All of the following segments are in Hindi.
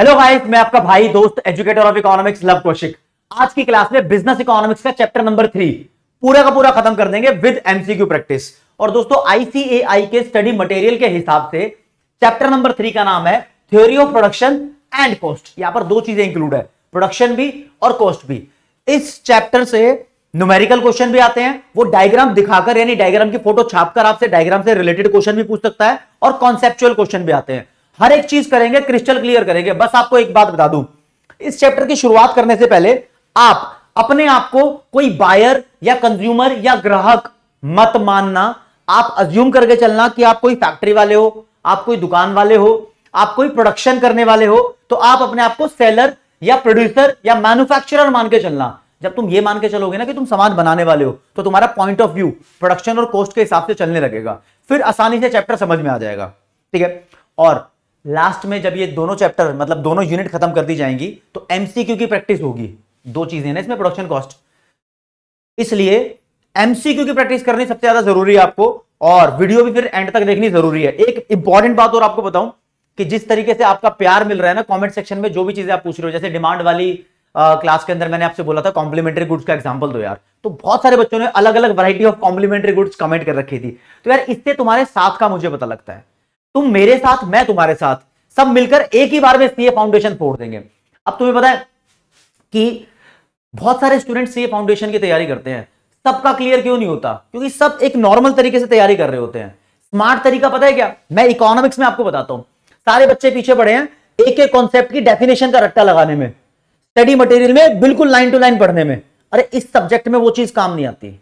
हेलो गाइस मैं आपका भाई दोस्त educator of economics Lav Kaushik आज की क्लास में बिजनेस इकोनॉमिक्स का चैप्टर नंबर थ्री पूरा का पूरा खत्म कर देंगे विद एमसीक्यू प्रैक्टिस और दोस्तों आईसीएआई के स्टडी मटेरियल के हिसाब से चैप्टर नंबर थ्री का नाम है theory of production and cost यहां पर दो चीजें इंक्लूड है प्रोडक्शन भी और कॉस्ट भी इस चैप्टर से न्यूमेरिकल क्वेश्चन भी आते हैं वो डायग्राम दिखाकर यानी डायग्राम की फोटो छापकर आपसे डायग्राम से रिलेटेड क्वेश्चन भी पूछ सकता है और कॉन्सेप्चुअल क्वेश्चन भी आते हैं हर एक चीज करेंगे क्रिस्टल क्लियर करेंगे बस आपको एक बात बता दूं इस चैप्टर की शुरुआत करने से पहले आप अपने आप को कोई बायर या कंज्यूमर या ग्राहक मत मानना आप अज्यूम करके चलना कि आप कोई फैक्ट्री वाले हो आप कोई दुकान वाले हो आप कोई प्रोडक्शन करने वाले हो तो आप अपने आप को सेलर या प्रोड्यूसर या मैन्युफैक्चरर मान के चलना जब तुम ये मान के चलोगे ना कि तुम सामान बनाने वाले हो तो तुम्हारा पॉइंट ऑफ व्यू प्रोडक्शन और कॉस्ट के हिसाब से चलने लगेगा फिर आसानी से चैप्टर समझ में आ जाएगा ठीक है और लास्ट में जब ये दोनों चैप्टर मतलब दोनों यूनिट खत्म कर दी जाएंगी तो एमसीक्यू की प्रैक्टिस होगी दो चीजें ना इसमें प्रोडक्शन कॉस्ट इसलिए एमसीक्यू की प्रैक्टिस करनी सबसे ज्यादा जरूरी है आपको और वीडियो भी फिर एंड तक देखनी जरूरी है एक इंपॉर्टेंट बात और आपको बताऊं कि जिस तरीके से आपका प्यार मिल रहा है ना कॉमेंट सेक्शन में जो भी चीजें आप पूछ रहे हो जैसे डिमांड वाली आ, क्लास के अंदर मैंने आपसे बोला था कॉम्प्लीमेंट्री गुड्स का एग्जाम्पल दो यार तो बहुत सारे बच्चों ने अलग अलग variety of complementary goods comment कर रखी थी तो यार इससे तुम्हारे साथ का मुझे पता लगता है तुम मेरे साथ मैं तुम्हारे साथ सब मिलकर एक ही बार में सीए फाउंडेशन फोड़ देंगे अब तुम्हें पता है कि बहुत सारे स्टूडेंट सीए फाउंडेशन की तैयारी करते हैं सबका क्लियर क्यों नहीं होता क्योंकि सब एक नॉर्मल तरीके से तैयारी कर रहे होते हैं स्मार्ट तरीका पता है क्या मैं इकोनॉमिक्स में आपको बताता हूं सारे बच्चे पीछे पड़े हैं एक एक कॉन्सेप्ट की डेफिनेशन का रट्टा लगाने में स्टडी मटेरियल में बिल्कुल लाइन टू लाइन पढ़ने में अरे इस सब्जेक्ट में वो चीज काम नहीं आती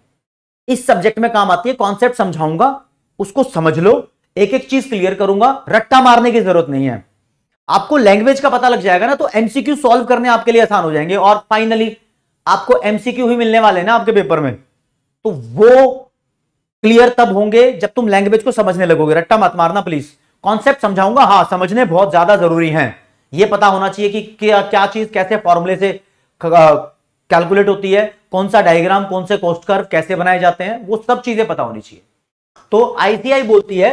इस सब्जेक्ट में काम आती है कॉन्सेप्ट समझाऊंगा उसको समझ लो एक एक चीज क्लियर करूंगा रट्टा मारने की जरूरत नहीं है आपको लैंग्वेज का पता लग जाएगा ना तो एमसीक्यू सॉल्व करने आपके लिए आसान हो जाएंगे और फाइनली आपको एमसीक्यू ही मिलने वाले ना आपके पेपर में तो वो क्लियर तब होंगे जब तुम लैंग्वेज को समझने लगोगे रट्टा मत मारना प्लीज कॉन्सेप्ट समझाऊंगा हाँ समझने बहुत ज्यादा जरूरी है यह पता होना चाहिए कि क्या क्या चीज कैसे फॉर्मुले से कैलकुलेट होती है कौन सा डायग्राम कौन से कोस्ट कर्व कैसे बनाए जाते हैं वो सब चीजें पता होनी चाहिए तो आईसीआई बोलती है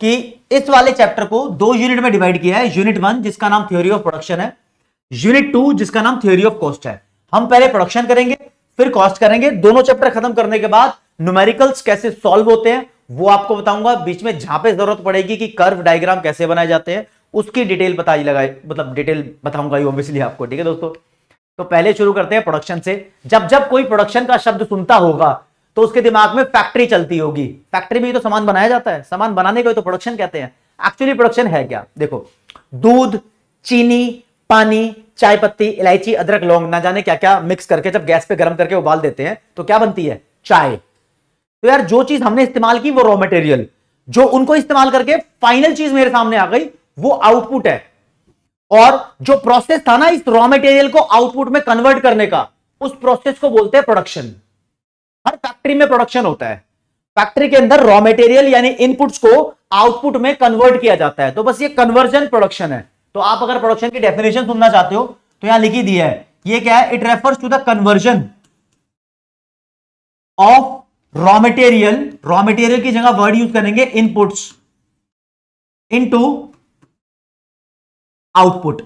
कि इस वाले चैप्टर को दो यूनिट में डिवाइड किया है यूनिट वन जिसका नाम थ्योरी ऑफ प्रोडक्शन है यूनिट टू जिसका नाम थ्योरी ऑफ कॉस्ट है हम पहले प्रोडक्शन करेंगे फिर कॉस्ट करेंगे दोनों चैप्टर खत्म करने के बाद न्यूमेरिकल्स कैसे सॉल्व होते हैं वो आपको बताऊंगा बीच में जहां पे जरूरत पड़ेगी कि कर्व डायग्राम कैसे बनाए जाते हैं उसकी डिटेल बता लगाए मतलब डिटेल बताऊंगा ही ऑब्वियसली आपको ठीक है दोस्तों तो पहले शुरू करते हैं प्रोडक्शन से जब जब कोई प्रोडक्शन का शब्द सुनता होगा तो उसके दिमाग में फैक्ट्री चलती होगी फैक्ट्री में ही तो सामान बनाया जाता है सामान बनाने को तो प्रोडक्शन कहते हैं एक्चुअली प्रोडक्शन है क्या देखो दूध चीनी पानी चाय पत्ती इलायची अदरक लौंग ना जाने क्या क्या मिक्स करके जब गैस पे गर्म करके उबाल देते हैं तो क्या बनती है चाय तो यार जो चीज हमने इस्तेमाल की वो रॉ मटेरियल जो उनको इस्तेमाल करके फाइनल चीज मेरे सामने आ गई वो आउटपुट है और जो प्रोसेस था ना इस रॉ मटेरियल को आउटपुट में कन्वर्ट करने का उस प्रोसेस को बोलते हैं प्रोडक्शन हर फैक्ट्री में प्रोडक्शन होता है फैक्ट्री के अंदर रॉ मटेरियल यानी इनपुट्स को आउटपुट में कन्वर्ट किया जाता है तो बस ये कन्वर्जन प्रोडक्शन है तो आप अगर प्रोडक्शन की डेफिनेशन सुनना चाहते हो तो यहां लिखी दी है ये क्या है it refers to the conversion of raw material raw material की जगह वर्ड यूज करेंगे इनपुट्स इनटू आउटपुट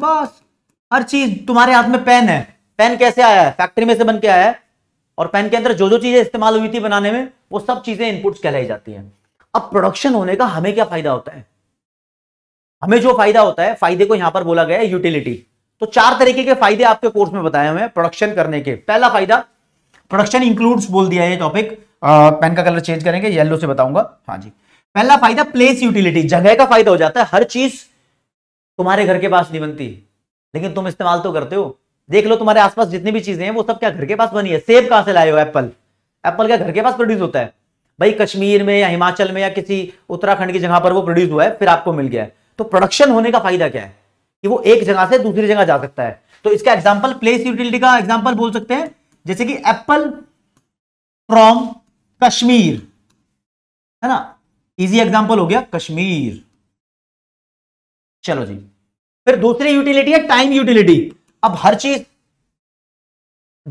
बस हर चीज तुम्हारे हाथ में पेन है पेन कैसे आया है फैक्ट्री में से बन के आया है और पेन के अंदर जो जो चीजें इस्तेमाल हुई थी बनाने में वो सब चीजें इनपुट्स कहलाई जाती हैं अब प्रोडक्शन होने का हमें क्या फायदा होता है हमें जो फायदा होता है फायदे को यहां पर बोला गया है यूटिलिटी तो चार तरीके के फायदे आपके कोर्स में बताए हुए प्रोडक्शन करने के पहला फायदा प्रोडक्शन इंक्लूड्स बोल दिया है टॉपिक पेन का कलर चेंज करेंगे येलो से बताऊंगा हाँ जी पहला फायदा प्लेस यूटिलिटी जगह का फायदा हो जाता है हर चीज तुम्हारे घर के पास नहीं बनती लेकिन तुम इस्तेमाल तो करते हो देख लो तुम्हारे आसपास जितनी भी चीजें हैं वो सब क्या घर के पास बनी है सेब कहां से लाए हो एप्पल एप्पल क्या घर के पास प्रोड्यूस होता है भाई कश्मीर में या हिमाचल में या किसी उत्तराखंड की जगह पर वो प्रोड्यूस हुआ है फिर आपको मिल गया है तो प्रोडक्शन होने का फायदा क्या है कि वो एक जगह से दूसरी जगह जा सकता है तो इसका एग्जाम्पल प्लेस यूटिलिटी का एग्जाम्पल बोल सकते हैं जैसे कि एप्पल फ्रॉम कश्मीर है ना इजी एग्जाम्पल हो गया कश्मीर चलो जी फिर दूसरी यूटिलिटी है टाइम यूटिलिटी अब हर चीज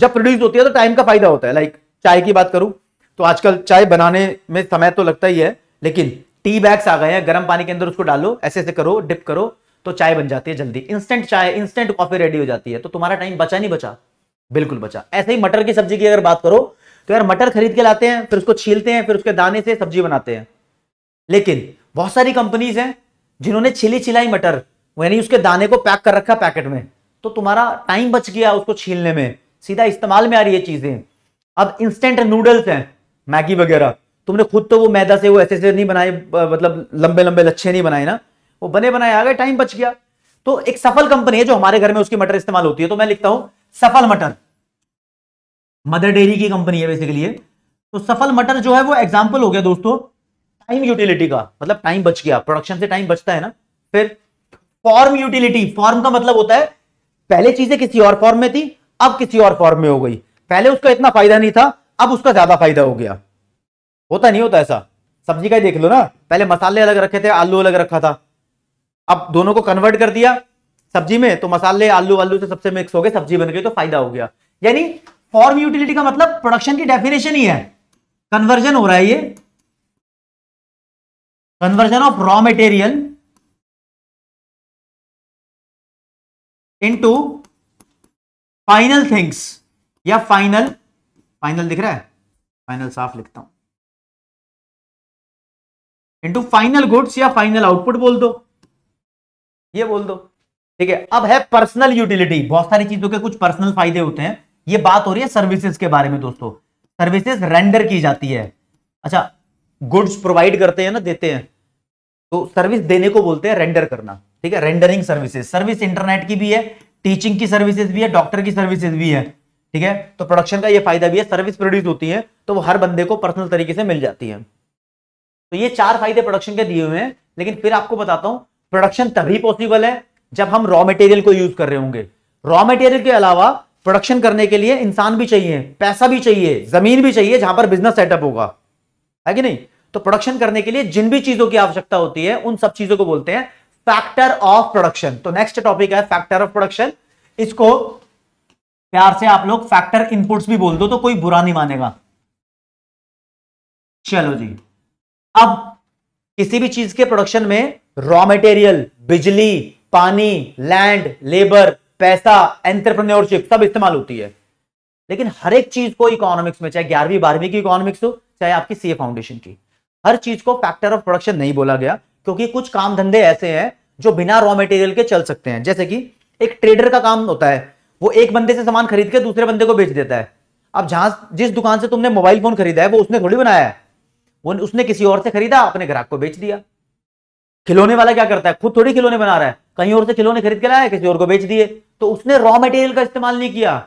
जब प्रोड्यूस होती है तो टाइम का फायदा होता है लाइक चाय की बात करूं तो आजकल चाय बनाने में समय तो लगता ही है लेकिन टी बैग्स आ गए हैं गर्म पानी के अंदर उसको डालो ऐसे ऐसे करो डिप करो तो चाय बन जाती है जल्दी इंस्टेंट चाय इंस्टेंट कॉफी रेडी हो जाती है तो तुम्हारा टाइम बचा नहीं बचा बिल्कुल बचा ऐसे ही मटर की सब्जी की अगर बात करो तो यार मटर खरीद के लाते हैं फिर उसको छीलते हैं फिर उसके दाने से सब्जी बनाते हैं लेकिन बहुत सारी कंपनीज हैं जिन्होंने छिली छिलाई मटर यानी उसके दाने को पैक कर रखा पैकेट में तो तुम्हारा टाइम बच गया उसको छीलने में सीधा इस्तेमाल में आ रही है चीजें अब इंस्टेंट नूडल्स हैं मैगी वगैरह तुमने खुद तो वो मैदा से वो ऐसे ऐसे नहीं बनाए मतलब लंबे लंबे लच्छे नहीं बनाए ना वो बने बनाए आ गए टाइम बच गया तो एक सफल कंपनी है जो हमारे घर में उसकी मटर इस्तेमाल होती है तो मैं लिखता हूं सफल मटर मदर डेयरी की कंपनी है बेसिकली तो सफल मटर जो है वो एग्जाम्पल हो गया दोस्तों टाइम यूटिलिटी का मतलब टाइम बच गया प्रोडक्शन से टाइम बचता है ना फिर फॉर्म यूटिलिटी फॉर्म का मतलब होता है पहले चीजें किसी और फॉर्म में थी अब किसी और फॉर्म में हो गई पहले उसका इतना फायदा नहीं था अब उसका ज्यादा फायदा हो गया होता नहीं होता ऐसा सब्जी का ही देख लो ना पहले मसाले अलग रखे थे आलू अलग रखा था अब दोनों को कन्वर्ट कर दिया सब्जी में तो मसाले आलू आलू से सबसे मिक्स हो गए सब्जी बन गई तो फायदा हो गया यानी फॉर्म यूटिलिटी का मतलब प्रोडक्शन की डेफिनेशन ही है कन्वर्जन हो रहा है ये conversion of raw material into final things या फाइनल फाइनल दिख रहा है फाइनल साफ लिखता हूं इनटू फाइनल गुड्स या फाइनल आउटपुट बोल दो ये बोल दो ठीक है अब है पर्सनल यूटिलिटी बहुत सारी चीजों के कुछ पर्सनल फायदे होते हैं ये बात हो रही है सर्विसेज के बारे में दोस्तों सर्विसेज रेंडर की जाती है अच्छा गुड्स प्रोवाइड करते हैं ना देते हैं तो सर्विस देने को बोलते हैं रेंडर करना ठीक है रेंडरिंग सर्विसेज सर्विस इंटरनेट की भी है टीचिंग की सर्विसेज भी है डॉक्टर की सर्विसेज भी है ठीक है तो प्रोडक्शन का ये फायदा भी है सर्विस प्रोड्यूस होती है तो वो हर बंदे को पर्सनल तरीके से मिल जाती है तो ये चार फायदे प्रोडक्शन के दिए हुए हैं लेकिन फिर आपको बताता हूं प्रोडक्शन तभी पॉसिबल है जब हम रॉ मटेरियल को यूज कर रहे होंगे रॉ मटेरियल के अलावा प्रोडक्शन करने के लिए इंसान भी चाहिए पैसा भी चाहिए जमीन भी चाहिए जहां पर बिजनेस सेटअप होगा है कि नहीं तो प्रोडक्शन करने के लिए जिन भी चीजों की आवश्यकता होती है उन सब चीजों को बोलते हैं फैक्टर ऑफ प्रोडक्शन तो नेक्स्ट टॉपिक है फैक्टर ऑफ प्रोडक्शन इसको प्यार से आप लोग फैक्टर इनपुट्स भी बोल दो तो कोई बुरा नहीं मानेगा चलो जी अब किसी भी चीज के प्रोडक्शन में रॉ मटेरियल बिजली पानी लैंड लेबर पैसा एंटरप्रेन्योरशिप सब इस्तेमाल होती है लेकिन हर एक चीज को इकोनॉमिक्स में चाहे ग्यारहवीं बारहवीं की इकोनॉमिक्स हो चाहे आपकी सीए फाउंडेशन की हर चीज को फैक्टर ऑफ प्रोडक्शन नहीं बोला गया क्योंकि कुछ काम धंधे ऐसे हैं जो बिना रॉ मटेरियल के चल सकते हैं जैसे कि एक ट्रेडर का काम होता है वो एक बंदे से सामान खरीद के दूसरे बंदे को बेच देता है अब जहां जिस दुकान से तुमने मोबाइल फोन खरीदा है वो उसने थोड़ी बनाया है वो उसने किसी और से खरीदा अपने ग्राहक को बेच दिया खिलौने वाला क्या करता है खुद थोड़ी खिलौने बना रहा है कहीं और से खिलौने खरीद के लाया किसी और को बेच दिए तो उसने रॉ मटेरियल का इस्तेमाल नहीं किया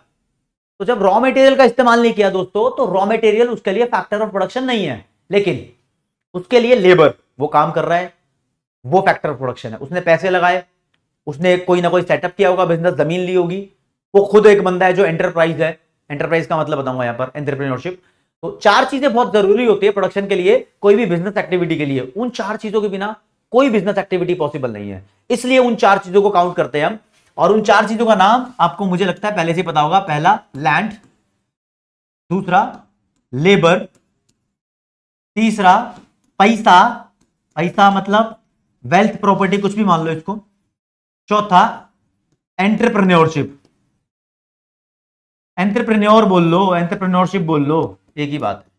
तो जब रॉ मटेरियल का इस्तेमाल नहीं किया दोस्तों तो रॉ मटेरियल उसके लिए फैक्टर ऑफ प्रोडक्शन नहीं है लेकिन उसके लिए लेबर वो काम कर रहा है वो फैक्टर ऑफ प्रोडक्शन है उसने पैसे लगाए उसने कोई ना कोई सेटअप किया होगा बिजनेस जमीन ली होगी वो खुद एक बंदा है जो एंटरप्राइज है एंटरप्राइज का मतलब बताऊंगा यहाँ पर एंटरप्रीनोरशिप तो चार चीजें बहुत जरूरी होती है प्रोडक्शन के लिए कोई भी बिजनेस एक्टिविटी के लिए उन चार चीजों के बिना कोई बिजनेस एक्टिविटी पॉसिबल नहीं है इसलिए उन चार चीजों को काउंट करते हैं हम और उन चार चीजों का नाम आपको मुझे लगता है पहले से पता होगा पहला लैंड दूसरा लेबर तीसरा पैसा पैसा मतलब वेल्थ प्रॉपर्टी कुछ भी मान लो इसको चौथा एंटरप्रेन्योरशिप एंटरप्रेन्योर बोल लो एंटरप्रेन्योरशिप बोल लो एक ही बात है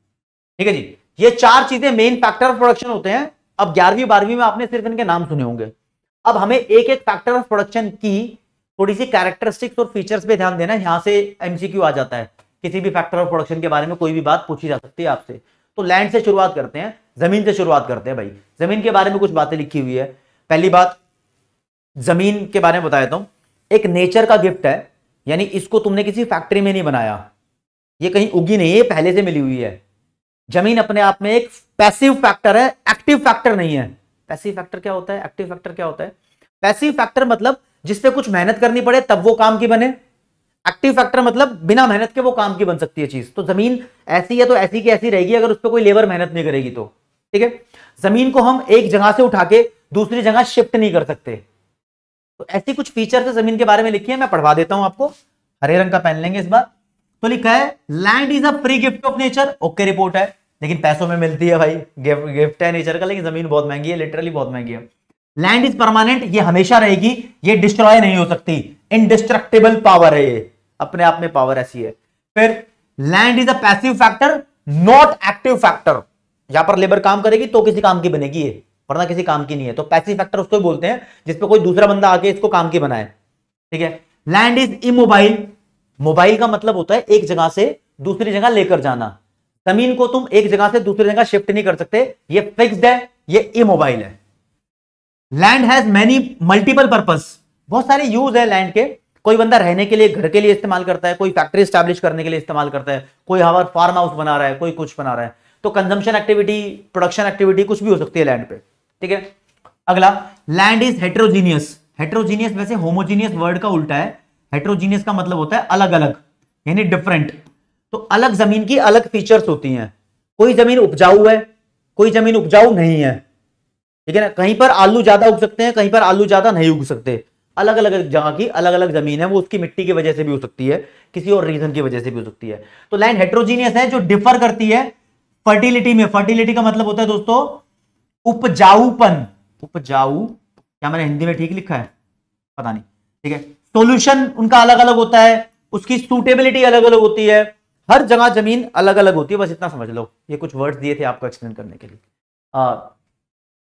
ठीक है जी ये चार चीजें मेन फैक्टर ऑफ प्रोडक्शन होते हैं अब ग्यारहवीं बारहवीं में आपने सिर्फ इनके नाम सुने होंगे अब हमें एक एक फैक्टर ऑफ प्रोडक्शन की थोड़ी सी कैरेक्टरिस्टिक्स और फीचर्स पे ध्यान देना यहां से एमसीक्यू आ जाता है किसी भी फैक्टर ऑफ प्रोडक्शन के बारे में कोई भी बात पूछी जा सकती है आपसे तो लैंड से शुरुआत करते हैं जमीन से शुरुआत करते हैं भाई जमीन के बारे में कुछ बातें लिखी हुई है पहली बात जमीन के बारे में बता देता हूं एक नेचर का गिफ्ट है यानी इसको तुमने किसी फैक्ट्री में नहीं बनाया ये कहीं उगी नहीं है पहले से मिली हुई है जमीन अपने आप में एक पैसिव फैक्टर है एक्टिव फैक्टर नहीं है पैसिव फैक्टर क्या होता है एक्टिव फैक्टर क्या होता है पैसिव फैक्टर मतलब जिसपे कुछ मेहनत करनी पड़े तब वो काम की बने एक्टिव फैक्टर मतलब बिना मेहनत के वो काम की बन सकती है चीज तो जमीन ऐसी है तो ऐसी की ऐसी रहेगी अगर उस पर कोई लेबर मेहनत नहीं करेगी तो ठीक है जमीन को हम एक जगह से उठा के दूसरी जगह शिफ्ट नहीं कर सकते तो ऐसी कुछ फीचर से जमीन के बारे में लिखी है मैं पढ़वा देता हूं आपको हरे रंग का पहन लेंगे इस बार तो लिखा है land is a free gift of nature okay report है लेकिन पैसों में मिलती है भाई गिफ्ट गिफ्ट है नेचर का लेकिन जमीन बहुत महंगी है लिटरली बहुत महंगी है लैंड इज परमानेंट ये हमेशा रहेगी ये डिस्ट्रॉय नहीं हो सकती इनडिस्ट्रक्टेबल पावर है ये अपने आप में पावर ऐसी है फिर land is a passive factor not active factor यहां पर लेबर काम करेगी तो किसी काम की बनेगी ये वरना किसी काम की नहीं है तो पैसिव फैक्टर उसको बोलते हैं जिसपे कोई दूसरा बंदा आके इसको काम की बनाए ठीक है लैंड इज इमोबाइल मोबाइल का मतलब होता है एक जगह से दूसरी जगह लेकर जाना जमीन को तुम एक जगह से दूसरी जगह शिफ्ट नहीं कर सकते ये फिक्स्ड है ये इमोबाइल है land has many multiple purpose बहुत सारे यूज है लैंड के कोई बंदा रहने के लिए घर के लिए इस्तेमाल करता है कोई फैक्ट्री स्टैब्लिश करने के लिए इस्तेमाल करता है कोई हवा फार्म हाउस बना रहा है कोई कुछ बना रहा है तो कंजम्पन एक्टिविटी प्रोडक्शन एक्टिविटी कुछ भी हो सकती है लैंड पे ठीक है अगला लैंड इज हेट्रोजीनियस हेट्रोजीनियस वैसे होमोजीनियस वर्ड का उल्टा है हेट्रोजीनियस का मतलब होता है अलग अलग यानी डिफरेंट तो अलग जमीन की अलग फीचर्स होती हैं कोई जमीन उपजाऊ है कोई जमीन उपजाऊ नहीं है ठीक है ना कहीं पर आलू ज्यादा उग सकते हैं कहीं पर आलू ज्यादा नहीं उग सकते अलग अलग जगह की अलग अलग जमीन है वो उसकी मिट्टी की वजह से भी हो सकती है किसी और रीजन की वजह से भी हो सकती है तो लैंड हेट्रोजीनियस है जो डिफर करती है फर्टिलिटी में फर्टिलिटी का मतलब होता है दोस्तों उपजाऊपन उपजाऊ क्या मैंने हिंदी में ठीक लिखा है पता नहीं ठीक है सोल्यूशन उनका अलग अलग होता है उसकी सूटेबिलिटी अलग अलग होती है हर जगह जमीन अलग अलग होती है बस इतना समझ लो ये कुछ वर्ड्स दिए थे आपको एक्सप्लेन करने के लिए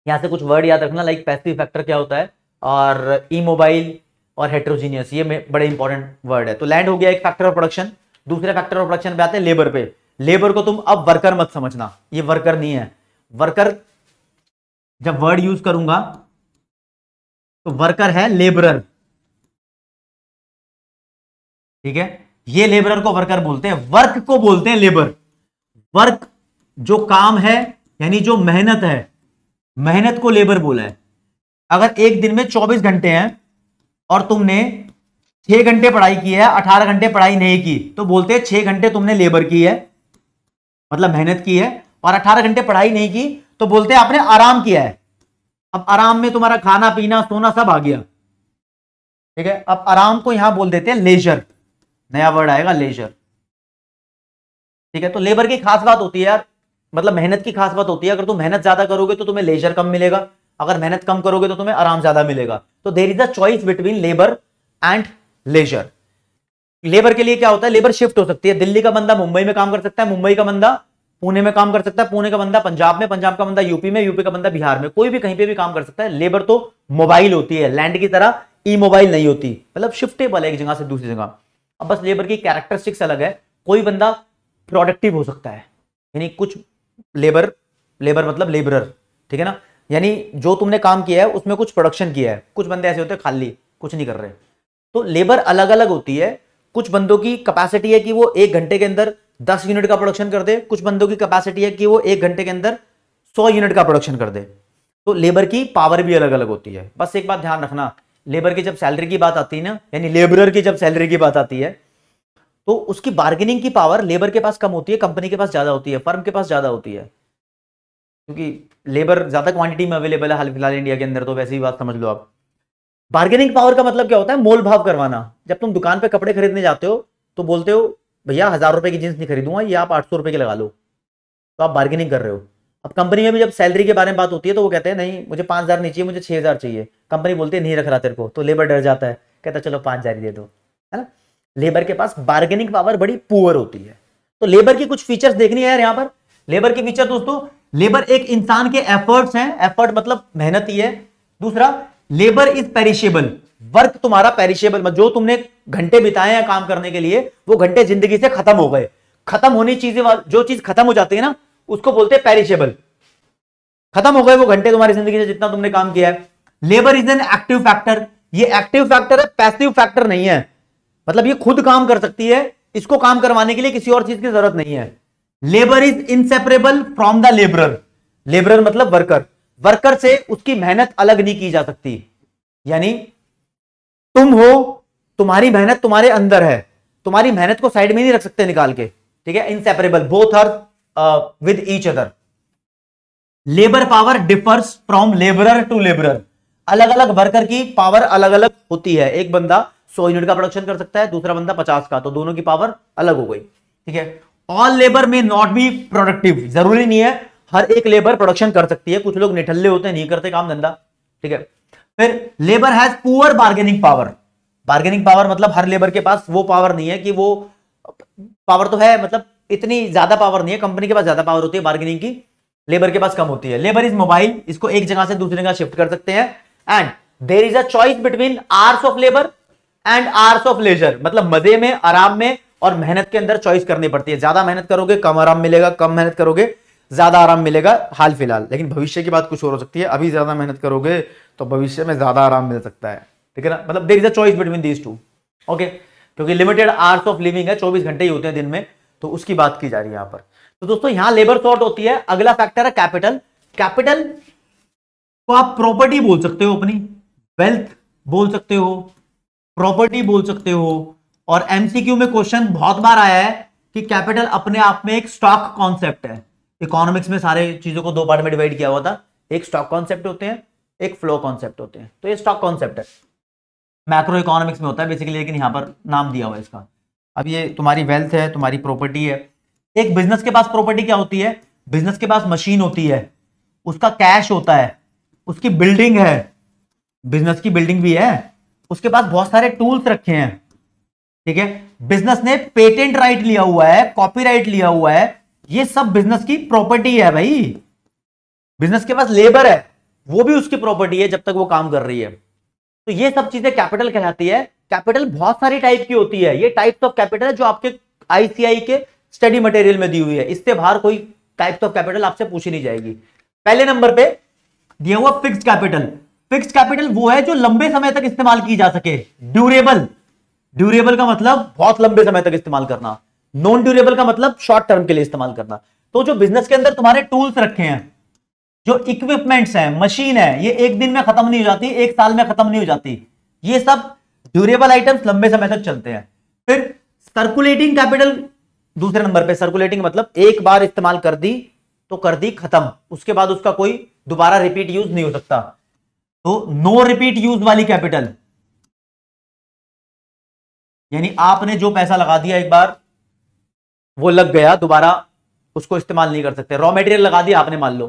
यहाँ से कुछ वर्ड याद रखना लाइक पैसिव फैक्टर क्या होता है और ई मोबाइल और हेट्रोजीनियस ये बड़े इंपॉर्टेंट वर्ड है तो लैंड हो गया एक फैक्टर ऑफ प्रोडक्शन दूसरे फैक्टर ऑफ प्रोडक्शन पे आते हैं लेबर पे लेबर को तुम अब वर्कर मत समझना ये वर्कर नहीं है वर्कर जब वर्ड यूज करूंगा तो वर्कर है लेबरर ठीक है ये लेबरर को वर्कर बोलते हैं वर्क को बोलते हैं लेबर वर्क जो काम है यानी जो मेहनत है मेहनत को लेबर बोला है अगर एक दिन में 24 घंटे हैं और तुमने 6 घंटे पढ़ाई की है 18 घंटे पढ़ाई नहीं की तो बोलते हैं 6 घंटे तुमने लेबर की है मतलब मेहनत की है और 18 घंटे पढ़ाई नहीं की तो बोलते हैं आपने आराम किया है अब आराम में तुम्हारा खाना पीना सोना सब आ गया ठीक है अब आराम को यहां बोल देते हैं लेजर नया वर्ड आएगा लेजर ठीक है तो लेबर की खास बात होती है यार मतलब मेहनत की खास बात होती है अगर तुम मेहनत ज्यादा करोगे तो तुम्हें लेजर कम मिलेगा अगर मेहनत कम करोगे तो तुम्हें आराम ज्यादा मिलेगा तो there is a choice between labour and leisure labour के लिए क्या होता है लेबर शिफ्ट हो सकती है दिल्ली का बंदा मुंबई में काम कर सकता है मुंबई का बंदा पुणे में काम कर सकता है पुणे का बंदा पंजाब में पंजाब का बंदा यूपी में यूपी का बंदा बिहार में कोई भी कहीं पे भी काम कर सकता है लेबर तो मोबाइल होती है लैंड की तरह ई मोबाइल नहीं होती मतलब शिफ्टेबल है एक जगह से दूसरी जगह अब बस लेबर की कैरेक्टरिस्टिक्स अलग है कोई बंदा प्रोडक्टिव हो सकता है यानी कुछ लेबर लेबर मतलब लेबरर ठीक है ना यानी जो तुमने काम किया है उसमें कुछ प्रोडक्शन किया है कुछ बंदे ऐसे होते हैं खाली कुछ नहीं कर रहे तो लेबर अलग अलग होती है कुछ बंदों की कैपेसिटी है कि वो एक घंटे के अंदर दस यूनिट का प्रोडक्शन कर दे कुछ बंदों की कैपेसिटी है कि वो एक घंटे के अंदर सौ यूनिट का प्रोडक्शन कर दे तो लेबर की पावर भी अलग अलग होती है बस एक बात ध्यान रखना लेबर की जब सैलरी की बात आती है ना यानी लेबरर की जब सैलरी की बात आती है तो उसकी बार्गेनिंग की पावर लेबर के पास कम होती है कंपनी के पास ज़्यादा होती है फर्म के पास ज़्यादा होती है क्योंकि लेबर ज़्यादा क्वांटिटी में अवेलेबल है हाल फिलहाल इंडिया के अंदर तो वैसे ही बात समझ लो आप बार्गेनिंग पावर का मतलब क्या होता है मोल भाव करवाना जब तुम दुकान पे कपड़े खरीदने जाते हो तो बोलते हो भैया हज़ार रुपए की जीन्स नहीं खरीदूंगा ये आप आठ सौ रुपए की लगा लो तो आप बार्गेनिंग कर रहे हो अब कंपनी में भी जब सैलरी के बारे में बात होती है तो वो कहते हैं नहीं मुझे पांच हज़ार नहीं चाहिए मुझे छह हज़ार चाहिए कंपनी बोलती है नहीं रख रहा तेरे को तो लेबर डर जाता है कहता चलो पांच हज़ार ही दे दो है ना लेबर के पास बार्गेनिंग पावर बड़ी पुअर होती है तो लेबर की कुछ फीचर्स देखनी है यार यहाँ पर लेबर के फीचर दोस्तों लेबर एक इंसान के एफर्ट्स हैं एफर्ट मतलब मेहनत ही है दूसरा लेबर इज पेरिशेबल वर्क तुम्हारा पेरिशेबल मतलब जो तुमने घंटे बिताए हैं काम करने के लिए वो घंटे जिंदगी से खत्म हो गए खत्म होनी चीजें जो चीज खत्म हो जाती है ना उसको बोलते हैं पेरिशेबल खत्म हो गए वो घंटे तुम्हारी जिंदगी से जितना तुमने काम किया है labour is an active factor ये एक्टिव फैक्टर है पैसिव फैक्टर नहीं है मतलब ये खुद काम कर सकती है इसको काम करवाने के लिए किसी और चीज की जरूरत नहीं है labour is inseparable from the labour labour मतलब वर्कर वर्कर से उसकी मेहनत अलग नहीं की जा सकती यानी तुम हो तुम्हारी मेहनत तुम्हारे अंदर है तुम्हारी मेहनत को साइड में नहीं रख सकते निकाल के ठीक है inseparable both are with each other labour power differs from labourer to labourer अलग अलग वर्कर की पावर अलग अलग होती है एक बंदा 100 यूनिट का प्रोडक्शन कर सकता है दूसरा बंदा 50 का तो दोनों की पावर अलग हो गई ठीक है all labour may not be productive जरूरी नहीं है हर एक लेबर प्रोडक्शन कर सकती है कुछ लोग निठल्ले होते हैं नहीं करते काम धंधा ठीक है फिर labour has poor bargaining power bargaining power मतलब हर लेबर के पास वो पावर नहीं है कि वो पावर तो है मतलब इतनी ज्यादा पावर नहीं है कंपनी के पास ज्यादा पावर होती है बार्गेनिंग की लेबर के पास कम होती है लेबर इज मोबाइल इसको एक जगह से दूसरी जगह शिफ्ट कर सकते हैं and there is a choice between hours of labour and hours of leisure मतलब मजे में आराम में और मेहनत के अंदर चॉइस करनी पड़ती है ज्यादा मेहनत करोगे कम आराम मिलेगा कम मेहनत करोगे ज़्यादा आराम मिलेगा हाल फिलहाल लेकिन भविष्य की बात कुछ और हो सकती है अभी ज़्यादा मेहनत करोगे तो भविष्य में ज़्यादा आराम मिल सकता है ठीक है ना मतलब there is a choice between these two okay क्योंकि लिमिटेड आर्स ऑफ लिविंग है चौबीस घंटे ही होते हैं दिन में तो उसकी बात की जा रही है यहां पर तो दोस्तों यहां लेबर शॉर्ट होती है अगला फैक्टर है कैपिटल कैपिटल को आप प्रॉपर्टी बोल सकते हो अपनी वेल्थ बोल सकते हो प्रॉपर्टी बोल सकते हो और एमसीक्यू में क्वेश्चन बहुत बार आया है कि कैपिटल अपने आप में एक स्टॉक कॉन्सेप्ट है इकोनॉमिक्स में सारे चीज़ों को दो पार्ट में डिवाइड किया हुआ था एक स्टॉक कॉन्सेप्ट होते हैं एक फ्लो कॉन्सेप्ट होते हैं तो ये स्टॉक कॉन्सेप्ट है मैक्रो इकोनॉमिक्स में होता है बेसिकली लेकिन यहाँ पर नाम दिया हुआ है इसका अब ये तुम्हारी वेल्थ है तुम्हारी प्रॉपर्टी है एक बिजनेस के पास प्रॉपर्टी क्या होती है बिजनेस के पास मशीन होती है उसका कैश होता है उसकी बिल्डिंग है बिजनेस की बिल्डिंग भी है उसके पास बहुत सारे टूल्स रखे हैं ठीक है बिजनेस ने पेटेंट राइट लिया हुआ है कॉपीराइट लिया हुआ है ये सब बिजनेस की प्रॉपर्टी है भाई बिजनेस के पास लेबर है वो भी उसकी प्रॉपर्टी है जब तक वो काम कर रही है तो ये सब चीजें कैपिटल कहलाती है कैपिटल बहुत सारी टाइप की होती है ये टाइप्स ऑफ कैपिटल है जो आपके आईसीआई के स्टडी मटेरियल में दी हुई है इससे बाहर कोई टाइप्स ऑफ कैपिटल आपसे पूछी नहीं जाएगी पहले नंबर पर दिया हुआ फिक्स कैपिटल फिक्स कैपिटल वो है जो लंबे समय तक इस्तेमाल की जा सके ड्यूरेबल ड्यूरेबल का मतलब बहुत लंबे समय तक इस्तेमाल करना नॉन ड्यूरेबल का मतलब शॉर्ट टर्म के लिए इस्तेमाल करना तो जो बिजनेस के अंदर तुम्हारे टूल्स रखे हैं जो इक्विपमेंट्स हैं मशीन है ये एक दिन में खत्म नहीं हो जाती एक साल में खत्म नहीं हो जाती ये सब ड्यूरेबल आइटम्स लंबे समय तक चलते हैं फिर सर्कुलेटिंग कैपिटल दूसरे नंबर पे सर्कुलेटिंग मतलब एक बार इस्तेमाल कर दी तो कर दी खत्म उसके बाद उसका कोई दोबारा रिपीट यूज नहीं हो सकता तो नो रिपीट यूज वाली कैपिटल यानी आपने जो पैसा लगा दिया एक बार वो लग गया दोबारा उसको इस्तेमाल नहीं कर सकते रॉ मेटेरियल लगा दिया आपने मान लो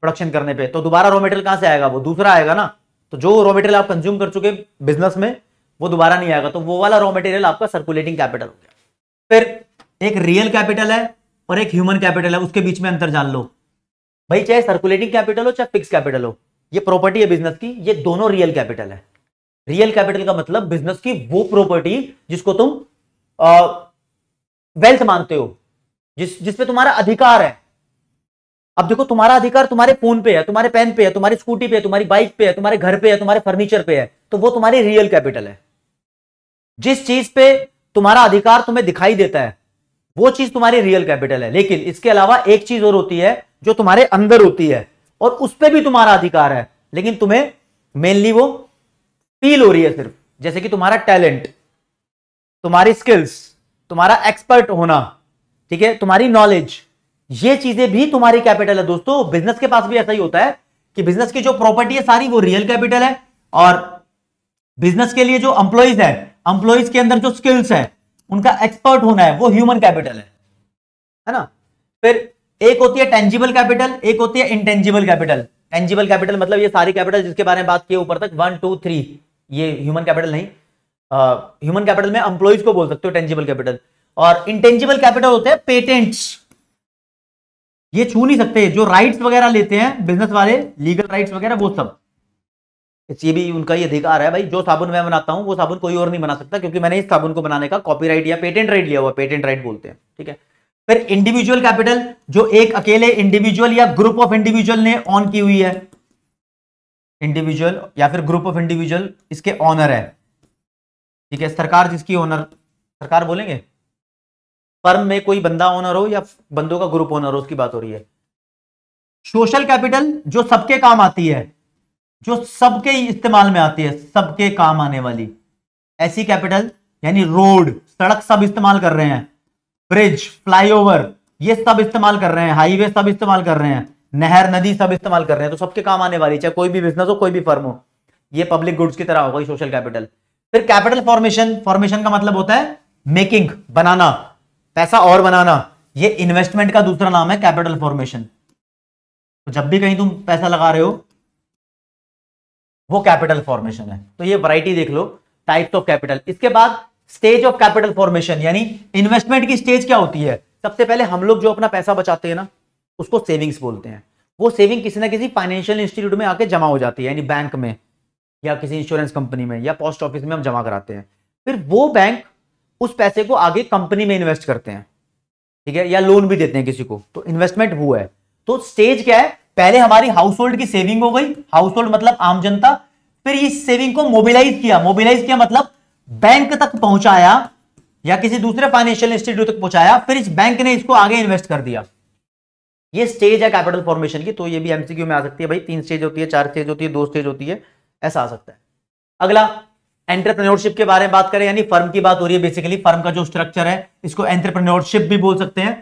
प्रोडक्शन करने पे तो दोबारा रॉ मेटेरियल कहां से आएगा वो दूसरा आएगा ना तो जो रॉ मेटेरियल आप कंज्यूम कर चुके बिजनेस में वो दोबारा नहीं आएगा तो वो वाला रॉ मेटेरियल आपका सर्कुलेटिंग कैपिटल हो गया फिर एक रियल कैपिटल है और एक ह्यूमन कैपिटल है उसके बीच में अंतर जान लो भाई चाहे सर्कुलेटिंग कैपिटल हो चाहे फिक्स कैपिटल हो ये प्रॉपर्टी है बिजनेस की ये दोनों रियल कैपिटल है रियल कैपिटल का मतलब बिजनेस की वो प्रॉपर्टी जिसको तुम वेल्थ मानते हो जिस जिसपे तुम्हारा अधिकार है अब देखो तुम्हारा अधिकार तुम्हारे फोन पे है तुम्हारे पेन पे है तुम्हारी स्कूटी पे है तुम्हारी बाइक पे है तुम्हारे घर पे है तुम्हारे फर्नीचर पे है तो वो तुम्हारी रियल कैपिटल है जिस चीज पे तुम्हारा अधिकार तुम्हें दिखाई देता है वो चीज तुम्हारी रियल कैपिटल है लेकिन इसके अलावा एक चीज और होती है जो तुम्हारे अंदर होती है और उस पर भी तुम्हारा अधिकार है लेकिन तुम्हें मेनली वो फील हो रही है सिर्फ जैसे कि तुम्हारा टैलेंट तुम्हारी स्किल्स तुम्हारा एक्सपर्ट होना ठीक है तुम्हारी नॉलेज ये चीजें भी तुम्हारी कैपिटल है दोस्तों बिजनेस के पास भी ऐसा ही होता है कि बिजनेस की जो प्रॉपर्टी है सारी वो रियल कैपिटल है और बिजनेस के लिए जो एम्प्लॉइज है अंप्लॉइज के अंदर जो स्किल्स है उनका एक्सपर्ट होना है वो ह्यूमन कैपिटल है है ना फिर एक होती है टेंजिबल कैपिटल एक होती है इंटेंजिबल कैपिटल टेंजिबल कैपिटल मतलब ये सारी कैपिटल जिसके बारे में बात की ऊपर तक वन टू थ्री ये ह्यूमन कैपिटल नहीं ह्यूमन uh, कैपिटल में एम्प्लॉयज को बोल सकते हो टेंजिबल कैपिटल और इंटेंजिबल कैपिटल होते हैं पेटेंट्स ये छू नहीं सकते जो राइट्स वगैरह लेते हैं बिजनेस वाले लीगल राइट्स वगैरह वो सब ये भी उनका ये अधिकार है भाई जो साबुन मैं बनाता हूं वो साबुन कोई और नहीं बना सकता क्योंकि मैंने इस साबुन को बनाने का कॉपी या पेटेंट राइट लिया हुआ पेटेंट राइट बोलते हैं ठीक है फिर इंडिविजुअल कैपिटल जो एक अकेले इंडिविजुअल या ग्रुप ऑफ इंडिविजुअल ने ऑन की हुई है इंडिविजुअल या फिर ग्रुप ऑफ इंडिविजुअल इसके ऑनर है ठीक है सरकार जिसकी ओनर सरकार बोलेंगे फर्म में कोई बंदा ओनर हो या बंदों का ग्रुप ओनर हो उसकी बात हो रही है सोशल कैपिटल जो सबके काम आती है जो सबके इस्तेमाल में आती है सबके काम आने वाली ऐसी कैपिटल यानी रोड सड़क सब इस्तेमाल कर रहे हैं ब्रिज फ्लाईओवर ये सब इस्तेमाल कर रहे हैं हाईवे सब इस्तेमाल कर रहे हैं नहर नदी सब इस्तेमाल कर रहे हैं तो सबके काम आने वाली चाहे कोई भी बिजनेस हो कोई भी फर्म हो ये पब्लिक गुड्स की तरह होगा सोशल कैपिटल फिर कैपिटल फॉर्मेशन फॉर्मेशन का मतलब होता है मेकिंग बनाना पैसा और बनाना ये इन्वेस्टमेंट का दूसरा नाम है कैपिटल फॉर्मेशन तो जब भी कहीं तुम पैसा लगा रहे हो वो कैपिटल फॉर्मेशन है तो ये वराइटी देख लो टाइप्स ऑफ कैपिटल इसके बाद स्टेज ऑफ कैपिटल फॉर्मेशन यानी इन्वेस्टमेंट की स्टेज क्या होती है सबसे पहले हम लोग जो अपना पैसा बचाते हैं ना उसको सेविंग्स बोलते हैं वो सेविंग किसी ना किसी फाइनेंशियल इंस्टीट्यूट में आके जमा हो जाती है यानी बैंक में या किसी इंश्योरेंस कंपनी में या पोस्ट ऑफिस में हम जमा कराते हैं फिर वो बैंक उस पैसे को आगे कंपनी में इन्वेस्ट करते हैं ठीक है या लोन भी देते हैं किसी को तो इन्वेस्टमेंट वो है तो स्टेज क्या है पहले हमारी हाउस होल्ड की सेविंग हो गई हाउस होल्ड मतलब आम जनता फिर इस सेविंग को मोबिलाइज किया मोबिलाइज किया मतलब बैंक तक पहुंचाया या किसी दूसरे फाइनेंशियल इंस्टीट्यूट तक पहुंचाया फिर इस बैंक ने इसको आगे इन्वेस्ट कर दिया ये स्टेज है कैपिटल फॉर्मेशन की तो ये भी एमसीक्यू में आ सकती है भाई तीन स्टेज होती है चार स्टेज होती है दो स्टेज होती है ऐसा आ सकता है अगला एंटरप्रेन्योरशिप के बारे में बात करें यानी फर्म की बात हो रही है बेसिकली फर्म का जो स्ट्रक्चर है इसको एंटरप्रेन्योरशिप भी बोल सकते हैं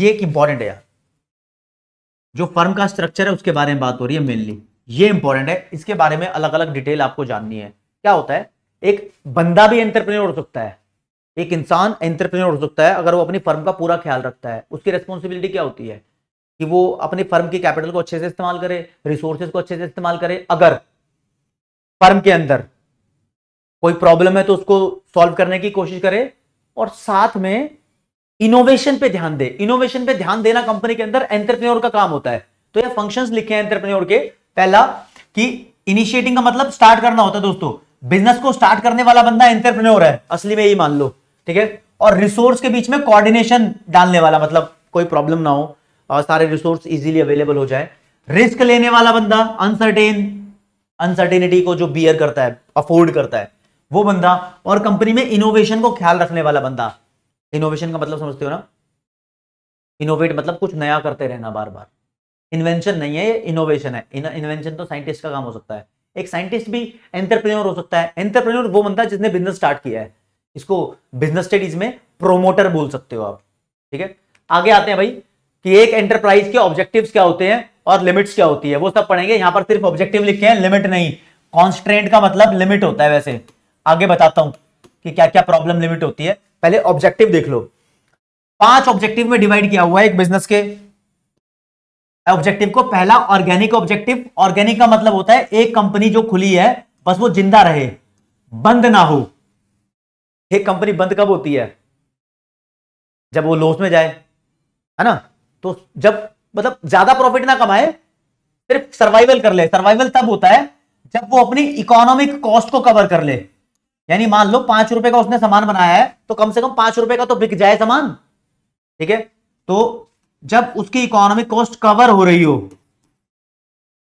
ये एक इंपॉर्टेंट है यार जो फर्म का स्ट्रक्चर है उसके बारे में बात हो रही है मेनली ये इंपॉर्टेंट है इसके बारे में अलग अलग डिटेल आपको जाननी है क्या होता है एक बंदा भी एंटरप्रेन्योर हो सकता है एक इंसान एंटरप्रेन्योर हो सकता है अगर वो अपनी फर्म का पूरा ख्याल रखता है उसकी रिस्पॉन्सिबिलिटी क्या होती है कि वो अपने फर्म की कैपिटल को अच्छे से इस्तेमाल करे रिसोर्सेज को अच्छे से इस्तेमाल करे अगर फर्म के अंदर कोई प्रॉब्लम है तो उसको सॉल्व करने की कोशिश करे और साथ में इनोवेशन पे ध्यान दे इनोवेशन पे ध्यान देना कंपनी के अंदर एंटरप्रेन्योर का काम होता है तो ये फंक्शंस लिखे हैं एंटरप्रेन्योर के पहला कि इनिशिएटिंग का मतलब स्टार्ट करना होता है दोस्तों बिजनेस को स्टार्ट करने वाला बंदा एंटरप्रेन्योर है असली में यही मान लो ठीक है और रिसोर्स के बीच में कोऑर्डिनेशन डालने वाला मतलब कोई प्रॉब्लम ना हो सारे रिसोर्स इजीली अवेलेबल हो जाए रिस्क लेने वाला बंदा अनसर्टेन अनसर्टेनिटी को जो बियर करता है अफोर्ड करता है वो बंदा और कंपनी में इनोवेशन को ख्याल रखने वाला बंदा इनोवेशन का मतलब समझते हो ना इनोवेट मतलब कुछ नया करते रहना बार बार इन्वेंशन नहीं है ये इनोवेशन है इन्वेंशन तो साइंटिस्ट का काम हो सकता है एक साइंटिस्ट भी एंटरप्रेन्योर हो सकता है एंटरप्रेन्योर वो बंदा जिसने बिजनेस स्टार्ट किया है इसको बिजनेस स्टडीज में प्रोमोटर बोल सकते हो आप ठीक है आगे आते हैं भाई कि एक एंटरप्राइज के ऑब्जेक्टिव्स क्या होते हैं और लिमिट्स क्या होती है वो सब पढ़ेंगे यहां पर सिर्फ ऑब्जेक्टिव लिखे हैं लिमिट नहीं कॉन्स्ट्रेंट का मतलब लिमिट होता है वैसे आगे बताता हूं कि क्या क्या प्रॉब्लम लिमिट होती है पहले ऑब्जेक्टिव देख लो पांच ऑब्जेक्टिव में डिवाइड किया हुआ है एक बिजनेस के ऑब्जेक्टिव को पहला ऑर्गेनिक ऑब्जेक्टिव ऑर्गेनिक का मतलब होता है एक कंपनी जो खुली है बस वो जिंदा रहे बंद ना हो एक कंपनी बंद कब होती है जब वो लॉस में जाए है ना तो जब मतलब ज्यादा प्रॉफिट ना कमाए सिर्फ सर्वाइवल कर ले सर्वाइवल तब होता है जब वो अपनी इकोनॉमिक कॉस्ट को कवर कर ले यानी मान लो पांच रुपए का उसने सामान बनाया है तो कम से कम पांच रुपए का तो बिक जाए सामान ठीक है तो जब उसकी इकोनॉमिक कॉस्ट कवर हो रही हो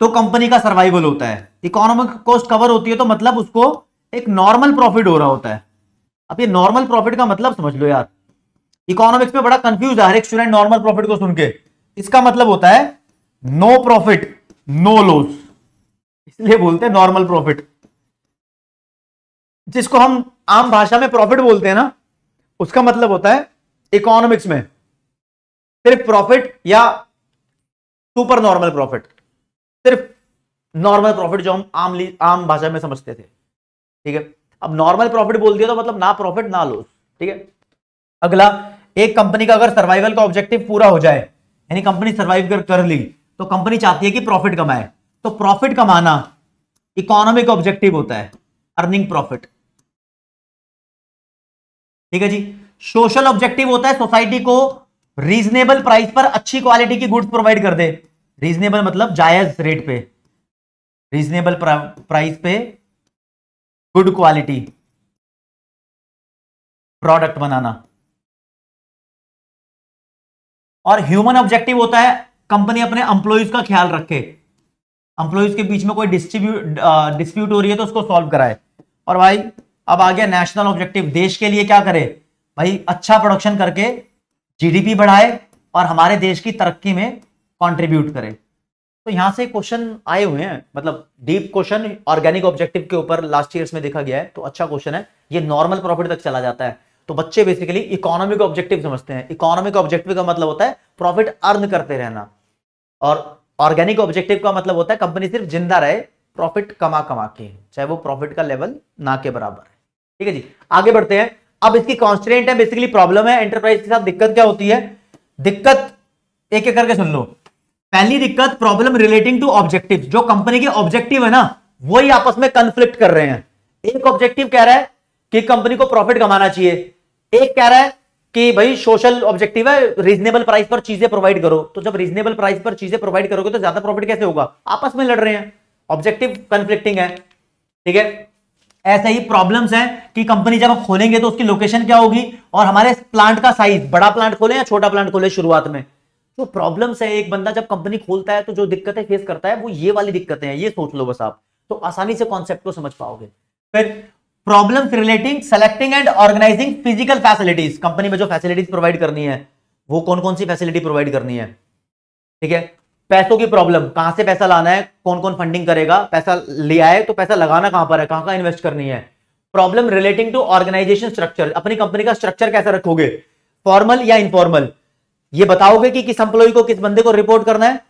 तो कंपनी का सर्वाइवल होता है इकोनॉमिक कॉस्ट कवर होती है तो मतलब उसको एक नॉर्मल प्रॉफिट हो रहा होता है अब ये नॉर्मल प्रॉफिट का मतलब समझ लो यार इकोनॉमिक्स में बड़ा कंफ्यूज है हर एक स्टूडेंट नॉर्मल प्रॉफिट को सुनकर इसका मतलब होता है नो प्रॉफिट नो लॉस इसलिए बोलते हैं नॉर्मल प्रॉफिट जिसको हम आम भाषा में प्रॉफिट बोलते हैं ना उसका मतलब होता है इकोनॉमिक्स में सिर्फ प्रॉफिट या सुपर नॉर्मल प्रॉफिट सिर्फ नॉर्मल प्रॉफिट जो हम आम आम भाषा में समझते थे ठीक है अब नॉर्मल प्रॉफिट बोल दिया तो मतलब ना प्रॉफिट ना लॉस ठीक है अगला एक कंपनी का अगर सर्वाइवल का ऑब्जेक्टिव पूरा हो जाए यानी कंपनी सर्वाइव कर, कर ली तो कंपनी चाहती है कि प्रॉफिट कमाए तो प्रॉफिट कमाना इकोनॉमिक ऑब्जेक्टिव होता है अर्निंग प्रॉफिट ठीक है जी सोशल ऑब्जेक्टिव होता है सोसाइटी को रीजनेबल प्राइस पर अच्छी क्वालिटी की गुड्स प्रोवाइड कर दे रीजनेबल मतलब जायज रेट पे रीजनेबल प्राइस पे गुड क्वालिटी प्रोडक्ट बनाना और ह्यूमन ऑब्जेक्टिव होता है कंपनी अपने एम्प्लॉयज का ख्याल रखे एम्प्लॉयज के बीच में कोई डिस्ट्रीब्यूट डिस्प्यूट हो रही है तो उसको सॉल्व कराए और भाई अब आ गया नेशनल ऑब्जेक्टिव देश के लिए क्या करे भाई अच्छा प्रोडक्शन करके जीडीपी बढ़ाए और हमारे देश की तरक्की में कंट्रीब्यूट करे तो यहां से क्वेश्चन आए हुए हैं मतलब डीप क्वेश्चन ऑर्गेनिक ऑब्जेक्टिव के ऊपर लास्ट ईयर में देखा गया है तो अच्छा क्वेश्चन है ये नॉर्मल प्रॉफिट तक चला जाता है तो बच्चे बेसिकली इकोनॉमिक ऑब्जेक्टिव समझते हैं इकोनॉमिक ऑब्जेक्टिव का मतलब होता है प्रॉफिट अर्न करते रहना और ऑर्गेनिक ऑब्जेक्टिव का मतलब होता है कंपनी सिर्फ जिंदा रहे प्रॉफिट कमा कमा के चाहे वो प्रॉफिट का लेवल ना के बराबर है ठीक है जी आगे बढ़ते हैं अब इसकी कॉन्स्टेंट है बेसिकली प्रॉब्लम है एंटरप्राइज के साथ दिक्कत क्या होती है दिक्कत एक एक करके सुन लो पहली दिक्कत प्रॉब्लम रिलेटिंग टू ऑब्जेक्टिव जो कंपनी के ऑब्जेक्टिव है ना वही आपस में कंफ्लिक्ट कर रहे हैं एक ऑब्जेक्टिव कह रहा है कि कंपनी को प्रॉफिट कमाना चाहिए एक कह रहा है कि भाई सोशल ऑब्जेक्टिव है रीजनेबल प्राइस पर चीजें प्रोवाइड करो तो जब रीजनेबल प्राइस पर चीजें प्रोवाइड करोगे तो ज्यादा प्रॉफिट कैसे होगा आपस में लड़ रहे हैं ऑब्जेक्टिव कंफ्लिक्टिंग है ठीक है ऐसे ही प्रॉब्लम्स हैं कि कंपनी जब खोलेंगे तो उसकी लोकेशन क्या होगी और हमारे प्लांट का साइज बड़ा प्लांट खोले या छोटा प्लांट खोले शुरुआत में जो प्रॉब्लम्स है एक बंदा जब कंपनी खोलता है तो जो दिक्कतें फेस करता है वो ये वाली दिक्कतें हैं ये सोच लो बस आप तो आसानी से कॉन्सेप्ट को समझ पाओगे फिर problem relating selecting and organizing physical facilities company में जो फैसिलिटीज प्रोवाइड करनी है वो कौन कौन सी फैसिलिटी प्रोवाइड करनी है ठीक है पैसों की प्रॉब्लम कहां से पैसा लाना है कौन कौन फंडिंग करेगा पैसा लिया है तो पैसा लगाना कहां पर है कहां कहां इन्वेस्ट करनी है problem relating to organization structure अपनी कंपनी का स्ट्रक्चर कैसा रखोगे फॉर्मल या इनफॉर्मल ये बताओगे कि किस एम्प्लॉय को किस बंदे को रिपोर्ट करना है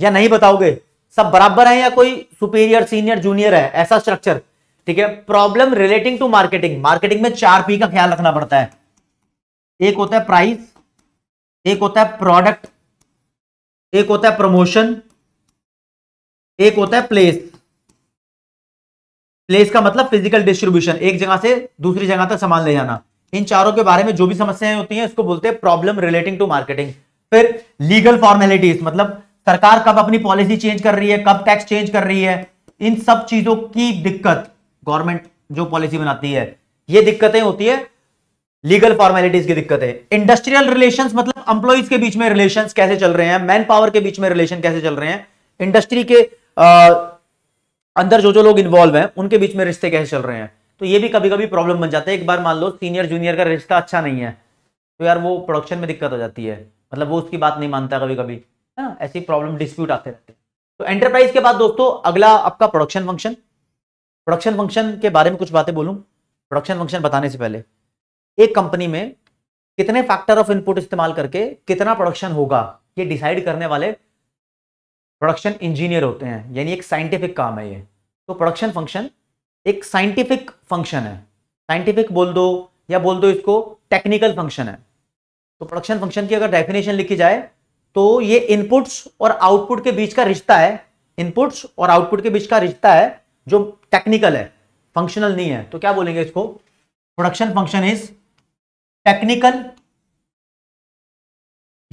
या नहीं बताओगे सब बराबर है या कोई सुपीरियर सीनियर जूनियर है ऐसा स्ट्रक्चर ठीक है problem relating to marketing marketing में चार पी का ख्याल रखना पड़ता है एक होता है प्राइस एक होता है प्रोडक्ट एक होता है प्रमोशन एक होता है प्लेस प्लेस का मतलब फिजिकल डिस्ट्रीब्यूशन एक जगह से दूसरी जगह तक सामान ले जाना इन चारों के बारे में जो भी समस्याएं होती हैं इसको बोलते हैं प्रॉब्लम रिलेटिंग टू मार्केटिंग फिर लीगल फॉर्मेलिटीज मतलब सरकार कब अपनी पॉलिसी चेंज कर रही है कब टैक्स चेंज कर रही है इन सब चीजों की दिक्कत गवर्नमेंट जो पॉलिसी बनाती है ये दिक्कतें होती है लीगल फॉर्मेलिटीज की दिक्कतें इंडस्ट्रियल रिलेशंस मतलब एम्प्लॉइज के बीच में रिलेशंस कैसे चल रहे हैं मैन पावर के बीच में रिलेशन कैसे चल रहे हैं इंडस्ट्री के आ, अंदर जो जो लोग इन्वॉल्व हैं उनके बीच में रिश्ते कैसे चल रहे हैं तो ये भी कभी कभी प्रॉब्लम बन जाता है एक बार मान लो सीनियर जूनियर का रिश्ता अच्छा नहीं है तो यार वो प्रोडक्शन में दिक्कत हो जाती है मतलब वो उसकी बात नहीं मानता कभी कभी है ना ऐसी प्रॉब्लम डिस्प्यूट आते रहते हैं तो एंटरप्राइज के बाद दोस्तों अगला आपका प्रोडक्शन फंक्शन प्रोडक्शन फंक्शन के बारे में कुछ बातें बोलू प्रोडक्शन फंक्शन बताने से पहले एक कंपनी में कितने फैक्टर ऑफ इनपुट इस्तेमाल करके कितना प्रोडक्शन होगा ये डिसाइड करने वाले प्रोडक्शन इंजीनियर होते हैं यानी एक साइंटिफिक काम है ये तो प्रोडक्शन फंक्शन एक साइंटिफिक फंक्शन है साइंटिफिक बोल दो या बोल दो इसको टेक्निकल फंक्शन है तो प्रोडक्शन फंक्शन की अगर डेफिनेशन लिखी जाए तो ये इनपुट्स और आउटपुट के बीच का रिश्ता है इनपुट्स और आउटपुट के बीच का रिश्ता है जो टेक्निकल है फंक्शनल नहीं है तो क्या बोलेंगे इसको प्रोडक्शन फंक्शन इज टेक्निकल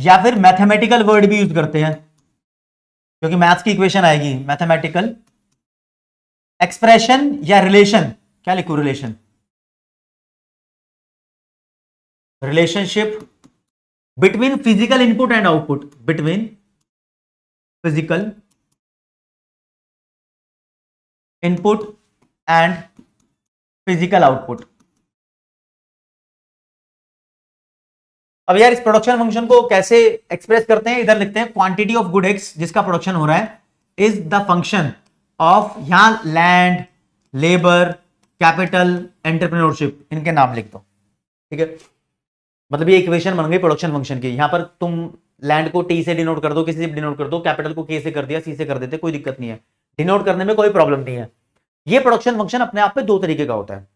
या फिर मैथमेटिकल वर्ड भी यूज करते हैं क्योंकि मैथ्स की इक्वेशन आएगी मैथमेटिकल एक्सप्रेशन या रिलेशन क्या लिखू relation relationship between physical input and output between physical input and physical output अब यार इस प्रोडक्शन फंक्शन को कैसे एक्सप्रेस करते हैं इधर लिखते हैं क्वांटिटी ऑफ गुड एक्स जिसका प्रोडक्शन हो रहा है इज द फंक्शन ऑफ यहां लैंड लेबर कैपिटल एंटरप्रेन्योरशिप इनके नाम लिख दो ठीक है मतलब ये इक्वेशन बन गई प्रोडक्शन फंक्शन की यहां पर तुम लैंड को टी से डिनोट कर दो किसी से डिनोट कर दो कैपिटल को के से कर दिया सी से कर देते कोई दिक्कत नहीं है डिनोट करने में कोई प्रॉब्लम नहीं है ये प्रोडक्शन फंक्शन अपने आप में दो तरीके का होता है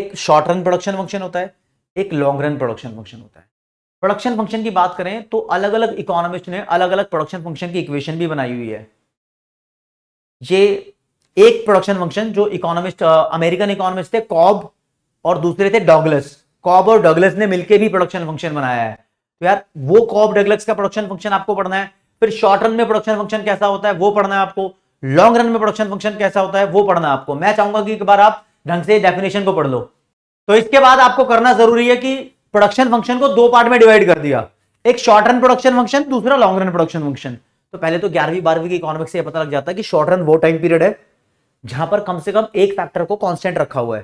एक शॉर्ट रन प्रोडक्शन फंक्शन होता है एक लॉन्ग रन प्रोडक्शन फंक्शन होता है प्रोडक्शन फंक्शन की बात करें तो अलग अलग इकोनॉमिस्ट ने अलग अलग प्रोडक्शन फंक्शन की इक्वेशन भी बनाई हुई है ये एक प्रोडक्शन फंक्शन जो इकोनॉमिस्ट अमेरिकन इकोनॉमिस्ट थे कॉब और दूसरे थे डॉगलस कॉब और डॉगलस ने मिलकर भी प्रोडक्शन फंक्शन बनाया है तो यार वो कॉब डगलक्स का प्रोडक्शन फंक्शन आपको पढ़ना है फिर शॉर्ट रन में प्रोडक्शन फंक्शन कैसा होता है वो पढ़ना है आपको लॉन्ग रन में प्रोडक्शन फंक्शन कैसा होता है वो पढ़ना है आपको मैं चाहूंगा कि एक बार आप ढंग से डेफिनेशन को पढ़ लो तो इसके बाद आपको करना जरूरी है कि प्रोडक्शन फंक्शन को दो पार्ट में डिवाइड कर दिया एक शॉर्ट रन प्रोडक्शन फंक्शन दूसरा लॉन्ग रन प्रोडक्शन फंक्शन तो पहले तो ग्यारहवीं बारहवीं की इकोनॉमिक से पता लग जाता है कि शॉर्ट रन वो टाइम पीरियड है जहां पर कम से कम एक फैक्टर को कॉन्स्टेंट रखा हुआ है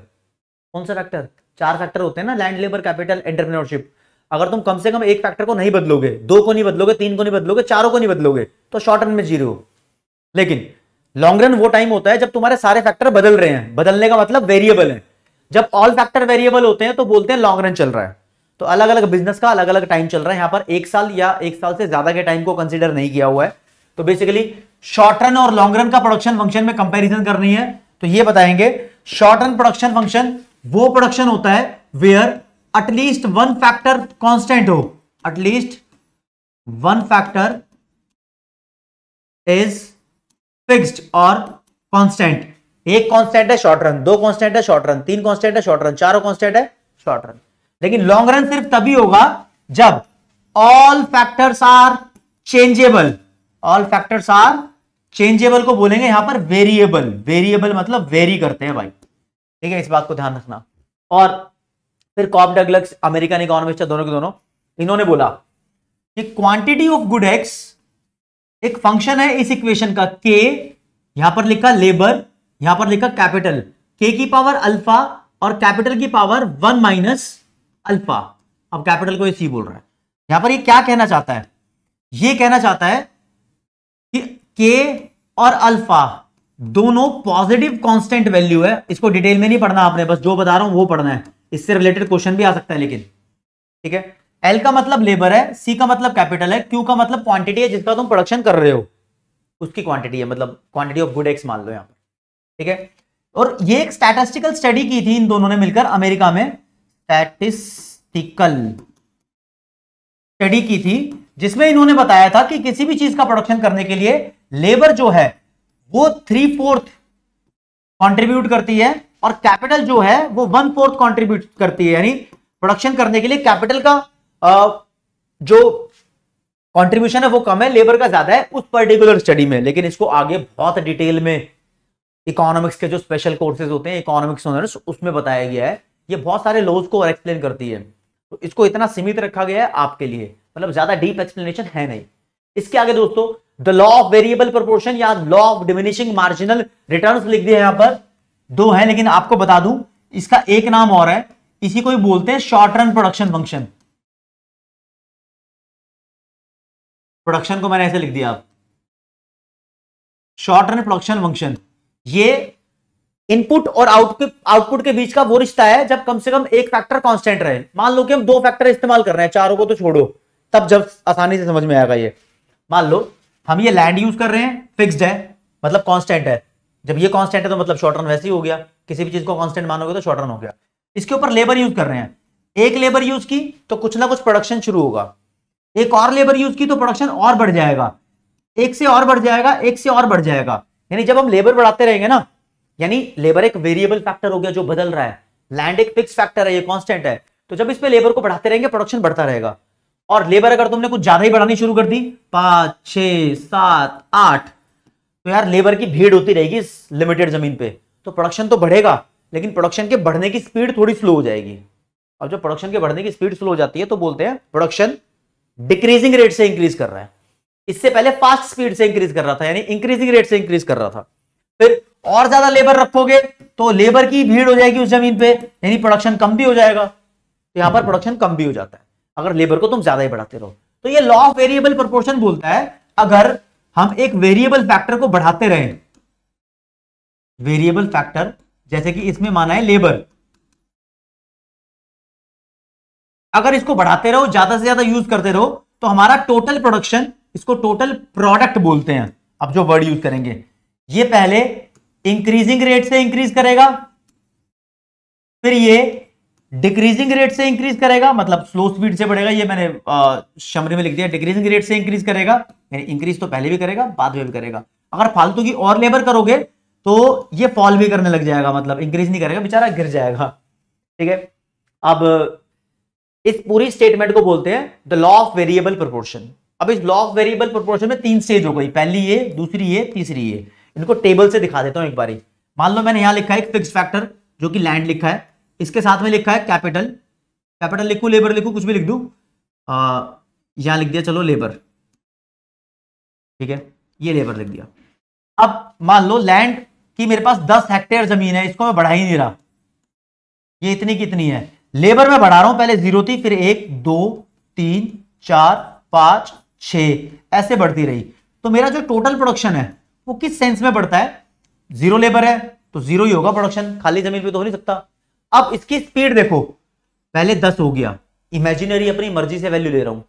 कौन सा फैक्टर चार फैक्टर होते हैं ना लैंड लेबर कैपिटल एंटरप्रीनोरशिप अगर तुम कम से कम एक फैक्टर को नहीं बदलोगे दो को नहीं बदलोगे तीन को नहीं बदलोगे चारों को नहीं बदलोगे तो शॉर्ट रन में जीरो लेकिन लॉन्ग रन वो टाइम होता है जब तुम्हारे सारे फैक्टर बदल रहे हैं बदलने का मतलब वेरिएबल है जब ऑल फैक्टर वेरिएबल होते हैं तो बोलते हैं लॉन्ग रन चल रहा है तो अलग अलग बिजनेस का अलग अलग टाइम चल रहा है यहां पर एक साल या एक साल से ज्यादा के टाइम को कंसिडर नहीं किया हुआ है तो बेसिकली शॉर्ट रन और लॉन्ग रन का प्रोडक्शन फंक्शन में कंपेरिजन करनी है तो ये बताएंगे शॉर्ट रन प्रोडक्शन फंक्शन वो प्रोडक्शन होता है where at least one factor constant हो at least one factor is fixed और कांस्टेंट एक कांस्टेंट है शॉर्ट रन दो कांस्टेंट है शॉर्ट रन तीन कांस्टेंट है शॉर्ट रन चारों कांस्टेंट है शॉर्ट रन लेकिन लॉन्ग रन सिर्फ तभी होगा जब all factors are changeable all factors are changeable को बोलेंगे यहां पर वेरिएबल वेरिएबल मतलब वेरी करते हैं भाई ठीक है इस बात को ध्यान रखना और फिर कॉप डगलक्स अमेरिकन इकोनॉमिस्ट दोनों के दोनों इन्होंने बोला कि क्वांटिटी ऑफ गुड एक्स एक फंक्शन है इस इक्वेशन का के यहां पर लिखा लेबर यहां पर लिखा कैपिटल के की पावर अल्फा और कैपिटल की पावर वन माइनस अल्फा अब कैपिटल को सी बोल रहा है यहां पर ये क्या कहना चाहता है ये कहना चाहता है कि के और अल्फा दोनों पॉजिटिव कांस्टेंट वैल्यू है इसको डिटेल में नहीं पढ़ना आपने बस जो बता रहा हूं वो पढ़ना है इससे रिलेटेड क्वेश्चन भी आ सकता है लेकिन ठीक है एल का मतलब लेबर है सी का मतलब कैपिटल है क्यू का मतलब क्वांटिटी है जिसका तुम प्रोडक्शन कर रहे हो उसकी क्वांटिटी है मतलब क्वांटिटी ऑफ गुड एक्स मान लो यहाँ पर ठीक है और ये एक स्टैटिस्टिकल स्टडी की थी इन दोनों ने मिलकर अमेरिका में स्टैटिस्टिकल स्टडी की थी जिसमें इन्होंने बताया था कि किसी भी चीज का प्रोडक्शन करने के लिए लेबर जो है वो थ्री फोर्थ कॉन्ट्रीब्यूट करती है और कैपिटल जो है वो वन फोर्थ कॉन्ट्रीब्यूट करती है यानी प्रोडक्शन करने के लिए कैपिटल का जो कंट्रीब्यूशन है वो कम है लेबर का ज्यादा है उस पर्टिकुलर स्टडी में लेकिन इसको आगे बहुत डिटेल में इकोनॉमिक्स के जो स्पेशल कोर्सेज होते हैं इकोनॉमिक्स ऑनर्स उसमें बताया गया है ये बहुत सारे लॉज को और एक्सप्लेन करती है तो इसको इतना सीमित रखा गया है आपके लिए मतलब ज्यादा डीप एक्सप्लेनेशन है नहीं इसके आगे दोस्तों the law of variable proportion या law of diminishing marginal return लिख दिया यहां पर दो है लेकिन आपको बता दूं इसका एक नाम और है इसी को ही बोलते हैं short run production function production को मैंने ऐसे लिख दिया आप शॉर्ट रन प्रोडक्शन फंक्शन ये इनपुट और आउटपुट आउटपुट के बीच का वो रिश्ता है जब कम से कम एक फैक्टर कांस्टेंट रहे मान लो कि हम दो फैक्टर इस्तेमाल कर रहे हैं चारों को तो छोड़ो तब जब आसानी से समझ में आएगा ये मान लो हम ये लैंड यूज कर रहे हैं फिक्स्ड है मतलब कांस्टेंट है जब ये कांस्टेंट है तो मतलब शॉर्ट रन वैसे ही हो गया किसी भी चीज को कांस्टेंट मानोगे तो शॉर्ट रन हो गया इसके ऊपर लेबर यूज कर रहे हैं एक लेबर यूज की तो कुछ ना कुछ प्रोडक्शन शुरू होगा एक और लेबर यूज की तो प्रोडक्शन और बढ़ जाएगा एक से और बढ़ जाएगा एक से और बढ़ जाएगा यानी जब हम लेबर बढ़ाते रहेंगे ना यानी लेबर एक वेरिएबल फैक्टर हो गया जो बदल रहा है लैंड एक फिक्स फैक्टर है ये कॉन्स्टेंट है तो जब इस पर लेबर को बढ़ाते रहेंगे प्रोडक्शन बढ़ता रहेगा और लेबर अगर तुमने कुछ ज्यादा ही बढ़ानी शुरू कर दी पांच छह सात आठ तो यार लेबर की भीड़ होती रहेगी इस लिमिटेड जमीन पे तो प्रोडक्शन तो बढ़ेगा लेकिन प्रोडक्शन के बढ़ने की स्पीड थोड़ी स्लो हो जाएगी अब जब प्रोडक्शन के बढ़ने की स्पीड स्लो हो जाती है तो बोलते हैं प्रोडक्शन डिक्रीजिंग रेट से इंक्रीज कर रहा है इससे पहले फास्ट स्पीड से इंक्रीज कर रहा था यानी इंक्रीजिंग रेट से इंक्रीज कर रहा था फिर और ज्यादा लेबर रखोगे तो लेबर की भीड़ हो जाएगी उस जमीन पे यानी प्रोडक्शन कम भी हो जाएगा तो यहां पर प्रोडक्शन कम भी हो जाता है अगर लेबर को तुम ज्यादा ही बढ़ाते रहो तो ये लॉ ऑफ वेरिएबल प्रपोर्शन बोलता है अगर हम एक वेरिएबल फैक्टर को बढ़ाते रहे वेरिएबल फैक्टर जैसे कि इसमें माना है लेबर अगर इसको बढ़ाते रहो ज्यादा से ज्यादा यूज करते रहो तो हमारा टोटल प्रोडक्शन इसको टोटल प्रोडक्ट बोलते हैं अब जो वर्ड यूज करेंगे ये पहले इंक्रीजिंग रेट से इंक्रीज करेगा फिर ये डिक्रीजिंग रेट से इंक्रीज करेगा मतलब स्लो स्पीड से बढ़ेगा ये मैंने शमरी में लिख दिया डिक्रीजिंग रेट से इंक्रीज करेगा यानी इंक्रीज तो पहले भी करेगा बाद में भी करेगा अगर फालतू की और लेबर करोगे तो ये फॉल भी करने लग जाएगा मतलब इंक्रीज नहीं करेगा बेचारा गिर जाएगा ठीक है अब इस पूरी स्टेटमेंट को बोलते हैं the law of variable proportion अब इस लॉ ऑफ वेरिएबल प्रोपोर्शन में तीन स्टेज हो गई पहली ये दूसरी ये तीसरी ये इनको टेबल से दिखा देता हूं एक बार मान लो मैंने यहां लिखा है एक फिक्स फैक्टर जो कि लैंड लिखा है इसके साथ में लिखा है कैपिटल कैपिटल लिखू लेबर लिखू कुछ भी लिख दू यहां लिख दिया चलो लेबर ठीक है ये लेबर लिख दिया अब मान लो लैंड की मेरे पास दस हेक्टेयर जमीन है इसको मैं बढ़ा ही नहीं रहा ये इतनी कितनी है लेबर में बढ़ा रहा हूं पहले जीरो थी फिर एक दो तीन चार पांच छ ऐसे बढ़ती रही तो मेरा जो टोटल प्रोडक्शन है वो किस सेंस में बढ़ता है जीरो लेबर है तो जीरो ही होगा प्रोडक्शन खाली जमीन पे तो हो नहीं सकता अब इसकी स्पीड देखो पहले दस हो गया इमेजिनरी अपनी मर्जी से वैल्यू ले रहा हूं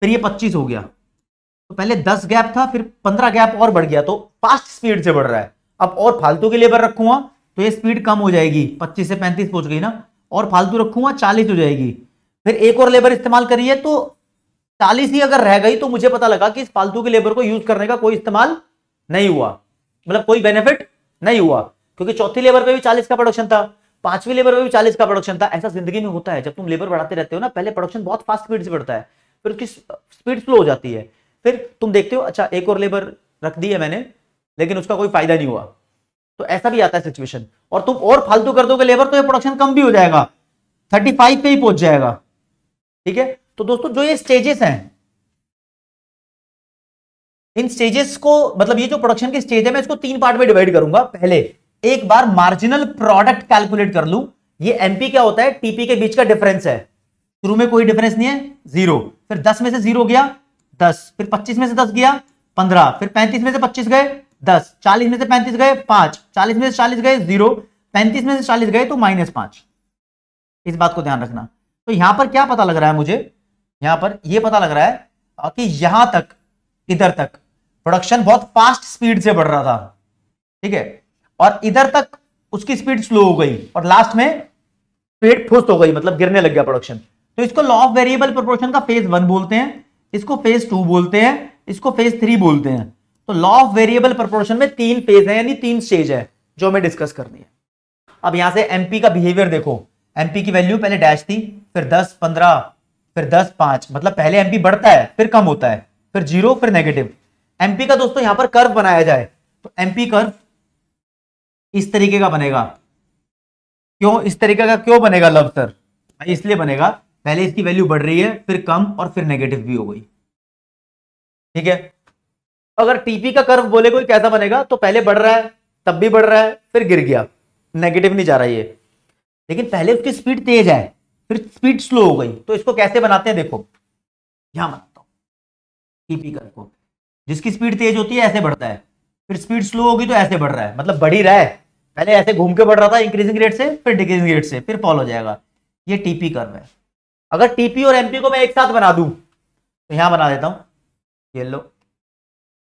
फिर ये पच्चीस हो गया तो पहले दस गैप था फिर पंद्रह गैप और बढ़ गया तो फास्ट स्पीड से बढ़ रहा है अब और फालतू के लेबर रखूंगा तो ये स्पीड कम हो जाएगी पच्चीस से पैंतीस पहुंच गई ना और फालतू रखूंगा चालीस हो जाएगी फिर एक और लेबर इस्तेमाल करिए तो चालीस ही अगर रह गई तो मुझे पता लगा कि इस फालतू के लेबर को यूज करने का कोई इस्तेमाल नहीं हुआ मतलब कोई बेनिफिट नहीं हुआ क्योंकि चौथी लेबर पे भी चालीस का प्रोडक्शन था पांचवी लेबर में भी चालीस का प्रोडक्शन था ऐसा जिंदगी में होता है जब तुम लेबर बढ़ाते रहते हो ना पहले प्रोडक्शन बहुत फास्ट स्पीड से बढ़ता है फिर उसकी स्पीड स्लो हो जाती है फिर तुम देखते हो अच्छा एक और लेबर रख दी है मैंने लेकिन उसका कोई फायदा नहीं हुआ तो ऐसा भी आता है सिचुएशन और तुम और फालतू कर दोगे लेबर तो ये प्रोडक्शन कम भी हो जाएगा थर्टी फाइव पे ही पहुंच जाएगा ठीक है तो दोस्तों जो ये स्टेजेस हैं इन स्टेजेस को मतलब ये जो प्रोडक्शन के स्टेज है मैं इसको तीन पार्ट में डिवाइड करूंगा पहले एक बार मार्जिनल प्रोडक्ट कैलकुलेट कर लू ये एमपी क्या होता है टीपी के बीच का डिफरेंस है शुरू में कोई डिफरेंस नहीं है जीरो फिर दस में से जीरो गया दस फिर पच्चीस में से दस गया पंद्रह फिर पैंतीस में से पच्चीस गए दस चालीस में से पैंतीस गए पांच चालीस में से चालीस गए जीरो पैंतीस में से चालीस गए तो माइनस पांच इस बात को ध्यान रखना तो यहां पर क्या पता लग रहा है मुझे यहां पर यह पता लग रहा है कि यहां तक इधर तक प्रोडक्शन बहुत फास्ट स्पीड से बढ़ रहा था ठीक है और इधर तक उसकी स्पीड स्लो हो गई और लास्ट में स्पीड फुस्त हो गई मतलब गिरने लग गया प्रोडक्शन तो इसको लॉ ऑफ वेरिएबल प्रोपोर्शन का फेज वन बोलते हैं इसको फेज टू बोलते हैं इसको फेज थ्री बोलते हैं तो लॉ ऑफ वेरिएबल प्रोपोर्शन में तीन फेज है यानी तीन स्टेज है जो हमें डिस्कस करनी है अब यहां से एमपी का बिहेवियर देखो एमपी की वैल्यू पहले डैश थी फिर दस पंद्रह फिर दस पांच मतलब पहले एमपी बढ़ता है फिर कम होता है फिर जीरो फिर नेगेटिव एमपी का दोस्तों यहां पर कर्व बनाया जाए तो एमपी कर्व इस तरीके का बनेगा क्यों इस तरीके का क्यों बनेगा लव सर इसलिए बनेगा पहले इसकी वैल्यू बढ़ रही है फिर कम और फिर नेगेटिव भी हो गई ठीक है अगर टीपी का कर्व बोले कोई कैसा बनेगा तो पहले बढ़ रहा है तब भी बढ़ रहा है फिर गिर गया नेगेटिव नहीं जा रहा ये लेकिन पहले उसकी स्पीड तेज है फिर स्पीड स्लो हो गई तो इसको कैसे बनाते हैं देखो यहां बनाता हूं टीपी कर्व को जिसकी स्पीड तेज होती है ऐसे बढ़ता है फिर स्पीड स्लो होगी तो ऐसे बढ़ रहा है मतलब बढ़ ही रहा है पहले ऐसे घूम के बढ़ रहा था इंक्रीजिंग रेट से फिर डिक्रीजिंग रेट से फिर फॉल हो जाएगा ये टीपी कर्व है अगर टीपी और एमपी को मैं एक साथ बना दूं तो यहां बना देता हूं ये लो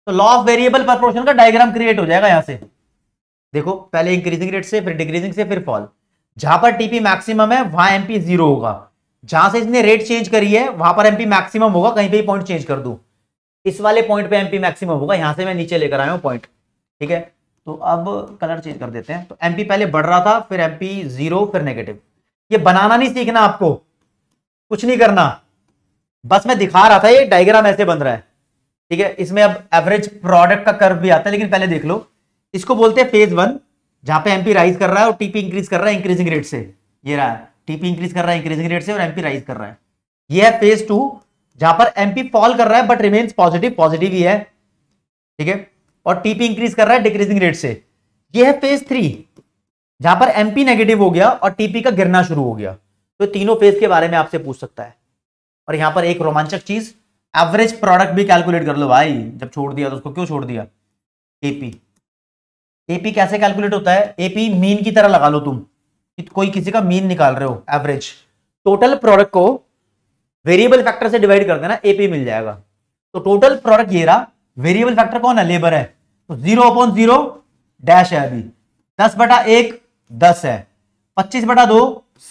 तो लॉ ऑफ वेरिएबल प्रपोर्शन का डायग्राम क्रिएट हो जाएगा यहां से देखो पहले इंक्रीजिंग रेट से फिर डिक्रीजिंग से फिर फॉल जहां पर टीपी मैक्सिमम है वहां एमपी जीरो होगा जहां से इसने रेट चेंज करी है वहां पर एमपी मैक्सिमम होगा कहीं पर पॉइंट चेंज कर दू इस वाले पॉइंट पे एमपी मैक्सिमम होगा यहां से मैं नीचे लेकर आया हूं पॉइंट ठीक है तो अब कलर चेंज कर देते हैं तो एमपी पहले बढ़ रहा था फिर एमपी जीरो फिर नेगेटिव ये बनाना नहीं सीखना आपको कुछ नहीं करना बस मैं दिखा रहा था ये डायग्राम ऐसे बन रहा है ठीक है इसमें अब एवरेज प्रोडक्ट का कर्व भी आता है लेकिन पहले देख लो इसको बोलते हैं फेज वन जहां पे एमपी राइज कर रहा है और टीपी इंक्रीज कर रहा है इंक्रीजिंग रेट से ये रहा है टीपी इंक्रीज कर रहा है इंक्रीजिंग रेट से और एमपी राइज कर रहा है ये है फेज टू जहां पर एमपी फॉल कर रहा है बट रिमेन्स पॉजिटिव पॉजिटिव ही है ठीक है और टीपी इंक्रीज कर रहा है डिक्रीजिंग रेट से ये है फेज थ्री जहां पर एमपी नेगेटिव हो गया और टीपी का गिरना शुरू हो गया तो तीनों फेज के बारे में आपसे पूछ सकता है और यहां पर एक रोमांचक चीज एवरेज प्रोडक्ट भी कैलकुलेट कर लो भाई जब छोड़ दिया तो उसको क्यों छोड़ दिया एपी एपी कैसे कैलकुलेट होता है एपी मीन की तरह लगा लो तुम कि कोई किसी का मीन निकाल रहे हो एवरेज टोटल प्रोडक्ट को वेरिएबल फैक्टर से डिवाइड कर देना एपी मिल जाएगा तो टोटल प्रोडक्ट ये रहा वेरिएबल फैक्टर कौन है लेबर है तो जीरो अपॉन जीरो डैश है अभी दस बटा एक दस है पच्चीस बटा दो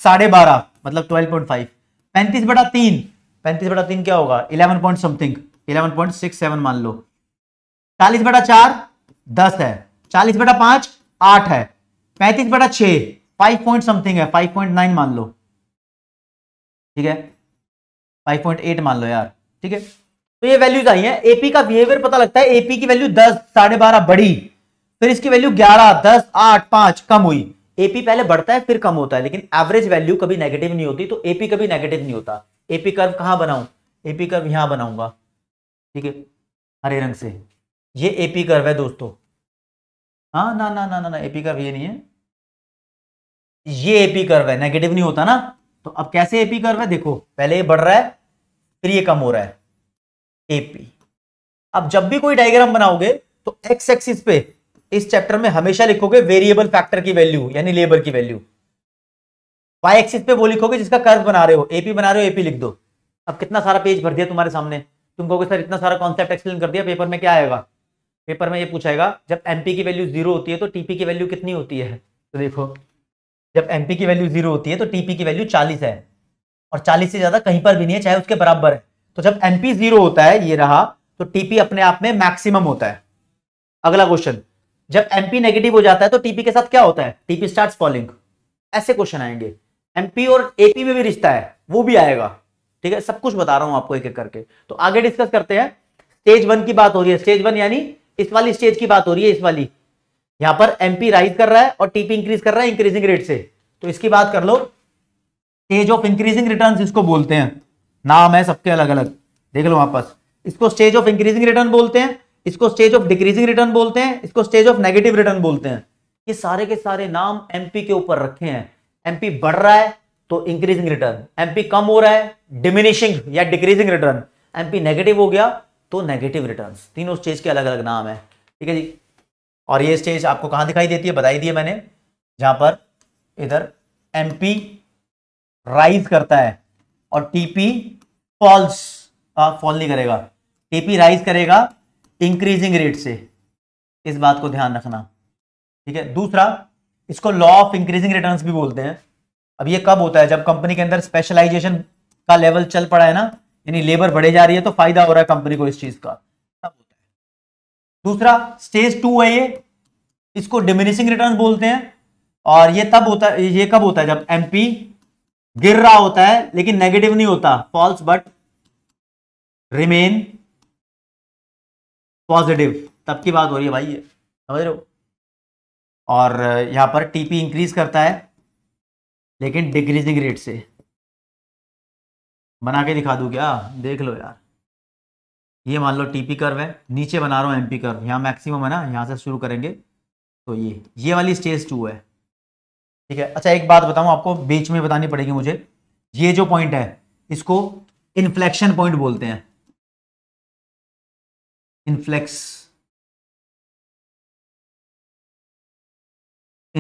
साढ़े बारह मतलब ट्वेल्व पॉइंट फाइव पैंतीस बटा तीन पैंतीस बटा तीन क्या होगा eleven point something eleven point six seven मान लो चालीस बटा चार दस है चालीस बटा पांच आठ है पैंतीस बटा छ फाइव पॉइंट समथिंग है फाइव पॉइंट नाइन मान लो ठीक है फाइव पॉइंट एट मान लो यार ठीक है तो ये वैल्यूज आई हैं एपी का बिहेवियर पता लगता है एपी की वैल्यू दस साढ़े बारह बढ़ी फिर इसकी वैल्यू ग्यारह दस आठ पांच कम हुई एपी पहले बढ़ता है फिर कम होता है लेकिन एवरेज वैल्यू कभी नेगेटिव नहीं होती तो एपी कभी नेगेटिव नहीं होता एपी कर्व कहां बनाऊ एपी कर्व यहां बनाऊंगा ठीक है हरे रंग से ये एपी कर्व है दोस्तों हाँ ना ना ना ना ना एपी कर्व ये नहीं है ये एपी कर्व है नेगेटिव नहीं होता ना तो अब कैसे एपी कर्व है देखो पहले ये बढ़ रहा है फिर ये कम हो रहा है एपी अब जब भी कोई डायग्राम बनाओगे तो एक्स एक्सिस पे इस चैप्टर में हमेशा लिखोगे वेरिएबल फैक्टर की वैल्यू यानी लेबर की वैल्यू वाई एक्सिस पे वो लिखोगे जिसका कर्व बना रहे हो एपी बना रहे हो एपी लिख दो अब कितना सारा पेज भर दिया तुम्हारे सामने तुम कहोगे सर इतना सारा कॉन्सेप्ट एक्सप्लेन कर दिया पेपर में क्या आएगा पेपर में ये पूछेगा जब एमपी की वैल्यू जीरो होती है तो टीपी की वैल्यू कितनी होती है तो देखो जब एमपी की वैल्यू जीरो होती है तो टीपी की वैल्यू चालीस है और चालीस से ज्यादा कहीं पर भी नहीं है चाहे उसके बराबर है तो जब एनपी जीरो होता है ये रहा तो टीपी अपने आप में मैक्सिमम होता है अगला क्वेश्चन जब एनपी नेगेटिव हो जाता है तो टीपी के साथ क्या होता है टीपी स्टार्ट फॉलिंग ऐसे क्वेश्चन आएंगे एमपी और एपी में भी रिश्ता है वो भी आएगा ठीक है सब कुछ बता रहा हूं आपको एक एक करके तो आगे डिस्कस करते हैं स्टेज वन की बात हो रही है स्टेज वन यानी इस वाली स्टेज की बात हो रही है इस वाली यहां पर एमपी राइज कर रहा है और टीपी इंक्रीज कर रहा है इंक्रीजिंग रेट से तो इसकी बात कर लो स्टेज ऑफ इंक्रीजिंग रिटर्न इसको बोलते हैं नाम है सबके अलग अलग देख लो वापस इसको स्टेज ऑफ इंक्रीजिंग रिटर्न बोलते हैं इसको स्टेज ऑफ डिक्रीजिंग रिटर्न बोलते हैं इसको स्टेज ऑफ नेगेटिव रिटर्न बोलते हैं ये सारे के सारे नाम एमपी के ऊपर रखे हैं एमपी बढ़ रहा है तो इंक्रीजिंग रिटर्न एमपी कम हो रहा है डिमिनिशिंग या डिक्रीजिंग रिटर्न एमपी नेगेटिव हो गया तो नेगेटिव रिटर्न तीनों स्टेज के अलग अलग नाम है ठीक है जी और ये स्टेज आपको कहां दिखाई देती है बताई दिए मैंने जहां पर इधर एमपी राइज करता है और टीपी फॉल्स फॉल नहीं करेगा टीपी राइज करेगा इंक्रीजिंग रेट से इस बात को ध्यान रखना ठीक है दूसरा इसको लॉ ऑफ इंक्रीजिंग रिटर्न्स भी बोलते हैं अब ये कब होता है जब कंपनी के अंदर स्पेशलाइजेशन का लेवल चल पड़ा है ना यानी लेबर बढ़े जा रही है तो फायदा हो रहा है कंपनी को इस चीज का तब होता है दूसरा स्टेज टू है ये इसको डिमिनिशिंग रिटर्न बोलते हैं और ये तब होता है ये कब होता है जब एमपी गिर रहा होता है लेकिन नेगेटिव नहीं होता फॉल्स बट रिमेन पॉजिटिव तब की बात हो रही है भाई ये समझ रहे हो और यहां पर टीपी इंक्रीज करता है लेकिन डिक्रीजिंग रेट से बना के दिखा दू क्या देख लो यार ये मान लो टीपी कर्व है नीचे बना रहा हूं एमपी कर्व यहां मैक्सिमम है ना यहां से शुरू करेंगे तो ये ये वाली स्टेज टू है ठीक है अच्छा एक बात बताऊं आपको बीच में बतानी पड़ेगी मुझे ये जो पॉइंट है इसको इन्फ्लेक्शन पॉइंट बोलते हैं inflex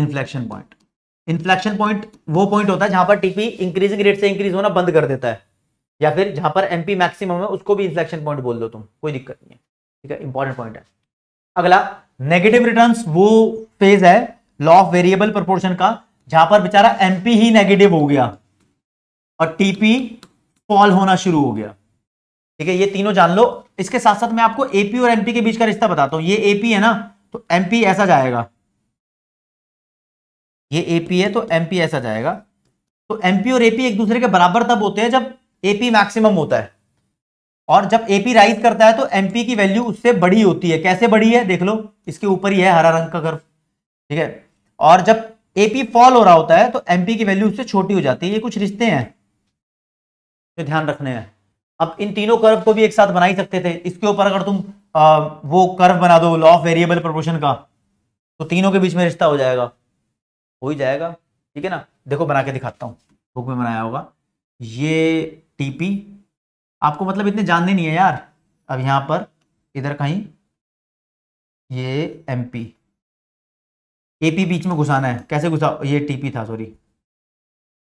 inflection point inflection point वो पॉइंट होता है जहां पर टीपी इंक्रीजिंग रेट से इंक्रीज होना बंद कर देता है या फिर जहां पर एमपी मैक्सिमम है उसको भी इन्फ्लेक्शन पॉइंट बोल दो तुम कोई दिक्कत नहीं है ठीक है इंपॉर्टेंट पॉइंट है अगला नेगेटिव रिटर्न्स वो फेज है लॉ ऑफ वेरिएबल प्रपोर्शन का जहां पर बेचारा एमपी ही नेगेटिव हो गया और टीपी फॉल होना शुरू हो गया ठीक है ये तीनों जान लो इसके साथ साथ मैं आपको एपी और एमपी के बीच का रिश्ता बताता हूं ये एपी है ना तो एमपी ऐसा जाएगा ये एपी है तो एमपी ऐसा जाएगा तो एमपी और एपी एक दूसरे के बराबर तब होते हैं जब एपी मैक्सिमम होता है और जब एपी राइज करता है तो एमपी की वैल्यू उससे बड़ी होती है कैसे बड़ी है देख लो इसके ऊपर ही है हरा रंग का कर्व ठीक है और जब एपी फॉल हो रहा होता है तो एमपी की वैल्यू उससे छोटी हो जाती है ये कुछ रिश्ते हैं जो ध्यान रखने हैं अब इन तीनों कर्व को भी एक साथ बना ही सकते थे इसके ऊपर अगर तुम आ, वो कर्व बना दो लॉ ऑफ वेरिएबल प्रोपोर्शन का तो तीनों के बीच में रिश्ता हो जाएगा हो ही जाएगा ठीक है ना देखो बना के दिखाता हूँ बुक में बनाया होगा ये टीपी आपको मतलब इतने जानने नहीं है यार अब यहाँ पर इधर कहीं ये एमपी एपी पी बीच में घुसाना है कैसे घुसाओ ये टीपी था सॉरी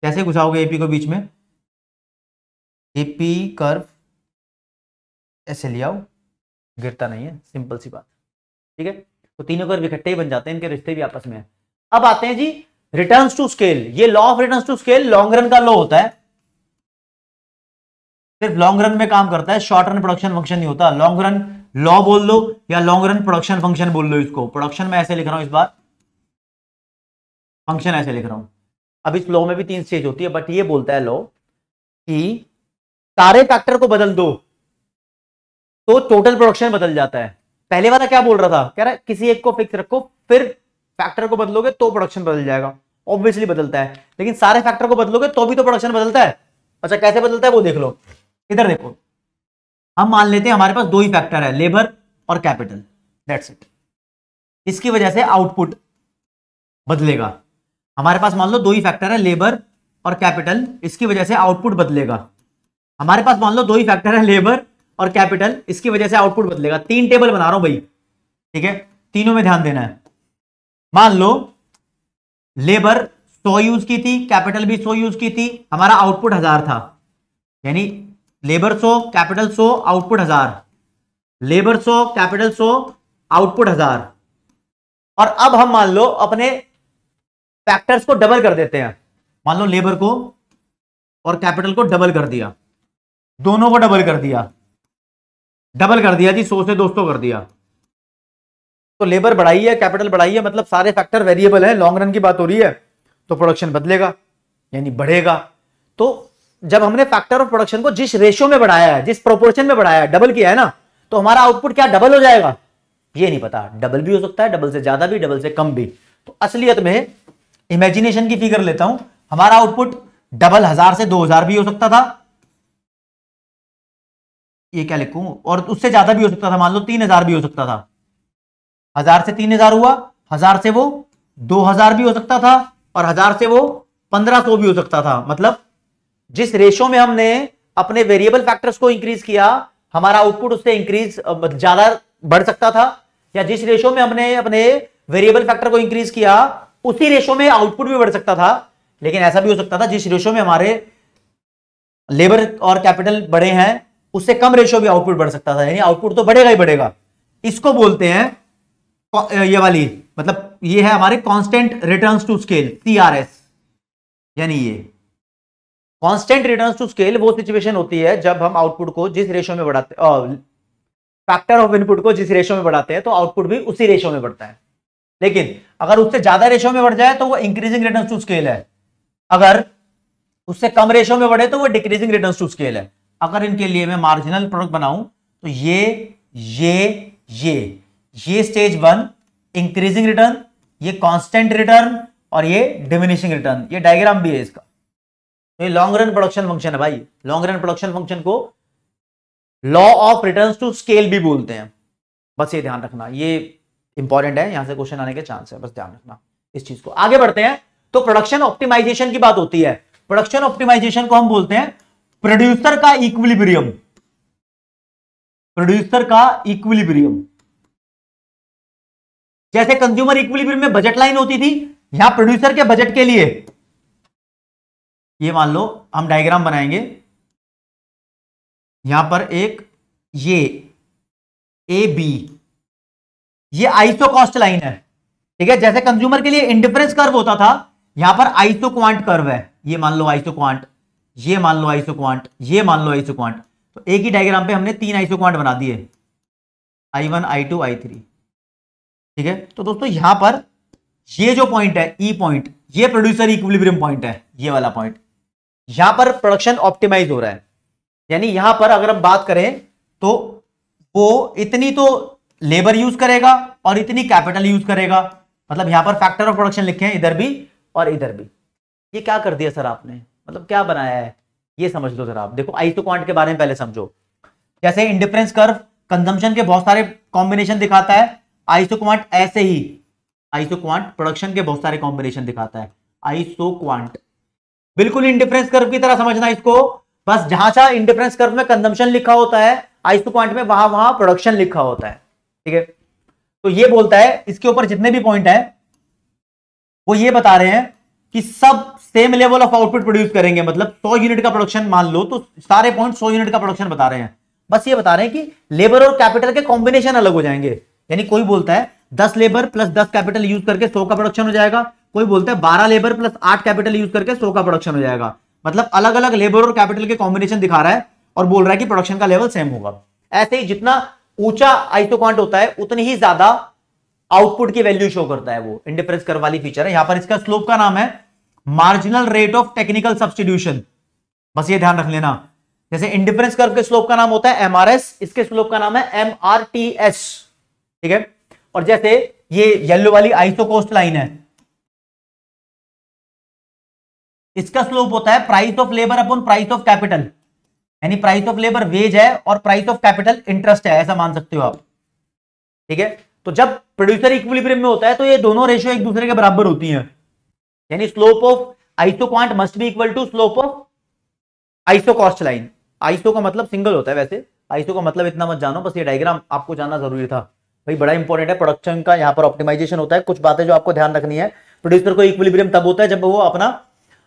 कैसे घुसाओगे एपी को बीच में एपी कर्व ऐसे ले आओ गिरता नहीं है सिंपल सी बात ठीक है तो तीनों कर्व इकट्ठे ही बन जाते हैं इनके रिश्ते भी आपस में है अब आते हैं जी रिटर्न टू स्केल ये law of return to scale long run का लॉ होता है सिर्फ लॉन्ग रन में काम करता है शॉर्ट रन प्रोडक्शन फंक्शन नहीं होता लॉन्ग रन लॉ बोल दो या लॉन्ग रन प्रोडक्शन फंक्शन बोल दो इसको प्रोडक्शन में ऐसे लिख रहा हूं इस बार फंक्शन ऐसे लिख रहा हूं अब इस लॉ में भी तीन स्टेज होती है बट ये बोलता है लॉ कि सारे फैक्टर को बदल दो तो टोटल प्रोडक्शन बदल जाता है पहले वाला क्या बोल रहा था कह रहा है किसी एक को फिक्स रखो फिर फैक्टर को बदलोगे तो प्रोडक्शन बदल जाएगा ऑब्वियसली बदलता है लेकिन सारे फैक्टर को बदलोगे तो भी तो प्रोडक्शन बदलता है अच्छा कैसे बदलता है वो देख लो इधर देखो हम मान लेते हैं हमारे पास दो ही फैक्टर है लेबर और कैपिटल दैट्स इट इसकी वजह से आउटपुट बदलेगा हमारे पास मान लो दो ही फैक्टर है लेबर और कैपिटल इसकी वजह से आउटपुट बदलेगा हमारे पास मान लो दो ही फैक्टर है लेबर और कैपिटल इसकी वजह से आउटपुट बदलेगा तीन टेबल बना रहा हूं भाई ठीक है तीनों में ध्यान देना है मान लो लेबर सौ यूज की थी कैपिटल भी सौ यूज की थी हमारा आउटपुट हजार था यानी लेबर सो कैपिटल सो आउटपुट हजार लेबर सो कैपिटल सो आउटपुट हजार और अब हम मान लो अपने फैक्टर्स को डबल कर देते हैं मान लो लेबर को और कैपिटल को डबल कर दिया दोनों को डबल कर दिया डबल कर दिया जी सौ से दोस्तों कर दिया तो लेबर बढ़ाई है कैपिटल बढ़ाई है मतलब सारे फैक्टर वेरिएबल है लॉन्ग रन की बात हो रही है तो प्रोडक्शन बदलेगा यानी बढ़ेगा तो जब हमने फैक्टर ऑफ प्रोडक्शन को जिस रेशियो में बढ़ाया है जिस प्रोपोर्शन में बढ़ाया है डबल किया है ना तो हमारा आउटपुट क्या डबल हो जाएगा ये नहीं पता डबल भी हो सकता है डबल से ज्यादा भी डबल से कम भी तो असलियत में इमेजिनेशन की फिगर लेता हूं हमारा आउटपुट डबल हजार से दो हजार भी हो सकता था ये क्या लिखूं और उससे ज्यादा भी हो सकता था मान लो तीन हजार भी हो सकता था हजार से तीन हजार हुआ हजार से वो दो हजार भी हो सकता था और हजार से वो पंद्रह सौ भी हो सकता था मतलब जिस रेशो में हमने अपने वेरिएबल फैक्टर्स को इंक्रीज किया हमारा आउटपुट उससे इंक्रीज मतलब ज्यादा बढ़ सकता था या जिस रेशो में हमने अपने वेरिएबल फैक्टर को इंक्रीज किया उसी रेशो में आउटपुट भी बढ़ सकता था लेकिन ऐसा भी हो सकता था जिस रेशो में हमारे लेबर और कैपिटल बढ़े हैं उससे कम रेशो भी आउटपुट बढ़ सकता था यानी आउटपुट तो बढ़ेगा ही बढ़ेगा इसको बोलते हैं ये वाली मतलब ये है हमारे constant returns to scale CRS यानी ये कांस्टेंट रिटर्न्स टू स्केल वो सिचुएशन होती है जब हम आउटपुट को जिस रेशो में बढ़ाते फैक्टर ऑफ इनपुट को जिस रेशो में बढ़ाते हैं तो आउटपुट भी उसी रेशो में बढ़ता है लेकिन अगर उससे ज्यादा रेशो में बढ़ जाए तो वो इंक्रीजिंग रिटर्न टू स्केल है अगर उससे कम रेशो में बढ़े तो वो डिक्रीजिंग रिटर्न टू स्केल है अगर इनके लिए मैं मार्जिनल प्रोडक्ट बनाऊं तो ये ये ये ये स्टेज वन इंक्रीजिंग रिटर्न ये कॉन्स्टेंट रिटर्न और ये डिमिनिशिंग रिटर्न ये डायग्राम भी है इसका तो ये लॉन्ग रन प्रोडक्शन फंक्शन है भाई लॉन्ग रन प्रोडक्शन फंक्शन को law of return to scale भी बोलते हैं बस ये ध्यान रखना ये इंपॉर्टेंट है यहां से क्वेश्चन आने के चांस है बस ध्यान रखना इस चीज को आगे बढ़ते हैं तो प्रोडक्शन ऑप्टिमाइजेशन की बात होती है प्रोडक्शन ऑप्टिमाइजेशन को हम बोलते हैं प्रोड्यूसर का इक्विलिब्रियम प्रोड्यूसर का इक्विलिब्रियम जैसे कंज्यूमर इक्विलिब्रियम में बजट लाइन होती थी यहां प्रोड्यूसर के बजट के लिए ये मान लो हम डायग्राम बनाएंगे यहां पर एक ये ए बी ये आइसो कॉस्ट लाइन है ठीक है जैसे कंज्यूमर के लिए इंडिफरेंस कर्व होता था यहां पर आइसो क्वांट कर्व है ये मान लो आइसो क्वांट ये मान लो आइसो क्वांट ये मान लो आइसो क्वांट तो एक ही डायग्राम पे हमने तीन आइसो क्वांट बना दिए I one I two I three ठीक है तो दोस्तों यहां पर ये जो पॉइंट है ई e पॉइंट ये प्रोड्यूसर इक्विलिब्रियम पॉइंट है ये वाला पॉइंट यहां पर प्रोडक्शन ऑप्टिमाइज हो रहा है यानी यहां पर अगर हम बात करें तो वो इतनी तो लेबर यूज करेगा और इतनी कैपिटल यूज करेगा मतलब यहां पर फैक्टर ऑफ प्रोडक्शन लिखे हैं इधर भी और इधर भी ये क्या कर दिया सर आपने मतलब क्या बनाया है ये समझ लो सर आप देखो आइसो तो क्वांट के बारे में पहले समझो जैसे इंडिफरेंस कर्व कंजम्पशन के बहुत सारे कॉम्बिनेशन दिखाता है आइसो तो क्वांट ऐसे ही आइसो तो क्वांट प्रोडक्शन के बहुत सारे कॉम्बिनेशन दिखाता है आइसो क्वांट बिल्कुल इंडिफरेंस कर्व की तरह समझना इसको बस जहां जहां इंडिफरेंस कर्व में कंजम्पशन लिखा होता है आईसो क्वांट में वहां वहां प्रोडक्शन लिखा होता है ठीक है तो ये बोलता है इसके ऊपर जितने भी पॉइंट है वो ये बता रहे हैं कि सब same level of output produce करेंगे मतलब 100 यूनिट का प्रोडक्शन मान लो तो सारे पॉइंट 100 यूनिट का प्रोडक्शन बता रहे हैं बस ये बता रहे हैं कि लेबर और कैपिटल के कॉम्बिनेशन अलग हो जाएंगे यानी कोई बोलता है दस लेबर प्लस दस कैपिटल यूज करके 100 का प्रोडक्शन हो जाएगा कोई बोलता है बारह लेबर प्लस आठ कैपिटल यूज करके सौ का प्रोडक्शन हो जाएगा मतलब अलग अलग लेबर और कैपिटल के कॉम्बिनेशन दिखा रहा है और बोल रहा है कि प्रोडक्शन का लेवल सेम होगा ऐसे ही जितना ऊंचा आइसोक्वांट तो होता है उतनी ही ज्यादा आउटपुट की वैल्यू शो करता है वो इंडिप्रेस कर वाली फीचर है यहां पर इसका स्लोप का नाम है marginal rate of technical substitution बस ये ध्यान रख लेना जैसे इंडिफरेंस कर्व के स्लोप का नाम होता है एमआरएस इसके स्लोप का नाम है एम ठीक है और जैसे ये येलो वाली आइसोकोस्ट तो लाइन है इसका स्लोप होता है price of labour upon price of capital यानी प्राइस ऑफ लेबर वेज है और प्राइस ऑफ कैपिटल इंटरेस्ट है ऐसा मान सकते हो आप ठीक है तो जब प्रोड्यूसर इक्विलिब्रियम में होता है तो ये दोनों रेशियो एक दूसरे के बराबर होती है यानी slope of isoquant must be equal to slope of iso cost line iso का मतलब सिंगल होता है वैसे आइसो का मतलब इतना मत जानो बस ये डायग्राम आपको जानना जरूरी था भाई बड़ा इंपॉर्टेंट है प्रोडक्शन का यहाँ पर ऑप्टिमाइजेशन होता है कुछ बातें जो आपको ध्यान रखनी है प्रोड्यूसर को इक्विलिब्रियम तब होता है जब वो अपना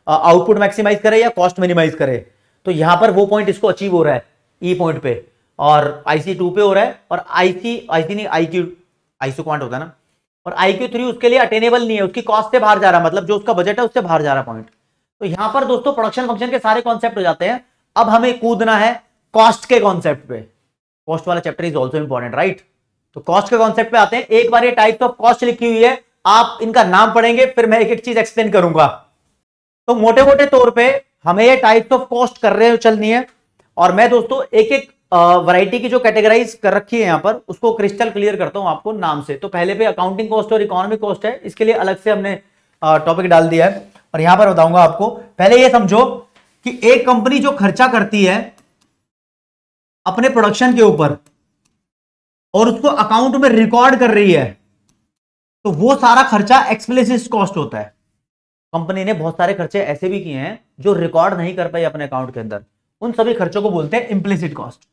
आउटपुट uh, मैक्सिमाइज करे या कॉस्ट मिनिमाइज करे तो यहां पर वो पॉइंट इसको अचीव हो रहा है ई e पॉइंट पे और आईसी टू पे हो रहा है और आईसी आईसी नहीं आई क्यू आईसी क्वांट होता है ना और आई क्यू थ्री उसके लिए अटेनेबल नहीं है उसकी कॉस्ट से बाहर जा रहा है मतलब जो उसका बजट है उससे बाहर जा रहा पॉइंट तो यहां पर दोस्तों प्रोडक्शन फंक्शन के सारे कॉन्सेप्ट हो जाते हैं अब हमें कूदना है कॉस्ट के कॉन्सेप्ट पे कॉस्ट वाला chapter is also important right तो कॉस्ट के कॉन्सेप्ट पे आते हैं एक बार ये टाइप ऑफ कॉस्ट लिखी हुई है आप इनका नाम पढ़ेंगे फिर मैं एक एक चीज एक्सप्लेन करूंगा तो मोटे मोटे तौर पे हमें टाइप्स ऑफ कॉस्ट कर रहे हो चलनी है और मैं दोस्तों एक एक वैरायटी की जो कैटेगराइज कर रखी है यहाँ पर उसको क्रिस्टल क्लियर करता हूँ आपको नाम से तो पहले पे अकाउंटिंग कॉस्ट और इकोनॉमिक कॉस्ट है इसके लिए अलग से हमने टॉपिक डाल दिया है और यहां पर बताऊंगा आपको पहले ये समझो कि एक कंपनी जो खर्चा करती है अपने प्रोडक्शन के ऊपर और उसको अकाउंट में रिकॉर्ड कर रही है तो वो सारा खर्चा एक्सप्लेसिस कॉस्ट होता है कंपनी ने बहुत सारे खर्चे ऐसे भी किए हैं जो रिकॉर्ड नहीं कर पाई अपने अकाउंट के अंदर उन सभी खर्चों को बोलते हैं इम्प्लिसिट कॉस्ट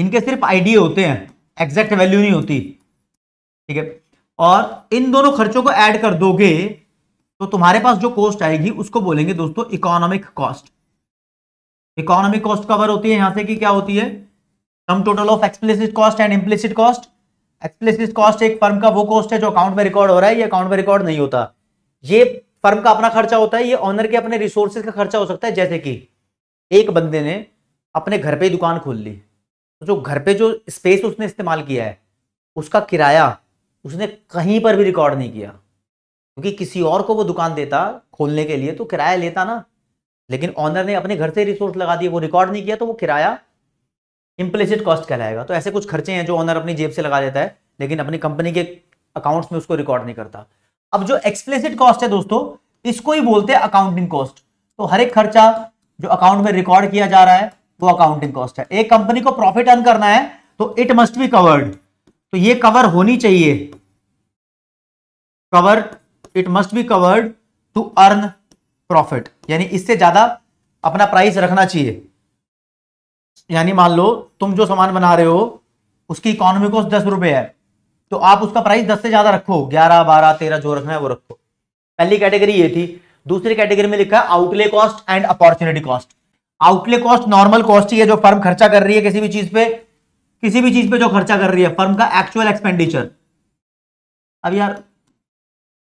इनके सिर्फ आइडिया होते हैं एग्जैक्ट वैल्यू नहीं होती ठीक है और इन दोनों खर्चों को ऐड कर दोगे तो तुम्हारे पास जो कॉस्ट आएगी उसको बोलेंगे दोस्तों economic cost economic cost cover होती है यहां से कि क्या होती है sum total of explicit cost and implicit cost explicit cost एक फर्म का वो कॉस्ट है जो अकाउंट में रिकॉर्ड हो रहा है या अकाउंट में रिकॉर्ड नहीं होता ये फर्म का अपना खर्चा होता है ये ऑनर के अपने रिसोर्सेज का खर्चा हो सकता है जैसे कि एक बंदे ने अपने घर पे दुकान खोल ली तो जो घर पे जो स्पेस उसने इस्तेमाल किया है उसका किराया उसने कहीं पर भी रिकॉर्ड नहीं किया क्योंकि किसी और को वो दुकान देता खोलने के लिए तो किराया लेता ना लेकिन ऑनर ने अपने घर से रिसोर्स लगा दिए वो रिकॉर्ड नहीं किया तो वो किराया इम्प्लिसिट कॉस्ट कहलाएगा तो ऐसे कुछ खर्चे हैं जो ऑनर अपनी जेब से लगा देता है लेकिन अपनी कंपनी के अकाउंट्स में उसको रिकॉर्ड नहीं करता अब जो एक्सप्लेसिट कॉस्ट है दोस्तों इसको ही बोलते हैं अकाउंटिंग कॉस्ट तो हर एक खर्चा जो अकाउंट में रिकॉर्ड किया जा रहा है वो अकाउंटिंग कॉस्ट है एक कंपनी को प्रॉफिट अर्न करना है तो इट मस्ट बी कवर्ड तो ये कवर होनी चाहिए cover it must be covered to earn profit यानी इससे ज्यादा अपना प्राइस रखना चाहिए यानी मान लो तुम जो सामान बना रहे हो उसकी इकोनॉमी को दस रुपए है तो आप उसका प्राइस दस से ज्यादा रखो ग्यारह बारह तेरह जो रखना है वो रखो पहली कैटेगरी ये थी दूसरी कैटेगरी में लिखा है outlay cost and opportunity cost outlay cost normal cost ही है जो फर्म खर्चा कर रही है किसी भी चीज पे किसी भी चीज पे जो खर्चा कर रही है फर्म का एक्चुअल एक्सपेंडिचर अब यार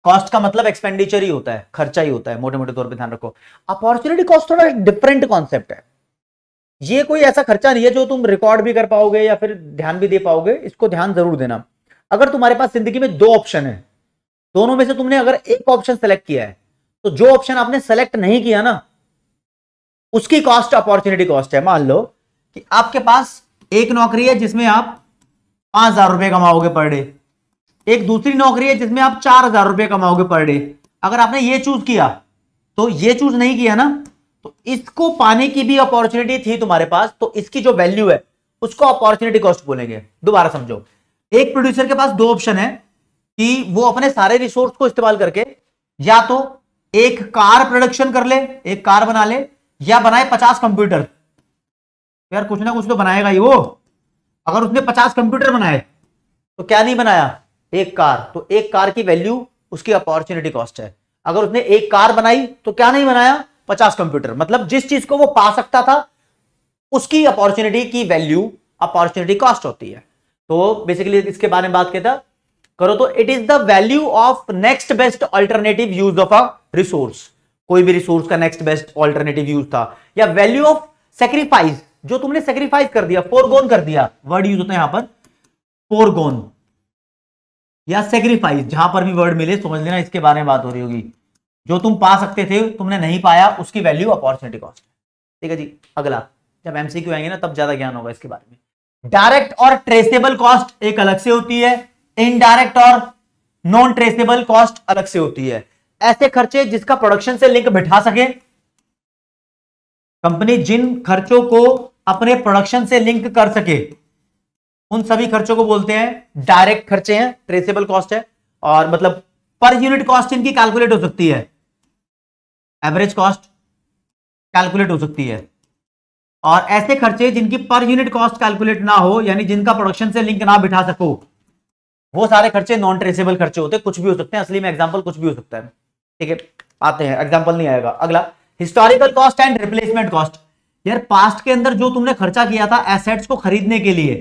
कॉस्ट का मतलब एक्सपेंडिचर ही होता है खर्चा ही होता है मोटे मोटे तौर पर ध्यान रखो अपॉर्चुनिटी कॉस्ट थोड़ा डिफरेंट कॉन्सेप्ट है ये कोई ऐसा खर्चा नहीं है जो तुम रिकॉर्ड भी कर पाओगे या फिर ध्यान भी दे पाओगे इसको ध्यान जरूर देना अगर तुम्हारे पास जिंदगी में दो ऑप्शन है दोनों में से तुमने अगर एक ऑप्शन सेलेक्ट किया है तो जो ऑप्शन आपने सेलेक्ट नहीं किया ना उसकी कॉस्ट अपॉर्चुनिटी कॉस्ट है मान लो कि आपके पास एक नौकरी है जिसमें आप पांच हजार रुपए कमाओगे पर डे एक दूसरी नौकरी है जिसमें आप चार हजार रुपए कमाओगे पर डे अगर आपने ये चूज किया तो ये चूज नहीं किया ना तो इसको पाने की भी अपॉर्चुनिटी थी तुम्हारे पास तो इसकी जो वैल्यू है उसको अपॉर्चुनिटी कॉस्ट बोलेंगे दोबारा समझो एक प्रोड्यूसर के पास दो ऑप्शन है कि वो अपने सारे रिसोर्स को इस्तेमाल करके या तो एक कार प्रोडक्शन कर ले एक कार बना ले या बनाए पचास कंप्यूटर यार कुछ ना कुछ तो बनाएगा ही वो अगर उसने पचास कंप्यूटर बनाए तो क्या नहीं बनाया एक कार तो एक कार की वैल्यू उसकी अपॉर्चुनिटी कॉस्ट है अगर उसने एक कार बनाई तो क्या नहीं बनाया पचास कंप्यूटर मतलब जिस चीज को वो पा सकता था उसकी अपॉर्चुनिटी की वैल्यू अपॉर्चुनिटी कॉस्ट होती है तो बेसिकली इसके बारे में बात कहता करो तो it is the value of next best alternative use of a resource कोई भी रिसोर्स का नेक्स्ट बेस्ट ऑल्टरनेटिव यूज था या वैल्यू ऑफ सेक्रीफाइस जो तुमने सेक्रीफाइस कर दिया फोरगोन कर दिया वर्ड यूज होता है यहां पर फोरगोन या सेक्रीफाइस जहां पर भी वर्ड मिले समझ लेना इसके बारे में बात हो रही होगी जो तुम पा सकते थे तुमने नहीं पाया उसकी वैल्यू अपॉर्चुनिटी कॉस्ट ठीक है जी अगला जब एमसीक्यू आएंगे ना तब ज्यादा ज्ञान होगा इसके बारे में डायरेक्ट और ट्रेसेबल कॉस्ट एक अलग से होती है इनडायरेक्ट और नॉन ट्रेसेबल कॉस्ट अलग से होती है ऐसे खर्चे जिसका प्रोडक्शन से लिंक बिठा सके कंपनी जिन खर्चों को अपने प्रोडक्शन से लिंक कर सके उन सभी खर्चों को बोलते हैं डायरेक्ट खर्चे हैं ट्रेसेबल कॉस्ट है और मतलब पर यूनिट कॉस्ट इनकी कैलकुलेट हो सकती है एवरेज कॉस्ट कैलकुलेट हो सकती है और ऐसे खर्चे जिनकी पर यूनिट कॉस्ट कैलकुलेट ना हो यानी जिनका प्रोडक्शन से लिंक ना बिठा सको वो सारे खर्चे नॉन ट्रेसेबल खर्चे होते कुछ भी हो सकते हैं असली में एग्जाम्पल कुछ भी हो सकता है ठीक है आते हैं एग्जाम्पल नहीं आएगा अगला historical cost and replacement cost यार पास्ट के अंदर जो तुमने खर्चा किया था एसेट्स को खरीदने के लिए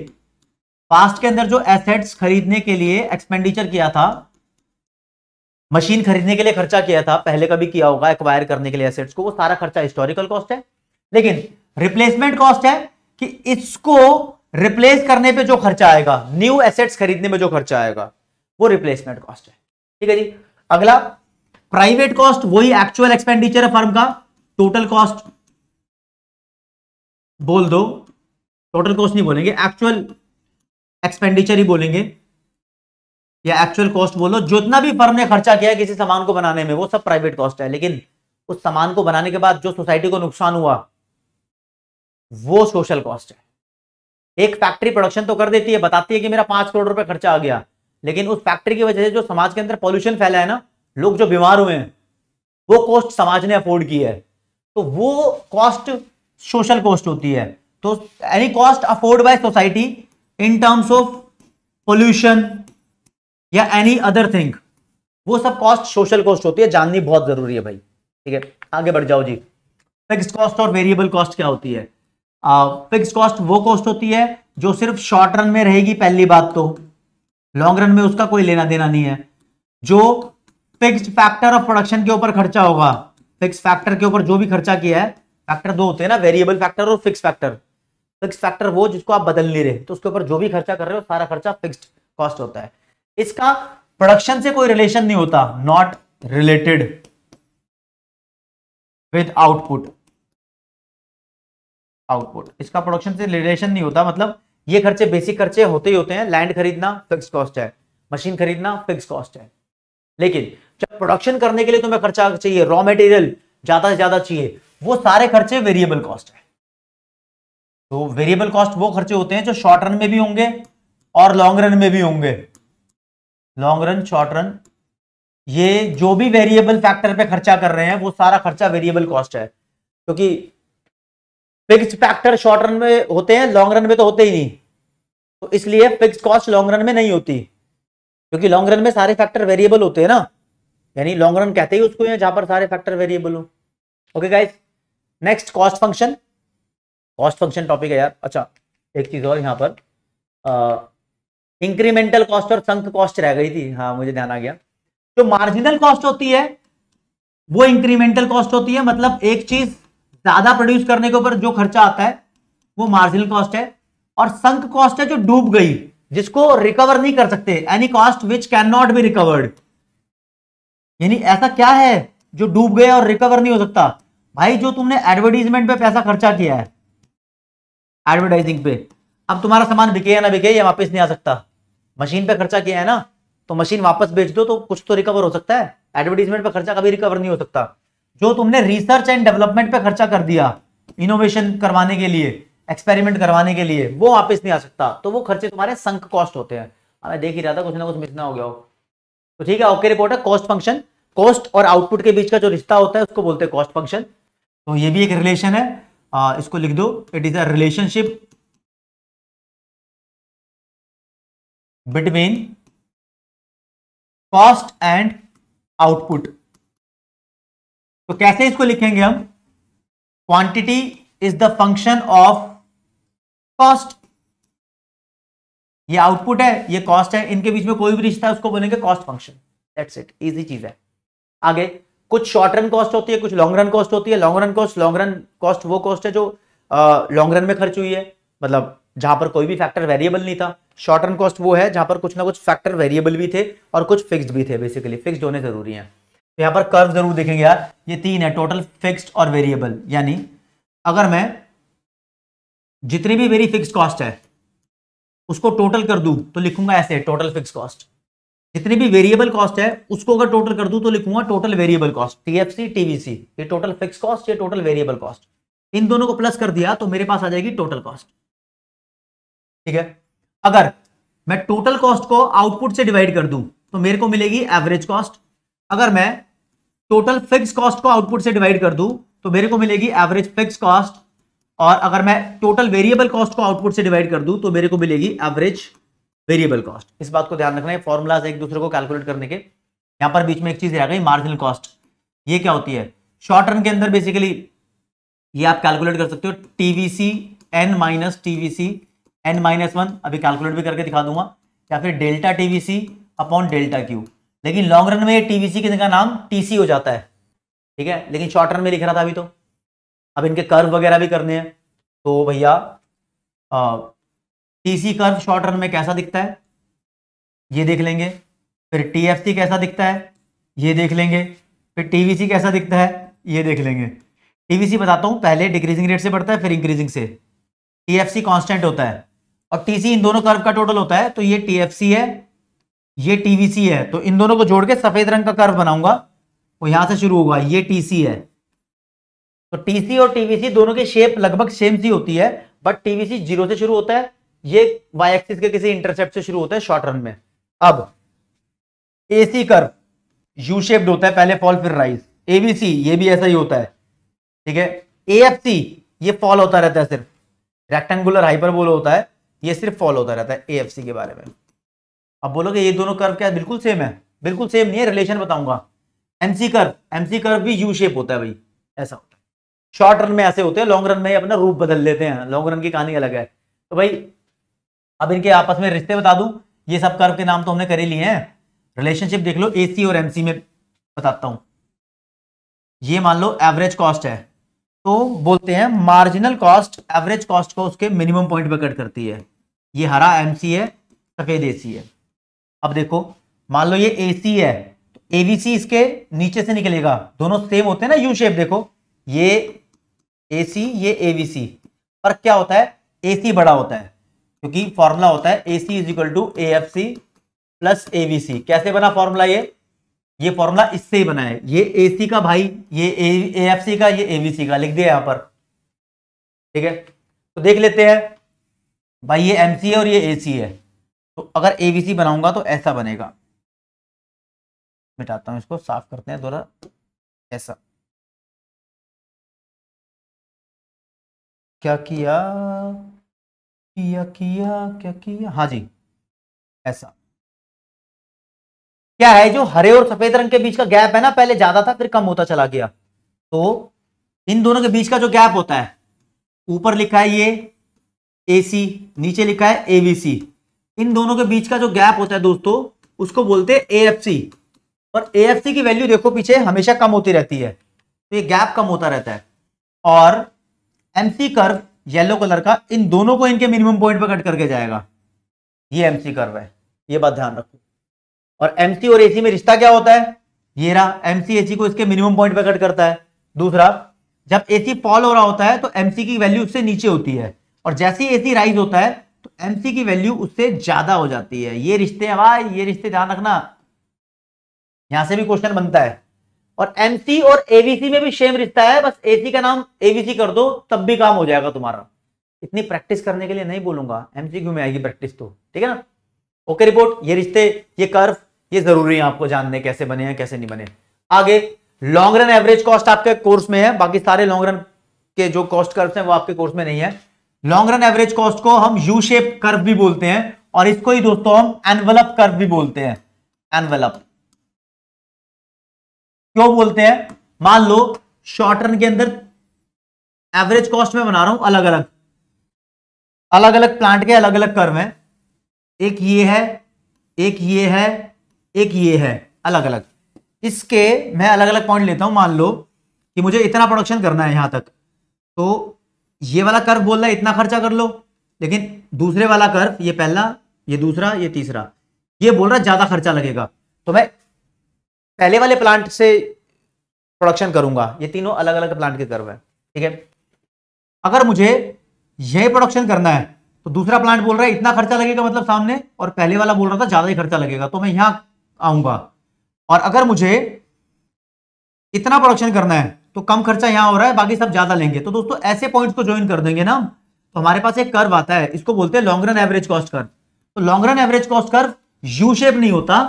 पास्ट के अंदर जो एसेट्स खरीदने के लिए एक्सपेंडिचर किया था मशीन खरीदने के लिए खर्चा किया था पहले कभी किया होगा एक्वायर करने के लिए एसेट्स को वो सारा खर्चा हिस्टोरिकल कॉस्ट है लेकिन रिप्लेसमेंट कॉस्ट है कि इसको रिप्लेस करने पे जो खर्चा आएगा न्यू एसेट्स खरीदने में जो खर्चा आएगा वो रिप्लेसमेंट कॉस्ट है ठीक है जी अगला प्राइवेट कॉस्ट वही एक्चुअल एक्सपेंडिचर है फर्म का टोटल कॉस्ट बोल दो टोटल कॉस्ट नहीं बोलेंगे एक्चुअल एक्सपेंडिचर ही बोलेंगे या एक्चुअल कॉस्ट बोलो जितना भी फर्म ने खर्चा किया किसी सामान को बनाने में वो सब प्राइवेट कॉस्ट है लेकिन उस सामान को बनाने के बाद जो सोसाइटी को नुकसान हुआ वो सोशल कॉस्ट है एक फैक्ट्री प्रोडक्शन तो कर देती है बताती है कि मेरा पांच करोड़ रुपए खर्चा आ गया लेकिन उस फैक्ट्री की वजह से जो समाज के अंदर पॉल्यूशन फैला है ना लोग जो बीमार हुए हैं वो कॉस्ट समाज ने अफोर्ड की है तो वो कॉस्ट सोशल कॉस्ट होती है तो any cost afford by society in terms of pollution या एनी अदर थिंग वो सब कॉस्ट सोशल कॉस्ट होती है जाननी बहुत जरूरी है भाई ठीक है आगे बढ़ जाओ जी फिक्स कॉस्ट और वेरिएबल कॉस्ट क्या होती है फिक्स कॉस्ट वो कॉस्ट होती है जो सिर्फ शॉर्ट रन में रहेगी पहली बात तो लॉन्ग रन में उसका कोई लेना देना नहीं है जो फिक्स फैक्टर ऑफ प्रोडक्शन के ऊपर खर्चा होगा फिक्स फैक्टर के ऊपर जो भी खर्चा किया है फैक्टर दो होते हैं ना वेरिएबल फैक्टर और फिक्स फैक्टर फिक्स फैक्टर वो जिसको आप बदल नहीं रहे तो उसके ऊपर जो भी खर्चा कर रहे हो सारा खर्चा फिक्स कॉस्ट होता है इसका प्रोडक्शन से कोई रिलेशन नहीं होता not related with output output इसका प्रोडक्शन से रिलेशन नहीं होता मतलब ये खर्चे बेसिक खर्चे होते ही होते हैं लैंड खरीदना फिक्स कॉस्ट है मशीन खरीदना फिक्स कॉस्ट है लेकिन जब प्रोडक्शन करने के लिए तुम्हें खर्चा चाहिए रॉ मटेरियल ज्यादा से ज्यादा चाहिए वो सारे खर्चे वेरिएबल कॉस्ट है तो वेरिएबल कॉस्ट वो खर्चे होते हैं जो शॉर्ट रन में भी होंगे और लॉन्ग रन में भी होंगे लॉन्ग रन शॉर्ट रन ये जो भी वेरिएबल फैक्टर पे खर्चा कर रहे हैं वो सारा खर्चा वेरिएबल कॉस्ट है क्योंकि फिक्स फैक्टर शॉर्ट रन में होते हैं लॉन्ग रन में तो होते ही नहीं तो इसलिए फिक्स कॉस्ट लॉन्ग रन में नहीं होती क्योंकि लॉन्ग रन में सारे फैक्टर वेरिएबल होते हैं ना यानी लॉन्ग रन कहते ही उसको जहां पर सारे फैक्टर वेरिएबल हो okay guys next cost function cost function topic है यार अच्छा एक चीज और यहाँ पर इंक्रीमेंटल कॉस्ट और संक कॉस्ट रह गई थी हाँ मुझे ध्यान आ गया जो मार्जिनल कॉस्ट होती है वो इंक्रीमेंटल कॉस्ट होती है मतलब एक चीज ज्यादा प्रोड्यूस करने के ऊपर जो खर्चा आता है वो मार्जिनल कॉस्ट है और संक कॉस्ट है जो डूब गई जिसको रिकवर नहीं कर सकते any cost which cannot be recovered यानी ऐसा क्या है जो डूब गया और रिकवर नहीं हो सकता भाई जो तुमने एडवर्टीजमेंट पे पैसा खर्चा किया है एडवर्टाइजिंग पे अब तुम्हारा सामान बिके या ना बिके या वापस नहीं आ सकता मशीन पे खर्चा किया है ना तो मशीन वापस बेच दो तो कुछ तो रिकवर हो सकता है एडवर्टीजमेंट पे खर्चा कभी रिकवर नहीं हो सकता जो तुमने रिसर्च एंड डेवलपमेंट पे खर्चा कर दिया इनोवेशन करवाने के लिए एक्सपेरिमेंट करवाने के लिए वो वापस नहीं आ सकता तो वो खर्चे तुम्हारे संक कॉस्ट होते हैं हाँ, मैं देख ही रहा था कुछ ना कुछ मिस ना हो गया हो तो ठीक है ओके रिपोर्ट है कॉस्ट फंक्शन कॉस्ट और आउटपुट के बीच का जो रिश्ता होता है उसको बोलते हैं कॉस्ट फंक्शन तो ये भी एक रिलेशन है आ, इसको लिख दो it is a relationship between cost and output तो कैसे इसको लिखेंगे हम quantity is the function of cost ये आउटपुट है ये कॉस्ट है इनके बीच में कोई भी रिश्ता है उसको बोलेंगे cost function that's it easy चीज है आगे कुछ शॉर्ट रन कॉस्ट होती है कुछ लॉन्ग रन कॉस्ट होती है long run cost long run cost वो कॉस्ट है जो लॉन्ग रन में खर्च हुई है मतलब जहां पर कोई भी फैक्टर वेरिएबल नहीं था शॉर्ट रन कॉस्ट वो है जहां पर कुछ ना कुछ फैक्टर वेरिएबल भी थे और कुछ फिक्स्ड भी थे बेसिकली फिक्स्ड होने जरूरी है यहां पर कर्व जरूर देखेंगे यार ये तीन है टोटल फिक्स्ड और वेरिएबल यानी अगर मैं जितनी भी मेरी फिक्स कॉस्ट है उसको टोटल कर दू तो लिखूंगा ऐसे टोटल फिक्स कॉस्ट जितनी भी वेरिएबल कॉस्ट है उसको अगर टोटल कर दू तो लिखूंगा total variable cost TFC TVC ये टोटल फिक्स कॉस्ट या टोटल वेरिएबल कॉस्ट इन दोनों को प्लस कर दिया तो मेरे पास आ जाएगी टोटल कॉस्ट ठीक है अगर मैं टोटल कॉस्ट को आउटपुट से डिवाइड कर दूं तो मेरे को मिलेगी एवरेज कॉस्ट अगर मैं टोटल फिक्स कॉस्ट को आउटपुट से डिवाइड कर दू तो मेरे को मिलेगी एवरेज फिक्स कॉस्ट और अगर मैं टोटल वेरिएबल कॉस्ट को आउटपुट से डिवाइड कर दू तो मेरे को मिलेगी एवरेज वेरिएबल कॉस्ट इस बात को ध्यान रखना है फॉर्मूलाज एक दूसरे को कैलकुलेट करने के यहाँ पर बीच में एक चीज रह गई मार्जिनल कॉस्ट ये क्या होती है शॉर्ट रन के अंदर बेसिकली ये आप कैलकुलेट कर सकते हो TVC N minus TVC N minus one अभी कैलकुलेट भी करके दिखा दूंगा या फिर delta TVC upon delta Q लेकिन लॉन्ग रन में टीवीसी का नाम टीसी हो जाता है ठीक है लेकिन शॉर्ट रन में लिख रहा था अभी तो अब इनके कर्व वगैरह भी करने हैं तो भैया टीसी कर्व शॉर्ट रन में कैसा दिखता है ये देख लेंगे फिर टीएफसी कैसा दिखता है ये देख लेंगे फिर टीवीसी कैसा दिखता है ये देख लेंगे टीवीसी बताता हूँ पहले डिक्रीजिंग रेट से बढ़ता है फिर इंक्रीजिंग से टीएफसी कांस्टेंट होता है और टीसी इन दोनों कर्व का टोटल होता है तो ये टीएफसी है ये टीवीसी है तो इन दोनों को जोड़ के सफेद रंग का कर्व बनाऊंगा वो यहां से शुरू होगा ये टीसी है तो टीसी और टीवीसी दोनों की शेप लगभग सेम सी होती है बट टीवीसी जीरो से शुरू होता है ये वाई एक्सिस के किसी इंटरसेप्ट से शुरू होता है शॉर्ट रन में अब एसी कर्व यू शेप्ड होता है पहले फॉल फिर राइज एबीसी ये भी ऐसा ही होता है ठीक है एएफसी ये फॉल होता रहता है सिर्फ रेक्टेंगुलर हाइपरबोल होता है ये सिर्फ फॉल होता रहता है एएफसी के बारे में अब बोलोगे ये दोनों कर्व क्या बिल्कुल सेम है बिल्कुल सेम नहीं है रिलेशन बताऊंगा एमसी कर्व एमसी कर्व भी यू शेप होता है भाई ऐसा होता है शॉर्ट रन में ऐसे होते हैं लॉन्ग रन में अपना रूप बदल लेते हैं लॉन्ग रन की कहानी अलग है तो भाई अब इनके आपस में रिश्ते बता दूं ये सब कर्व के नाम तो हमने करे लिए हैं रिलेशनशिप देख लो सी और एमसी में बताता हूं ये मान लो एवरेज कॉस्ट है तो बोलते हैं मार्जिनल कॉस्ट एवरेज कॉस्ट को उसके मिनिमम पॉइंट पर कट करती है ये हरा एमसी है सफेद एसी है अब देखो मान लो ये ए सी है तो एबीसी इसके नीचे से निकलेगा दोनों सेम होते हैं ना यू शेप देखो ये ए सी ये एबीसी पर क्या होता है ए सी बड़ा होता है क्योंकि फॉर्मूला होता है A C is equal to A F C plus A B C कैसे बना फॉर्मूला ये ये फॉर्मूला इससे ही बना है ये ए सी का भाई ये ए एफ सी का ये ए बी सी का लिख दिया यहां पर ठीक है तो देख लेते हैं भाई ये एम सी है और ये ए सी है तो अगर ए बी सी बनाऊंगा तो ऐसा बनेगा मिटाता हूं इसको साफ करते हैं थोड़ा ऐसा क्या किया किया किया क्या किया हाँ जी ऐसा क्या है जो हरे और सफेद रंग के बीच का गैप है ना पहले ज्यादा था फिर कम होता चला गया तो इन दोनों के बीच का जो गैप होता है ऊपर लिखा है ये ए सी नीचे लिखा है एबीसी इन दोनों के बीच का जो गैप होता है दोस्तों उसको बोलते हैं एएफसी और एएफसी की वैल्यू देखो पीछे हमेशा कम होती रहती है तो ये गैप कम होता रहता है और M C curve yellow colour का इन दोनों को इनके मिनिमम पॉइंट पर कट करके जाएगा ये एम सी कर्व है ये बात ध्यान रखो और एम सी और एसी में रिश्ता क्या होता है ये रहा एम एमसी एसी को इसके मिनिमम पॉइंट पर कट करता है दूसरा जब ए सी फॉल हो रहा होता है तो एम सी की वैल्यू उससे नीचे होती है और जैसे ही ए सी राइज होता है तो एमसी की वैल्यू उससे ज्यादा हो जाती है ये रिश्ते हैं भाई ये रिश्ते ध्यान रखना यहां से भी क्वेश्चन बनता है और एमसी और एवीसी में भी सेम रिश्ता है बस एसी का नाम एवीसी कर दो तब भी काम हो जाएगा तुम्हारा इतनी प्रैक्टिस करने के लिए नहीं बोलूंगा क्यों में आएगी प्रैक्टिस तो ठीक है ना ओके रिपोर्ट ये रिश्ते ये कर्व ये जरूरी है आपको जानने कैसे बने हैं कैसे नहीं बने आगे लॉन्ग रन एवरेज कॉस्ट आपके कोर्स में है बाकी सारे लॉन्ग रन के जो कॉस्ट कर्व्स हैं वो आपके कोर्स में नहीं है लॉन्ग रन एवरेज कॉस्ट को हम यू शेप कर्व भी बोलते हैं और इसको ही दोस्तों हम एनवेलप कर्व भी बोलते हैं एनवेलप क्यों बोलते हैं मान लो शॉर्ट रन के अंदर एवरेज कॉस्ट में बना रहा हूं अलग अलग अलग अलग प्लांट के अलग अलग कर्व हैं एक ये है एक ये है एक ये है अलग अलग इसके मैं अलग अलग पॉइंट लेता हूं मान लो कि मुझे इतना प्रोडक्शन करना है यहां तक तो ये वाला कर्व बोल रहा है इतना खर्चा कर लो लेकिन दूसरे वाला कर्व ये पहला ये दूसरा ये तीसरा ये बोल रहा है ज्यादा खर्चा लगेगा तो मैं पहले वाले प्लांट से प्रोडक्शन करूंगा ये तीनों अलग अलग प्लांट के कर्व है ठीक है अगर मुझे यह प्रोडक्शन करना है तो दूसरा प्लांट बोल रहा है इतना खर्चा लगेगा मतलब सामने और पहले वाला बोल रहा था ज्यादा ही खर्चा लगेगा तो मैं यहां आऊंगा और अगर मुझे इतना प्रोडक्शन करना है तो कम खर्चा यहाँ हो रहा है बाकी सब ज्यादा लेंगे तो दोस्तों ऐसे पॉइंट को ज्वाइन कर देंगे ना तो हमारे पास एक कर्व आता है इसको बोलते हैं long run average cost curve तो long run average cost curve U shape नहीं होता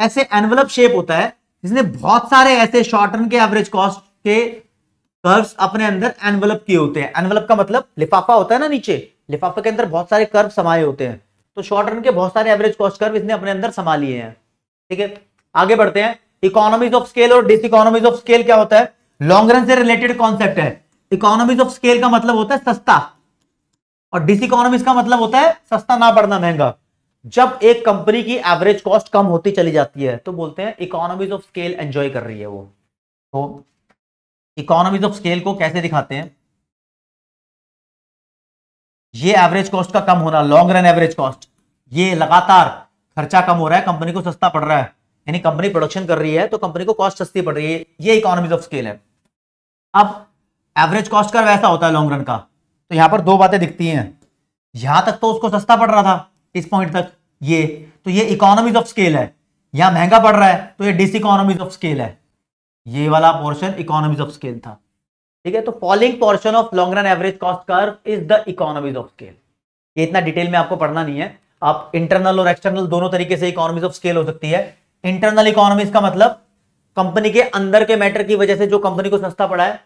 ऐसे एनवलप शेप होता है जिसने बहुत सारे ऐसे शॉर्ट रन के एवरेज कॉस्ट के कर्व्स अपने अंदर एनवलप किए होते हैं एनवलप का मतलब लिफाफा होता है ना नीचे लिफाफे के अंदर बहुत सारे कर्व समाये होते हैं तो शॉर्ट रन के बहुत सारे एवरेज कॉस्ट कर्व इसने अपने अंदर समा लिए हैं ठीक है आगे बढ़ते हैं इकोनॉमीज ऑफ स्केल और डिस इकोनॉमीज ऑफ स्केल क्या होता है लॉन्ग रन से रिलेटेड कॉन्सेप्ट है इकोनॉमीज ऑफ स्केल का मतलब होता है सस्ता और डिस इकोनॉमीज का मतलब होता है सस्ता ना पड़ना महंगा जब एक कंपनी की एवरेज कॉस्ट कम होती चली जाती है तो बोलते हैं इकोनॉमीज ऑफ स्केल एंजॉय कर रही है वो तो इकोनॉमीज ऑफ स्केल को कैसे दिखाते हैं ये एवरेज कॉस्ट का कम होना लॉन्ग रन एवरेज कॉस्ट ये लगातार खर्चा कम हो रहा है कंपनी को सस्ता पड़ रहा है यानी कंपनी प्रोडक्शन कर रही है तो कंपनी को कॉस्ट सस्ती पड़ रही है ये इकोनॉमीज ऑफ स्केल है अब एवरेज कॉस्ट कर वैसा होता है लॉन्ग रन का तो यहां पर दो बातें दिखती हैं यहां तक तो उसको सस्ता पड़ रहा था इस पॉइंट तक ये तो ये इकोनॉमीज ऑफ स्केल है यहां महंगा पड़ रहा है तो ये डिस इकोनॉमीज ऑफ स्केल है ये वाला पोर्शन इकोनॉमीज ऑफ स्केल था ठीक है तो following portion of long run average cost curve is the economies of scale ये इतना डिटेल में आपको पढ़ना नहीं है आप इंटरनल और एक्सटर्नल दोनों तरीके से इकोनॉमीज ऑफ स्केल हो सकती है इंटरनल इकोनॉमीज का मतलब कंपनी के अंदर के मैटर की वजह से जो कंपनी को सस्ता पड़ा है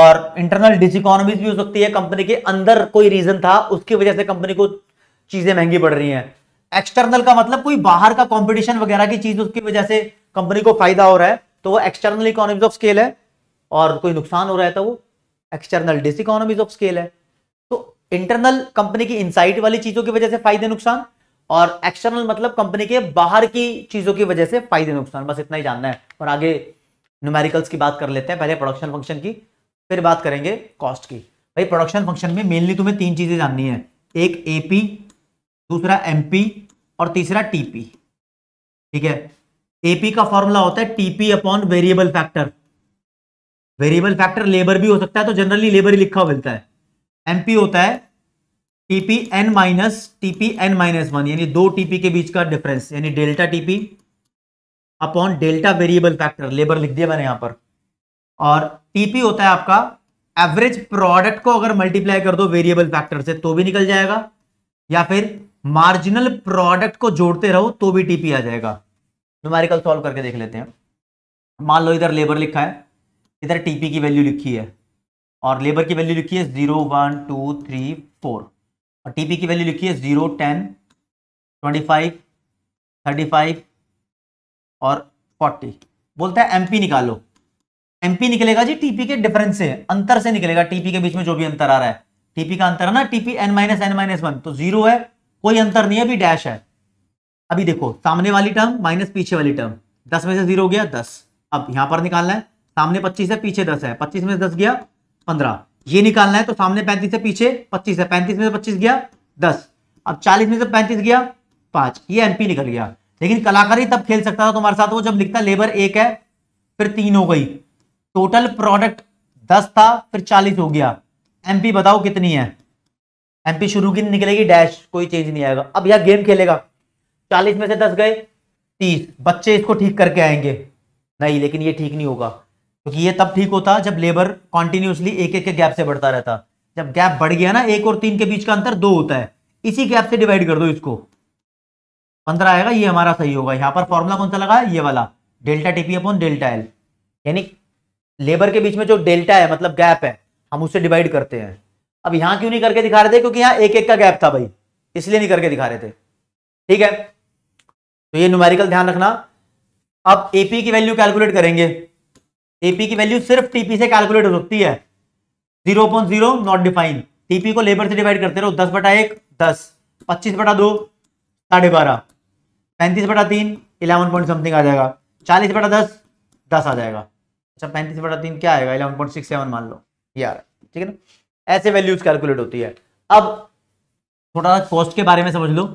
और इंटरनल डिसइकॉनमीज भी हो सकती है कंपनी के अंदर कोई रीजन था उसकी वजह से कंपनी को चीजें महंगी पड़ रही हैं एक्सटर्नल का मतलब कोई बाहर का कंपटीशन वगैरह की चीज उसकी वजह से कंपनी को फायदा हो रहा है तो वो एक्सटर्नल इकोनॉमीज ऑफ स्केल है और कोई नुकसान हो रहा है तो वो external diseconomies of scale है तो इंटरनल कंपनी की इनसाइट वाली चीजों की वजह से फायदे नुकसान और एक्सटर्नल मतलब कंपनी के बाहर की चीजों की वजह से फायदे नुकसान बस इतना ही जानना है और आगे न्यूमेरिकल्स की बात कर लेते हैं पहले प्रोडक्शन फंक्शन की फिर बात करेंगे कॉस्ट की भाई प्रोडक्शन फंक्शन में मेनली तुम्हें तीन चीज़ें जाननी है एक ए दूसरा एम और तीसरा टीपी ठीक है एपी का फॉर्मूला होता है TP upon variable factor variable factor labour भी हो सकता है तो जनरली लेबर ही लिखा मिलता है एमपी होता है TP n minus TP n minus one यानी दो टीपी के बीच का डिफरेंस यानी delta TP upon delta variable factor labour लिख दिया मैंने यहां पर और टीपी होता है आपका एवरेज प्रोडक्ट को अगर मल्टीप्लाई कर दो वेरिएबल फैक्टर से तो भी निकल जाएगा या फिर मार्जिनल प्रोडक्ट को जोड़ते रहो तो भी टीपी आ जाएगा न्यूमेरिकल सॉल्व करके देख लेते हैं मान लो इधर लेबर लिखा है इधर टीपी की वैल्यू लिखी है और लेबर की वैल्यू लिखी है zero one two three four और टीपी की वैल्यू लिखी है zero ten twenty five thirty five और फोर्टी बोलता है एमपी निकालो एमपी निकलेगा जी टीपी के डिफरेंस से अंतर से निकलेगा टीपी के बीच में जो भी अंतर आ रहा है टीपी का अंतर है ना TP n minus n minus one तो जीरो है कोई अंतर नहीं है अभी डैश है अभी देखो सामने वाली टर्म माइनस पीछे वाली टर्म दस में से जीरो गया दस अब यहां पर निकालना है सामने पच्चीस है पीछे दस है पच्चीस में से दस गया पंद्रह ये निकालना है तो सामने पैंतीस है पीछे पच्चीस है पैंतीस में से पच्चीस गया दस अब चालीस में से पैंतीस गया पांच ये एमपी निकल गया लेकिन कलाकारी तब खेल सकता था तुम्हारे साथ वो जब लिखता लेबर एक है फिर तीन हो गई टोटल प्रोडक्ट दस था फिर चालीस हो गया एमपी बताओ कितनी है एमपी शुरू की निकलेगी डैश कोई चेंज नहीं आएगा अब यह गेम खेलेगा चालीस में से दस गए तीस बच्चे इसको ठीक करके आएंगे नहीं लेकिन ये ठीक नहीं होगा क्योंकि तो ये तब ठीक होता जब लेबर कॉन्टिन्यूसली एक एक के गैप से बढ़ता रहता जब गैप बढ़ गया ना एक और तीन के बीच का अंतर दो होता है इसी गैप से डिवाइड कर दो इसको पंद्रह आएगा ये हमारा सही होगा यहाँ पर फॉर्मूला कौन सा लगा है ये वाला delta TP upon delta L यानी लेबर के बीच में जो डेल्टा है मतलब गैप है हम उससे डिवाइड करते हैं अब यहाँ क्यों नहीं करके दिखा रहे थे क्योंकि यहाँ एक एक का गैप था भाई इसलिए नहीं करके दिखा रहे थे ठीक है तो ये न्यूमेरिकल ध्यान रखना अब एपी की वैल्यू कैलकुलेट करेंगे एपी की वैल्यू सिर्फ टीपी से कैलकुलेट हो सकती है zero point zero not define TP को लेबर से डिवाइड करते रहो दस बटा एक दस पच्चीस बटा दो साढ़े बारह पैंतीस बटा तीन इलेवन पॉइंट समथिंग आ जाएगा चालीस बटा दस दस आ जाएगा अच्छा पैंतीस बटा तीन क्या आएगा इलेवन पॉइंट सिक्स सेवन मान लो यार ठीक है ना ऐसे वैल्यूज कैलकुलेट होती है अब थोड़ा सा कॉस्ट के बारे में समझ लो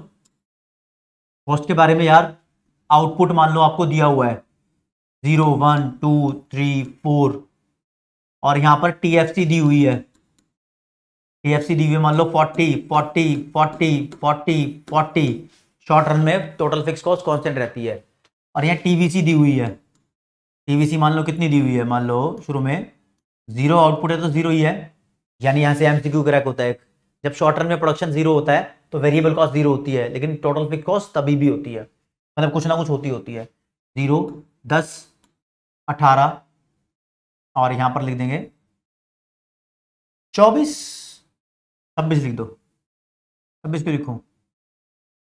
कॉस्ट के बारे में यार आउटपुट मान लो आपको दिया हुआ है zero one two three four और यहाँ पर सी दी हुई है सी दी हुई मान लो forty forty forty forty forty short run में टोटल फिक्स कॉस्ट कॉन्स्टेंट रहती है और यहाँ टीवीसी दी हुई है टीवीसी मान लो कितनी दी हुई है मान लो शुरू में जीरो आउटपुट है तो जीरो ही है यानी यहाँ से एमसीक्यू क्रैक होता है जब शॉर्ट रन में प्रोडक्शन जीरो होता है तो वेरिएबल कॉस्ट जीरो होती है लेकिन टोटल फिक्स कॉस्ट तभी भी होती है मतलब कुछ ना कुछ होती होती है जीरो दस अठारह और यहाँ पर लिख देंगे चौबीस छब्बीस लिख दो छब्बीस क्यों लिखूँ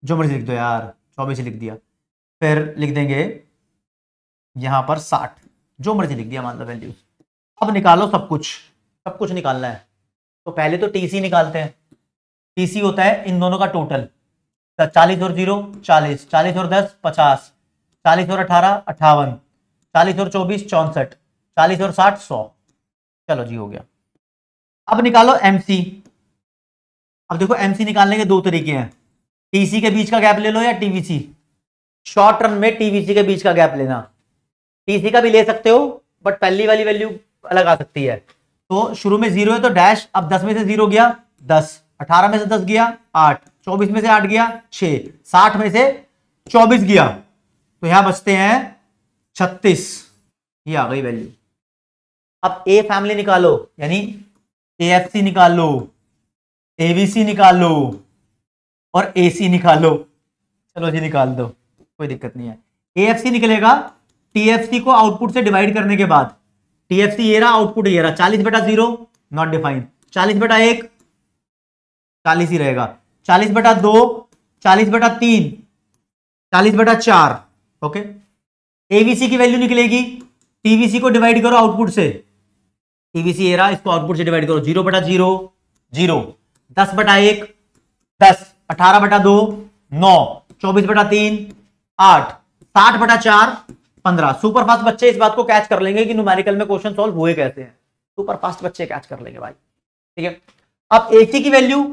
जो मर्जी लिख दो यार चौबीस लिख दिया फिर लिख देंगे यहां पर साठ जो मर्जी लिख दिया मान लो वैल्यू अब निकालो सब कुछ सब कुछ निकालना है तो पहले तो टीसी निकालते हैं टीसी होता है इन दोनों का टोटल चालीस और जीरो चालीस चालीस और दस पचास चालीस और अठारह अट्ठावन चालीस और चौबीस चौसठ चालीस और साठ सौ चलो जी हो गया अब निकालो एमसी अब देखो एमसी निकालने के दो तरीके हैं टीसी के बीच का गैप ले लो या टीवीसी शॉर्ट रन में टीवीसी के बीच का गैप लेना टीसी का भी ले सकते हो बट पहली वाली वैल्यू अलग आ सकती है तो शुरू में जीरो है तो डैश अब दस में से जीरो गया दस अठारह में से दस गया आठ चौबीस में से आठ गया छ साठ में से चौबीस गया तो यहां बचते हैं छत्तीस ये आ गई वैल्यू अब ए फैमिली निकालो यानी ए निकालो एवीसी निकालो और एसी निकालो चलो जी निकाल दो कोई दिक्कत नहीं है सी निकलेगा टीएफसी को आउटपुट से डिवाइड करने के बाद सी ये रहा आउटपुट ये रहा चालीस बेटा जीरो नॉट डिफाइन चालीस बेटा एक चालीस ही रहेगा चालीस बेटा दो चालीस बेटा तीन चालीस बेटा चार ओके एवीसी की वैल्यू निकलेगी टीवीसी को डिवाइड करो आउटपुट से टीवीसी ये इसको आउटपुट से डिवाइड करो जीरो बटा जीरो जीरो दस बटा एक दस अठारह बटा दो नौ चौबीस बटा तीन आठ साठ बटा चार पंद्रह सुपरफास्ट बच्चे इस बात को कैच कर लेंगे कि न्यूमेरिकल में क्वेश्चन सॉल्व हुए कैसे हैं सुपरफास्ट बच्चे कैच कर लेंगे भाई ठीक है अब एसी की वैल्यू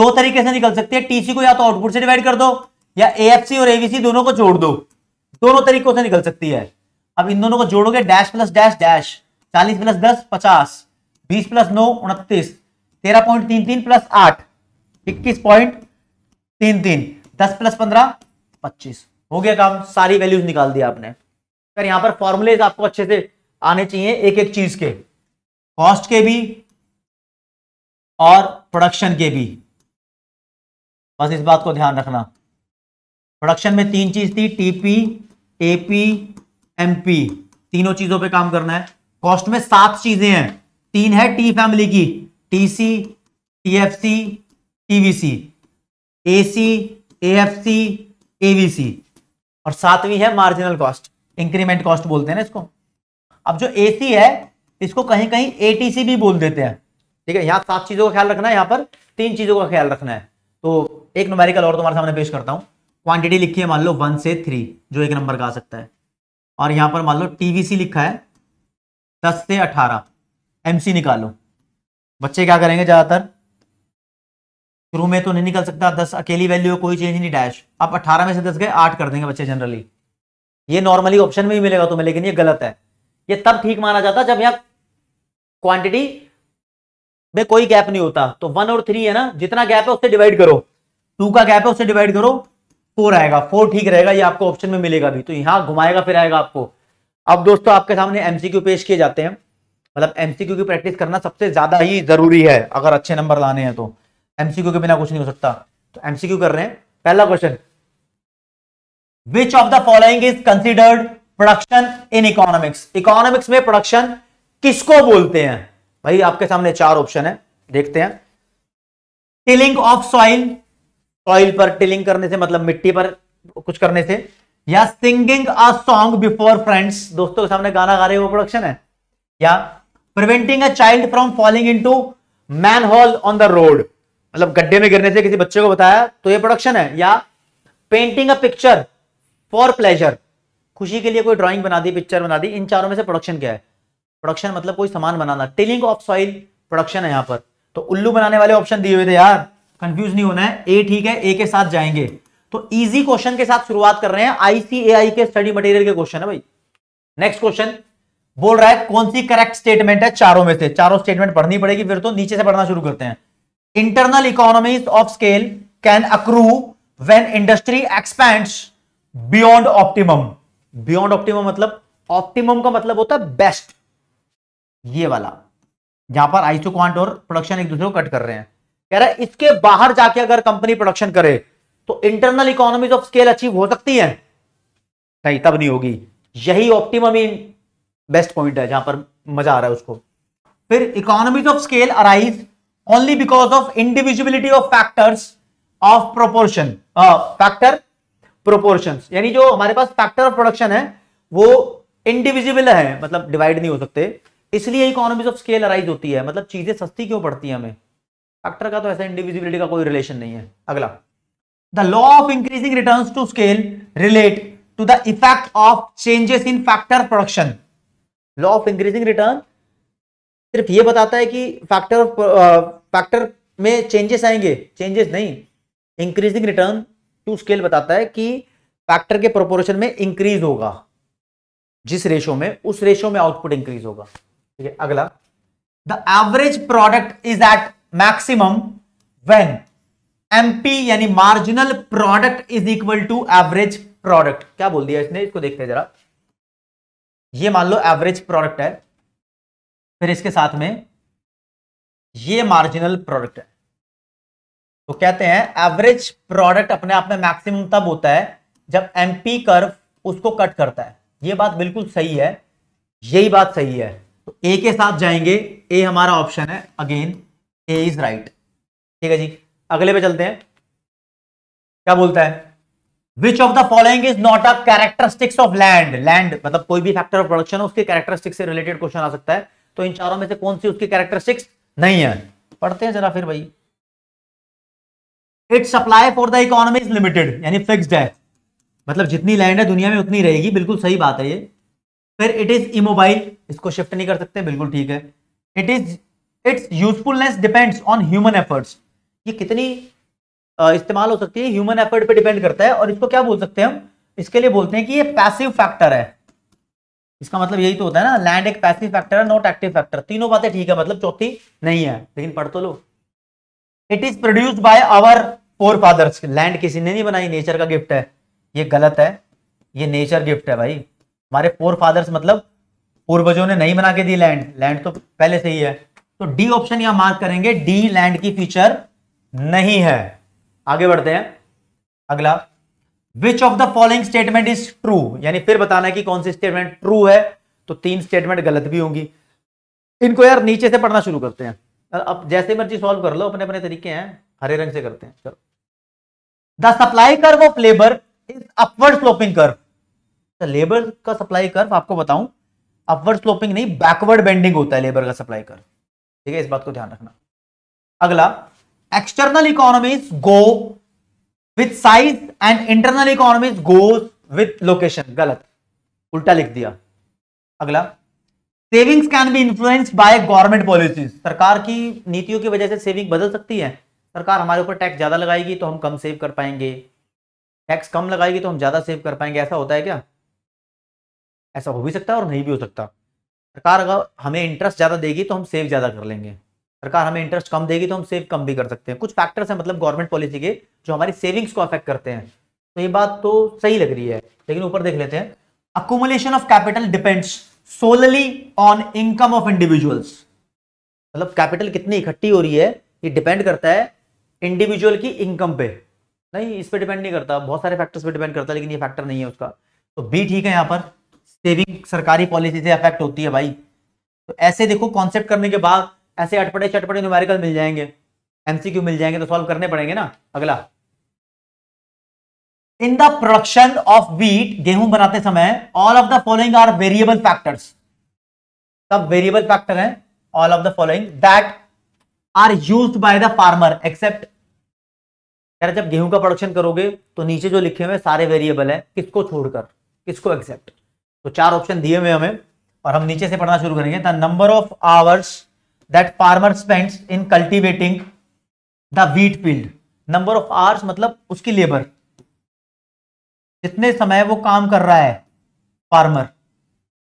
दो तरीके से निकल सकती है टीसी को या तो आउटपुट से डिवाइड कर दो या सी और एवीसी दोनों को जोड़ दो दोनों तरीकों से निकल सकती है अब इन दोनों को जोड़ोगे डैश प्लस डैश डैश चालीस प्लस दस पचास बीस प्लस नौ उनतीस तेरह पॉइंट तीन तीन प्लस आठ इक्कीस पॉइंट तीन तीन दस प्लस पंद्रह पच्चीस हो गया काम सारी वैल्यूज निकाल दिया आपने फिर यहां पर फॉर्मुले आपको अच्छे से आने चाहिए एक एक चीज के कॉस्ट के भी और प्रोडक्शन के भी बस इस बात को ध्यान रखना प्रोडक्शन में तीन चीज थी टीपी एपी एमपी तीनों चीजों पे काम करना है कॉस्ट में सात चीजें हैं तीन है टी फैमिली की TC TFC TVC A C F C AVC और सातवीं है मार्जिनल कॉस्ट इंक्रीमेंट कॉस्ट बोलते हैं ना इसको अब जो ए सी है इसको कहीं कहीं एटीसी भी बोल देते हैं ठीक है यहाँ सात चीजों का ख्याल रखना है यहां पर तीन चीजों का ख्याल रखना है तो एक नुमेरिकल और तुम्हारे सामने पेश करता हूं क्वांटिटी लिखी है मान लो वन से थ्री जो एक नंबर का आ सकता है और यहां पर मान लो टीवीसी लिखा है दस से अठारह एमसी निकालो बच्चे क्या करेंगे ज्यादातर शुरू में तो नहीं निकल सकता दस अकेली वैल्यू कोई चेंज नहीं डैश आप अट्ठारह में से दस गए आठ कर देंगे बच्चे जनरली ये नॉर्मली ऑप्शन में ही मिलेगा तुम्हें लेकिन ये गलत है ये तब ठीक माना जाता जब यहाँ क्वांटिटी में कोई गैप नहीं होता तो वन और थ्री है ना जितना गैप है उससे डिवाइड करो टू का गैप है उससे डिवाइड करो फोर आएगा फोर ठीक रहेगा ये आपको ऑप्शन में मिलेगा भी तो यहाँ घुमाएगा फिर आएगा आपको अब दोस्तों आपके सामने एमसीक्यू पेश किए जाते हैं मतलब एमसीक्यू की प्रैक्टिस करना सबसे ज्यादा ही जरूरी है अगर अच्छे नंबर लाने हैं तो एमसीक्यू के बिना कुछ नहीं हो सकता तो एमसीक्यू कर रहे हैं पहला question which of the following is considered production in economics economics में प्रोडक्शन किसको बोलते हैं भाई आपके सामने चार ऑप्शन है देखते हैं टिलिंग ऑफ सॉइल सॉइल पर टिलिंग करने से मतलब मिट्टी पर कुछ करने से या singing a song before friends दोस्तों के सामने गाना गा रहे वो प्रोडक्शन है या preventing a child from falling into manhole on the road मतलब गड्ढे में गिरने से किसी बच्चे को बताया तो ये प्रोडक्शन है या painting a picture for pleasure खुशी के लिए कोई ड्राइंग बना दी पिक्चर बना दी इन चारों में से प्रोडक्शन क्या है प्रोडक्शन मतलब कोई सामान बनाना टेलिंग ऑफ सॉइल प्रोडक्शन है यहाँ पर तो उल्लू बनाने वाले ऑप्शन दिए हुए थे यार कंफ्यूज नहीं होना है ए ठीक है ए के साथ जाएंगे तो इजी क्वेश्चन के साथ शुरुआत कर रहे हैं आईसीएआई के स्टडी मटेरियल के क्वेश्चन है भाई नेक्स्ट क्वेश्चन बोल रहा है कौन सी करेक्ट स्टेटमेंट है चारों में से चारों स्टेटमेंट पढ़नी पड़ेगी फिर तो नीचे से पढ़ना शुरू करते हैं internal economy of scale can accrue when industry expand beyond optimum beyond optimum मतलब ऑप्टिम का मतलब होता है बेस्ट ये वाला जहां पर आइसो क्वांट और प्रोडक्शन एक दूसरे को कट कर रहे हैं कह रहा है इसके बाहर जाके अगर कंपनी प्रोडक्शन करे तो internal economies of scale achieve हो सकती है नहीं तब नहीं होगी यही ऑप्टिमम ही बेस्ट पॉइंट है जहां पर मजा आ रहा है उसको फिर economies of scale arise only because of individuality of factors of proportion factor proportion यानी जो हमारे पास फैक्टर ऑफ प्रोडक्शन है वो individual है मतलब डिवाइड नहीं हो सकते इसलिए इकोनॉमीज ऑफ स्केल अराइज होती है मतलब चीजें सस्ती क्यों पड़ती है हमें फैक्टर का तो ऐसा इंडिविजुअलिटी का कोई रिलेशन नहीं है अगला the law of increasing return to scale relate to the effect of changes in factor production law of increasing return सिर्फ ये बताता है कि फैक्टर ऑफ फैक्टर में चेंजेस आएंगे चेंजेस नहीं इंक्रीजिंग रिटर्न टू स्केल बताता है कि फैक्टर के प्रोपोर्शन में इंक्रीज होगा जिस रेशो में उस रेशो में आउटपुट इंक्रीज होगा ठीक है अगला the average product is at maximum when MP यानी marginal product is equal to average product क्या बोल दिया इसने इसको देखते हैं जरा ये मान लो एवरेज प्रोडक्ट है फिर इसके साथ में ये मार्जिनल प्रोडक्ट है तो कहते हैं एवरेज प्रोडक्ट अपने आप में मैक्सिमम तब होता है जब एमपी कर्व उसको कट करता है ये बात बिल्कुल सही है यही बात सही है तो ए के साथ जाएंगे ए हमारा ऑप्शन है अगेन ए इज राइट ठीक है जी अगले पे चलते हैं क्या बोलता है which of the following is not a characteristics of land land मतलब कोई भी फैक्टर ऑफ प्रोडक्शन है उसके कैरेक्टरिस्टिक्स से रिलेटेड क्वेश्चन आ सकता है तो इन चारों में से कौन सी उसकी कैरेक्टरिस्टिक्स नहीं है पढ़ते हैं जरा फिर भाई it supply for the economy is limited यानी फिक्स्ड है मतलब जितनी लैंड है दुनिया में उतनी रहेगी बिल्कुल सही बात है ये फिर इट इज इमोबाइल इसको शिफ्ट नहीं कर सकते बिल्कुल ठीक है it is it's usefulness depends on human efforts ये कितनी इस्तेमाल हो सकती है ह्यूमन एफर्ट पे डिपेंड करता है और इसको क्या बोल सकते हैं हम इसके लिए बोलते हैं कि ये पैसिव फैक्टर है इसका मतलब यही तो होता है ना लैंड एक पैसिव फैक्टर है नॉट एक्टिव फैक्टर तीनों बातें ठीक है मतलब चौथी नहीं है लेकिन पढ़ तो लो it is produced by our forefathers land किसी ने नहीं बनाई नेचर का गिफ्ट है ये गलत है ये नेचर गिफ्ट है भाई हमारे फोर फादर्स मतलब पूर्वजों ने नहीं बना के दी लैंड लैंड तो पहले से ही है तो डी ऑप्शन यहां मार्क करेंगे डी लैंड की फीचर नहीं है आगे बढ़ते हैं अगला which of the following statement is true यानी फिर बताना है कि कौन सी स्टेटमेंट ट्रू है तो तीन स्टेटमेंट गलत भी होंगी इनको यार नीचे से पढ़ना शुरू करते हैं अब जैसे मर्जी सॉल्व कर लो अपने अपने तरीके हैं हरे रंग से करते हैं चलो the supply curve of labour is upward sloping curve labour का सप्लाई कर्व आपको बताऊं अपवर्ड स्लोपिंग नहीं बैकवर्ड बेंडिंग होता है लेबर का सप्लाई कर्व ठीक है इस बात को ध्यान रखना अगला external economies go with size and internal economy goes with location गलत उल्टा लिख दिया अगला savings can be influenced by government policies सरकार की नीतियों की वजह से सेविंग बदल सकती है सरकार हमारे ऊपर टैक्स ज्यादा लगाएगी तो हम कम सेव कर पाएंगे टैक्स कम लगाएगी तो हम ज्यादा सेव कर पाएंगे ऐसा होता है क्या ऐसा हो भी सकता है और नहीं भी हो सकता सरकार अगर हमें इंटरेस्ट ज्यादा देगी तो हम सेव ज्यादा कर लेंगे सरकार हमें इंटरेस्ट कम देगी तो हम सेव कम भी कर सकते हैं कुछ फैक्टर्स हैं मतलब गवर्नमेंट पॉलिसी के जो हमारी सेविंग्स को अफेक्ट करते हैं तो ये बात तो सही लग रही है लेकिन ऊपर देख लेते हैं accumulation of capital depends solely on income of individuals मतलब कैपिटल कितनी इकट्ठी हो रही है ये डिपेंड करता है इंडिविजुअल की इनकम पे नहीं इस पर डिपेंड नहीं करता बहुत सारे फैक्टर्स पर डिपेंड करता है लेकिन ये फैक्टर नहीं है उसका तो बी ठीक है यहाँ पर सेविंग सरकारी पॉलिसी से अफेक्ट होती है भाई तो ऐसे देखो कॉन्सेप्ट करने के बाद ऐसे अटपटे चटपटे न्यूमेरिकल मिल जाएंगे एमसीक्यू मिल जाएंगे तो सॉल्व करने पड़ेंगे ना अगला in the production of wheat गेहूं बनाते समय all of the following are variable factors सब वेरिएबल फैक्टर हैं all of the following that are use by the farmer except यार जब गेहूं का प्रोडक्शन करोगे तो नीचे जो लिखे हुए सारे वेरिएबल हैं किसको छोड़कर किसको एक्सेप्ट तो चार ऑप्शन दिए हुए हमें और हम नीचे से पढ़ना शुरू करेंगे the number of hours that farmer spends in cultivating the wheat field number of hours मतलब उसकी लेबर कितने समय वो काम कर रहा है फार्मर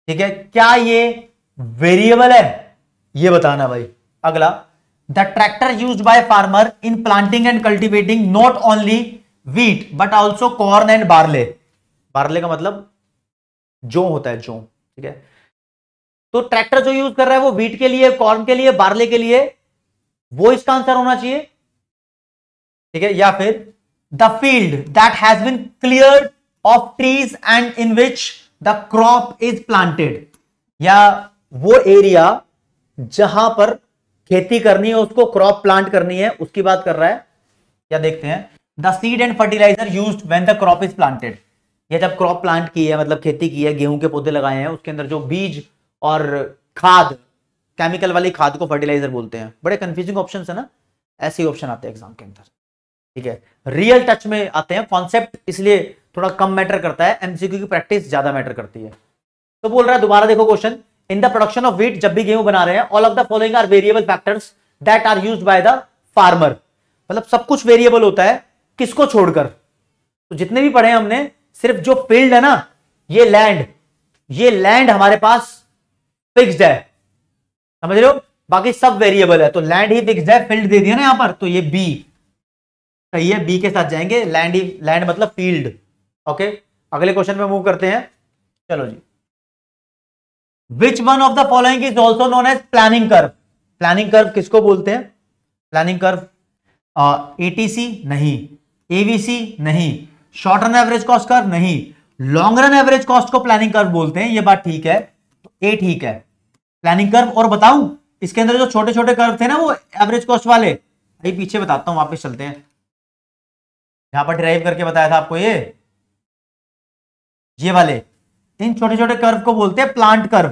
ठीक है क्या ये वेरिएबल है ये बताना भाई अगला द tractor use by farmer in planting and cultivating not only wheat but also corn and barley barley का मतलब जो होता है जो ठीक है तो ट्रैक्टर जो यूज कर रहा है वो वीट के लिए कॉर्न के लिए बार्ले के लिए वो इसका आंसर होना चाहिए ठीक है या फिर the field that has been clear of trees and in which the crop is planted या वो एरिया जहां पर खेती करनी है उसको क्रॉप प्लांट करनी है उसकी बात कर रहा है या देखते हैं the seed and fertiliser use when the crop is planted या जब क्रॉप प्लांट की है मतलब खेती की है गेहूं के पौधे लगाए हैं उसके अंदर जो बीज और खाद केमिकल वाली खाद को फर्टिलाइजर बोलते हैं बड़े कंफ्यूजिंग ऑप्शन है ना ऐसे ही ऑप्शन आते हैं एग्जाम के अंदर ठीक है रियल टच में आते हैं कॉन्सेप्ट इसलिए थोड़ा कम मैटर करता है एमसीक्यू की प्रैक्टिस ज्यादा मैटर करती है तो बोल रहा है दोबारा देखो question in the production of wheat जब भी गेहूं बना रहे हैं all of the following are variable factors that are use by the farmer मतलब सब कुछ वेरिएबल होता है किसको छोड़कर तो जितने भी पढ़े हमने सिर्फ जो फील्ड है ना ये लैंड ये लैंड हमारे पास फिक्स्ड है समझ रहे हो बाकी सब वेरिएबल है तो लैंड ही फिक्स्ड है फील्ड दे दिया ना यहां पर तो ये बी सही है बी के साथ जाएंगे लैंड ही लैंड मतलब फील्ड ओके अगले क्वेश्चन में मूव करते हैं चलो जी which one of the following is also known as planning curve planning curve किसको बोलते हैं प्लानिंग कर्व एटीसी नहीं एवीसी नहीं short run average cost curve नहीं लॉन्ग रन एवरेज कॉस्ट को प्लानिंग कर्व बोलते हैं ये बात ठीक है ए तो ठीक है प्लानिंग कर्व और बताऊं इसके अंदर जो छोटे छोटे कर्व थे ना वो एवरेज कॉस्ट वाले भाई पीछे बताता हूं वापस चलते हैं यहां पर ड्राइव करके बताया था आपको ये ये वाले इन छोटे छोटे कर्व को बोलते हैं प्लांट कर्व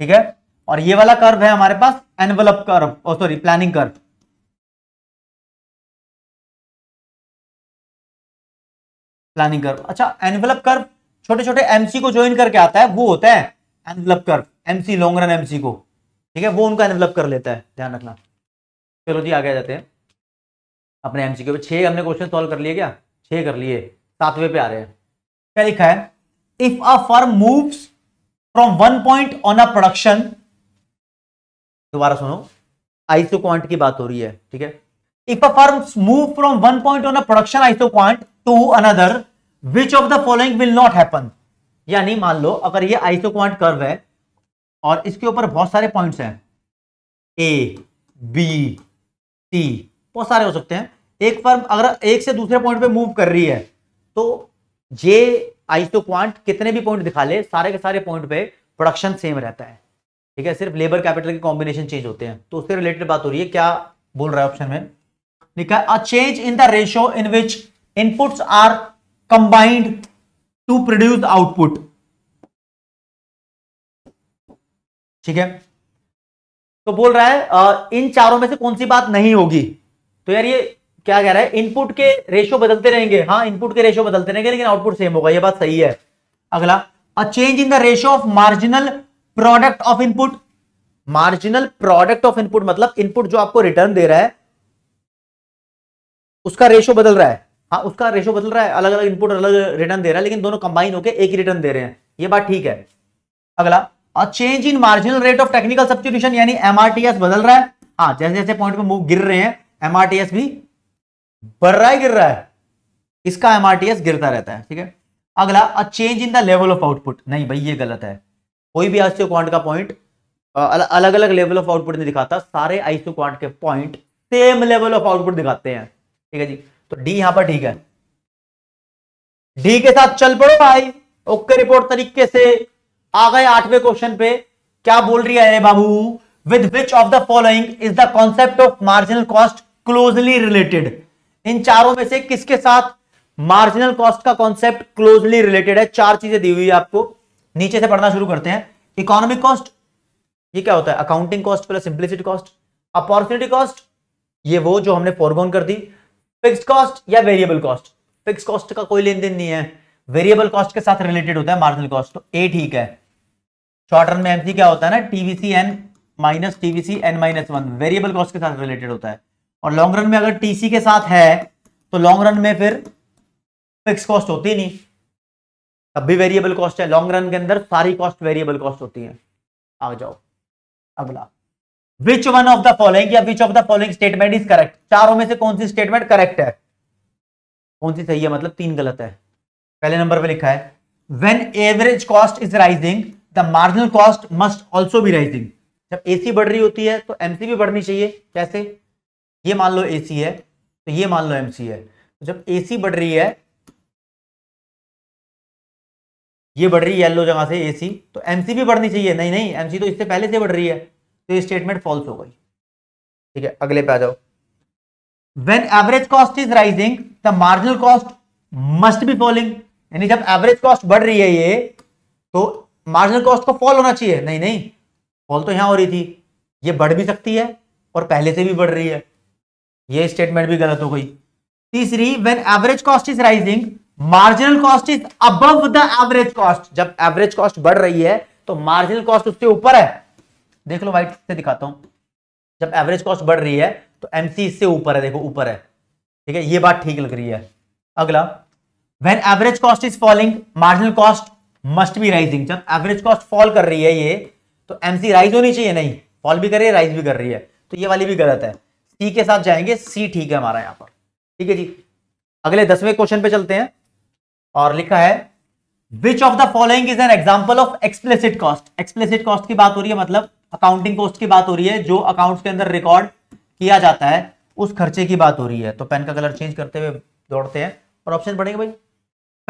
ठीक है और ये वाला कर्व है हमारे पास एनवलप कर्व और sorry planning curve planning curve अच्छा एनवलप कर्व छोटे छोटे एमसी को ज्वाइन करके आता है वो होता है एनवलप कर एमसी लॉन्ग रन एमसी को ठीक है वो उनका एनवलप कर लेता है ध्यान रखना चलो जी आगे आ जाते हैं अपने एमसी के छह हमने क्वेश्चन सॉल्व कर लिए क्या छह कर लिए सातवें पे आ रहे हैं क्या लिखा है if a firm moves from one point on a production दोबारा सुनो आइसो क्वांट की बात हो रही है ठीक है if a firm move from one point on a production isoquant to another which of the following will not happen यानी मान लो अगर ये आइसो क्वांट कर्व है और इसके ऊपर बहुत सारे पॉइंट्स हैं ए बी टी बहुत सारे हो सकते हैं एक फर्म अगर एक से दूसरे पॉइंट पे मूव कर रही है तो जे आइसो क्वांट कितने भी पॉइंट दिखा ले सारे के सारे पॉइंट पे प्रोडक्शन सेम रहता है ठीक है सिर्फ लेबर कैपिटल के कॉम्बिनेशन चेंज होते हैं तो उससे रिलेटेड बात हो रही है क्या बोल रहा है ऑप्शन में लिखा है a change in the ratio in which inputs are combined to produce output ठीक है तो बोल रहा है इन चारों में से कौन सी बात नहीं होगी तो यार ये क्या कह रहा है इनपुट के रेशियो बदलते रहेंगे हाँ इनपुट के रेशियो बदलते रहेंगे लेकिन आउटपुट सेम होगा ये बात सही है अगला a change in the ratio of marginal product of input marginal product of input मतलब इनपुट जो आपको रिटर्न दे रहा है उसका रेशियो बदल रहा है हाँ उसका रेशो बदल रहा है अलग अलग इनपुट अलग रिटर्न दे रहा है लेकिन दोनों कंबाइन होकर एक ही रिटर्न दे रहे हैं ये बात ठीक है अगला और change in marginal rate of technical substitution यानी एमआरटीएस बदल रहा है हाँ जैसे जैसे पॉइंट पे मूव गिर रहे हैं एमआरटीएस भी बढ़ रहा है गिर रहा है इसका एमआरटीएस गिरता रहता है ठीक है अगला a change in the level of output नहीं भाई ये गलत है कोई भी आईसीओ क्वांट का पॉइंट अलग अलग लेवल ऑफ आउटपुट नहीं दिखाता सारे आईसीओ क्वांट के point same level of output दिखाते हैं ठीक है जी तो डी यहां पर ठीक है डी के साथ चल पड़ो भाई ओके रिपोर्ट तरीके से आ गए आठवें क्वेश्चन पे क्या बोल रही है बाबू with which of the following is the concept of marginal cost closely related in चारों में से किसके साथ मार्जिनल कॉस्ट का कॉन्सेप्ट क्लोजली रिलेटेड है चार चीजें दी हुई है आपको नीचे से पढ़ना शुरू करते हैं इकोनॉमिक कॉस्ट ये क्या होता है accounting cost plus simplicity cost opportunity cost ये वो जो हमने फॉरगोन कर दी फिक्स कॉस्ट या वेरिएबल कॉस्ट फिक्स कॉस्ट का कोई लेन नहीं है वेरिएबल कॉस्ट के साथ रिलेटेड होता है मार्जिनल कॉस्ट तो ए ठीक है शॉर्ट रन में एम क्या होता है ना TVC N minus TVC N minus one variable cost के साथ रिलेटेड होता है और लॉन्ग रन में अगर टीसी के साथ है तो लॉन्ग रन में फिर फिक्स कॉस्ट होती नहीं तब भी वेरिएबल कॉस्ट है लॉन्ग रन के अंदर सारी कॉस्ट वेरिएबल कॉस्ट होती है आ जाओ अगला which one of the following या which of the following statement is correct चारों में से कौन सी स्टेटमेंट करेक्ट है कौन सी सही है मतलब तीन गलत है पहले नंबर पे लिखा है when average cost is rising the marginal cost must also भी राइजिंग जब एसी बढ़ रही होती है तो एमसी भी बढ़नी चाहिए कैसे ये मान लो एसी है तो ये मान लो एमसी है तो जब एसी बढ़ रही है ये बढ़ रही है येलो जगह से एसी तो एमसी भी बढ़नी चाहिए नहीं नहीं एमसी तो इससे पहले से बढ़ रही है तो ये स्टेटमेंट फॉल्स हो गई ठीक है अगले पे आ जाओ when average cost is rising the marginal cost must be falling यानी जब एवरेज कॉस्ट बढ़ रही है ये तो मार्जिनल कॉस्ट को फॉल होना चाहिए नहीं नहीं फॉल तो यहां हो रही थी ये बढ़ भी सकती है और पहले से भी बढ़ रही है ये स्टेटमेंट भी गलत हो गई तीसरी when average cost is rising marginal cost is above the average cost जब एवरेज कॉस्ट बढ़ रही है तो मार्जिनल कॉस्ट उसके ऊपर है देख लो व्हाइट से दिखाता हूँ जब एवरेज कॉस्ट बढ़ रही है तो एम इससे ऊपर है देखो ऊपर है ठीक है ये बात ठीक लग रही है अगला when average cost is falling marginal cost must be rising जब एवरेज कॉस्ट फॉल कर रही है ये तो एमसी राइज होनी चाहिए नहीं फॉल भी कर रही है राइज भी कर रही है तो ये वाली भी गलत है सी के साथ जाएंगे सी ठीक है हमारा यहाँ पर ठीक है जी अगले दसवें क्वेश्चन पे चलते हैं और लिखा है which of the following is an example of explicit cost explicit cost की बात हो रही है मतलब अकाउंटिंग कॉस्ट की बात हो रही है जो अकाउंट्स के अंदर रिकॉर्ड किया जाता है उस खर्चे की बात हो रही है तो पेन का कलर चेंज करते हुए दौड़ते हैं और ऑप्शन बढ़ेगा भाई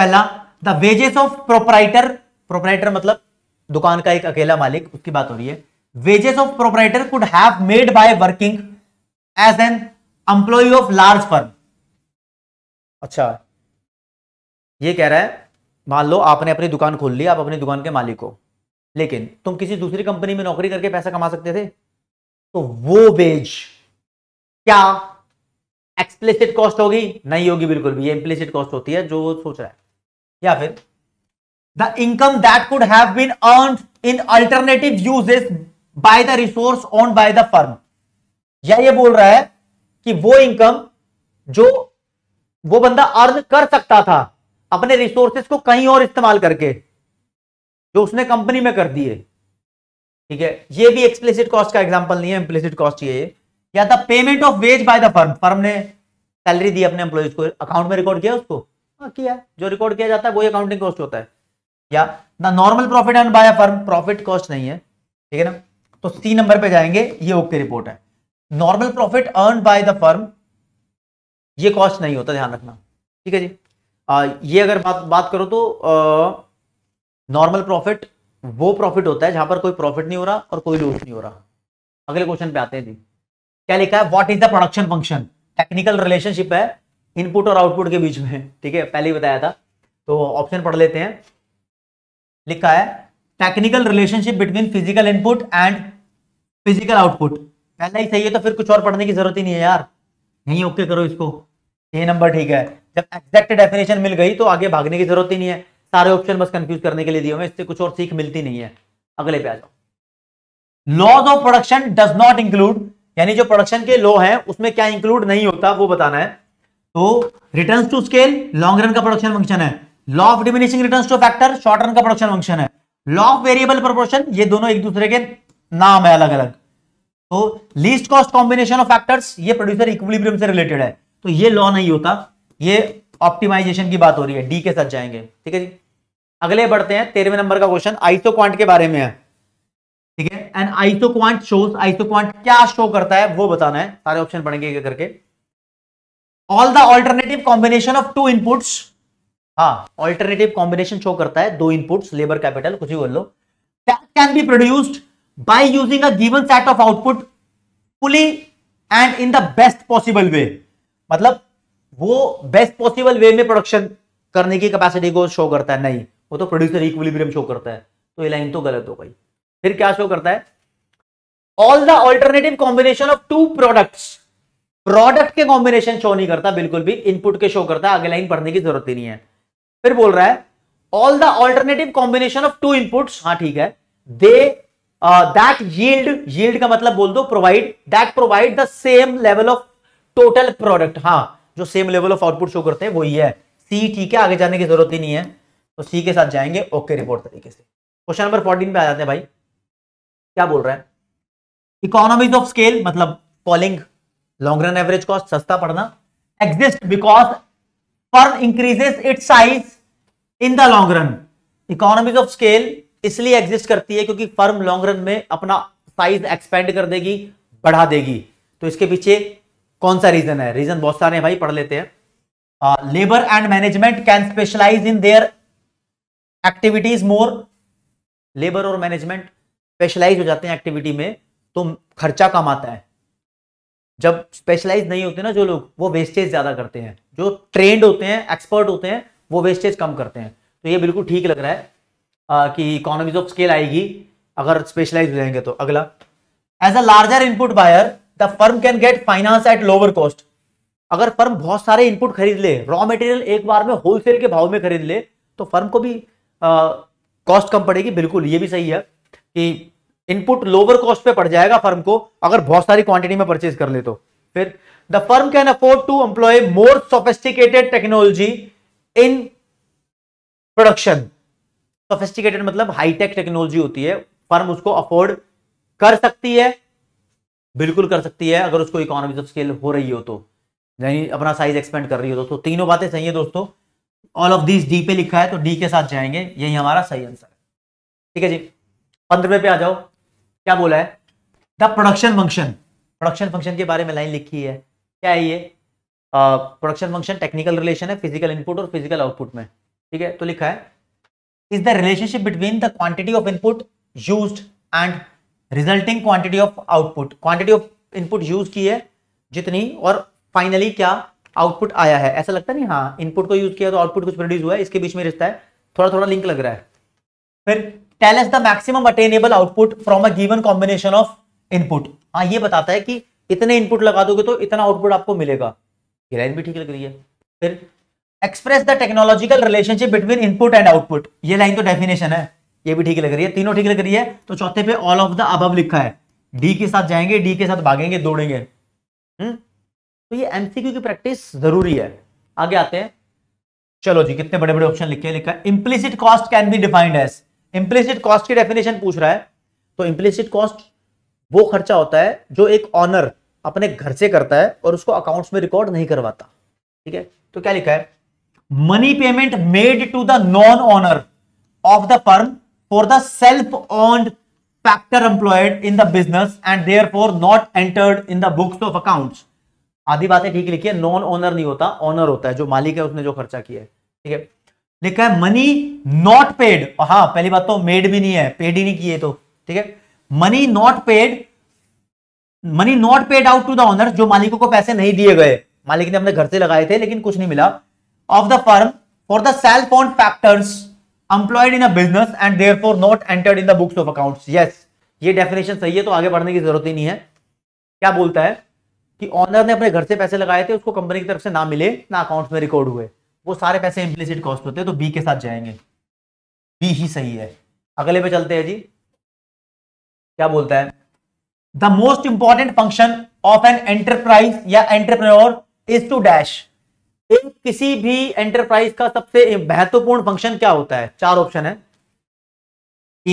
पहला the wages of proprietor proprietor मतलब दुकान का एक अकेला मालिक उसकी बात हो रही है wages of proprietor could have made by working as an employ of large firm अच्छा ये कह रहा है मान लो आपने अपनी दुकान खोल ली आप अपनी दुकान के मालिक हो लेकिन तुम किसी दूसरी कंपनी में नौकरी करके पैसा कमा सकते थे तो वो वेज क्या एक्सप्लिसिट कॉस्ट होगी नहीं होगी बिल्कुल भी ये कॉस्ट होती है जो सोच रहा है या फिर the income that could have been earn in alternative uses by the resource on by the firm या ये बोल रहा है कि वो इनकम जो वो बंदा अर्न कर सकता था अपने रिसोर्सेस को कहीं और इस्तेमाल करके जो उसने कंपनी में कर दिए ठीक है ये भी एक्सप्लिसिट कॉस्ट का एग्जाम्पल नहीं है इम्प्लिसिट कॉस्ट ये या था payment of wage by the firm firm ने सैलरी दी अपने एम्प्लॉयज को अकाउंट में रिकॉर्ड किया उसको आ, हाँ, किया जो रिकॉर्ड किया जाता है वही अकाउंटिंग कॉस्ट होता है या ना normal profit earned by firm profit cost नहीं है ठीक है ना तो सी नंबर पे जाएंगे ये ओके रिपोर्ट है normal profit earn by the firm ये कॉस्ट नहीं होता ध्यान रखना ठीक है जी आ, ये अगर बात बात करो तो आ, नॉर्मल प्रॉफिट वो प्रॉफिट होता है जहां पर कोई प्रॉफिट नहीं हो रहा और कोई लूट नहीं हो रहा अगले क्वेश्चन पे आते हैं जी क्या लिखा है what is the production function technical relationship है इनपुट और आउटपुट के बीच में ठीक है पहले ही बताया था तो ऑप्शन पढ़ लेते हैं लिखा है technical relationship between physical input and physical output पहला ही सही है तो फिर कुछ और पढ़ने की जरूरत ही नहीं है यार यही ओके करो इसको ये नंबर ठीक है जब एग्जैक्ट डेफिनेशन मिल गई तो आगे भागने की जरूरत ही नहीं है सारे ऑप्शन बस कंफ्यूज करने के लिए दिए हुए इससे कुछ और सीख मिलती नहीं है अगले पे आ जाओ laws of production does not include यानी जो प्रोडक्शन के लॉ है उसमें क्या इंक्लूड नहीं होता वो बताना है तो return to scale long run का प्रोडक्शन फंक्शन है law of diminishing return to factor short run का प्रोडक्शन फंक्शन है लॉ ऑफ वेरिएबल प्रोपोर्शन ये दोनों एक दूसरे के नाम है अलग अलग तो least cost combination of factors ये प्रोड्यूसर इक्विलिब्रियम से रिलेटेड है तो ये लॉ नहीं होता ये ऑप्टिमाइजेशन की बात हो रही है डी के साथ जाएंगे ठीक है जी अगले बढ़ते हैं तेरहवें नंबर का क्वेश्चन आइसो क्वांट के बारे में है ठीक है and isoquant shows isoquant क्या शो करता है वो बताना है सारे ऑप्शन पढ़ेंगे क्या करके all the alternative combination of two inputs हाँ ऑल्टरनेटिव कॉम्बिनेशन शो करता है दो इनपुट्स लेबर कैपिटल कुछ भी बोल लो that can be produced by using a given set of output fully and in the best possible way मतलब वो बेस्ट पॉसिबल वे में प्रोडक्शन करने की कैपेसिटी को शो करता है नहीं वो तो प्रोड्यूसर इक्विलिब्रियम शो करता है तो ये लाइन तो गलत हो गई फिर क्या शो करता है all the alternative combination of two product product के कॉम्बिनेशन शो नहीं करता बिल्कुल भी इनपुट के शो करता है आगे लाइन पढ़ने की जरूरत ही नहीं है फिर बोल रहा है all the alternative combination of two input हाँ ठीक है दे दैट यील्ड यील्ड का मतलब बोल दो provide that provide the same level of total product हाँ जो same level of output show करते हैं वही है सी ठीक है आगे जाने की जरूरत ही नहीं है तो सी के साथ जाएंगे ओके रिपोर्ट तरीके से क्वेश्चन नंबर फोर्टीन पे आ जाते हैं भाई क्या बोल रहे हैं इकोनॉमीज ऑफ स्केल मतलब falling long run average cost सस्ता पड़ना exist because firm increases it size in the long run economies of scale इसलिए एग्जिस्ट करती है क्योंकि फर्म लॉन्ग रन में अपना साइज एक्सपेंड कर देगी बढ़ा देगी तो इसके पीछे कौन सा रीजन है रीजन बहुत सारे हैं भाई पढ़ लेते हैं labour and management can specialise in their activities more labour और मैनेजमेंट स्पेशलाइज हो जाते हैं एक्टिविटी में तो खर्चा कम आता है जब स्पेशलाइज नहीं होते ना जो लोग वो वेस्टेज ज्यादा करते हैं जो ट्रेंड होते हैं एक्सपर्ट होते हैं वो वेस्टेज कम करते हैं तो ये बिल्कुल ठीक लग रहा है आ, कि इकोनॉमीज ऑफ स्केल आएगी अगर स्पेशलाइज हो जाएंगे तो अगला as a larger input buyer the firm can get finance at lower cost अगर फर्म बहुत सारे इनपुट खरीद ले रॉ मटेरियल एक बार में होलसेल के भाव में खरीद ले तो फर्म को भी कॉस्ट कम पड़ेगी बिल्कुल ये भी सही है कि इनपुट लोअर कॉस्ट पे पड़ जाएगा फर्म को अगर बहुत सारी क्वांटिटी में परचेज कर ले तो फिर the firm can afford to employ more sophisticated technology in production sophisticated मतलब हाईटेक टेक्नोलॉजी होती है फर्म उसको अफोर्ड कर सकती है बिल्कुल कर सकती है अगर उसको इकोनॉमी स्केल हो रही हो तो यानी अपना साइज एक्सपेंड कर रही हो दोस्तों तो तीनों बातें सही है दोस्तों ऑल ऑफ दिस डी पे लिखा है तो डी के साथ जाएंगे यही हमारा सही आंसर है ठीक है जी पंद्रह पे आ जाओ क्या बोला है the production function production function के बारे में लाइन लिखी है क्या है ये प्रोडक्शन फंक्शन टेक्निकल रिलेशन है फिजिकल इनपुट और फिजिकल आउटपुट में ठीक है तो लिखा है is the relationship between the quantity of input use and resulting quantity of output quantity of input use की है जितनी और फाइनली क्या आउटपुट आया है ऐसा लगता नहीं हाँ इनपुट को यूज किया तो आउटपुट कुछ प्रोड्यूस हुआ है इसके बीच में रिश्ता है थोड़ा थोड़ा लिंक लग रहा है फिर tells the maximum attainable output from a given combination of input हाँ ये बताता है कि इतने इनपुट लगा दोगे तो इतना आउटपुट आपको मिलेगा ये लाइन भी ठीक लग रही है फिर express the technological relationship between input and output ये लाइन तो डेफिनेशन है ये भी ठीक लग रही है तीनों ठीक लग रही है तो चौथे पे ऑल ऑफ द अबव लिखा है डी के साथ जाएंगे डी के साथ भागेंगे दौड़ेंगे हम्म तो ये एमसीक्यू की प्रैक्टिस जरूरी है आगे आते हैं चलो जी कितने बड़े बड़े ऑप्शन लिखे लिखा implicit cost can be defined as implicit cost की डेफिनेशन पूछ रहा है तो इम्प्लिसिट कॉस्ट वो खर्चा होता है जो एक ऑनर अपने घर से करता है और उसको अकाउंट्स में रिकॉर्ड नहीं करवाता ठीक है तो क्या लिखा है money payment made to the non owner of the firm for the self owned factor employed in the business and therefore not entered in the books of accounts आधी बातें ठीक लिखी है नॉन ऑनर नहीं होता ऑनर होता है जो मालिक है उसने जो खर्चा किया है ठीक है लिखा है मनी नॉट पेड हाँ पहली बात तो मेड भी नहीं है पेड ही नहीं किए तो ठीक है money not paid money not paid out to the owner जो मालिकों को पैसे नहीं दिए गए मालिक ने अपने घर से लगाए थे लेकिन कुछ नहीं मिला of the firm for the self own factors employed in business and therefore not entered in the books of accounts yes ये डेफिनेशन सही है तो आगे बढ़ने की जरूरत ही नहीं है क्या बोलता है कि ऑनर ने अपने घर से पैसे लगाए थे उसको कंपनी की तरफ से ना मिले ना अकाउंट में रिकॉर्ड हुए वो सारे पैसे इम्प्लीसिड कॉस्ट होते हैं तो बी के साथ जाएंगे बी ही सही है अगले पे चलते हैं जी क्या बोलता है the most important function of an enterprise या एंटरप्रेन्योर इज टू डैश एक किसी भी एंटरप्राइज का सबसे महत्वपूर्ण फंक्शन क्या होता है चार ऑप्शन है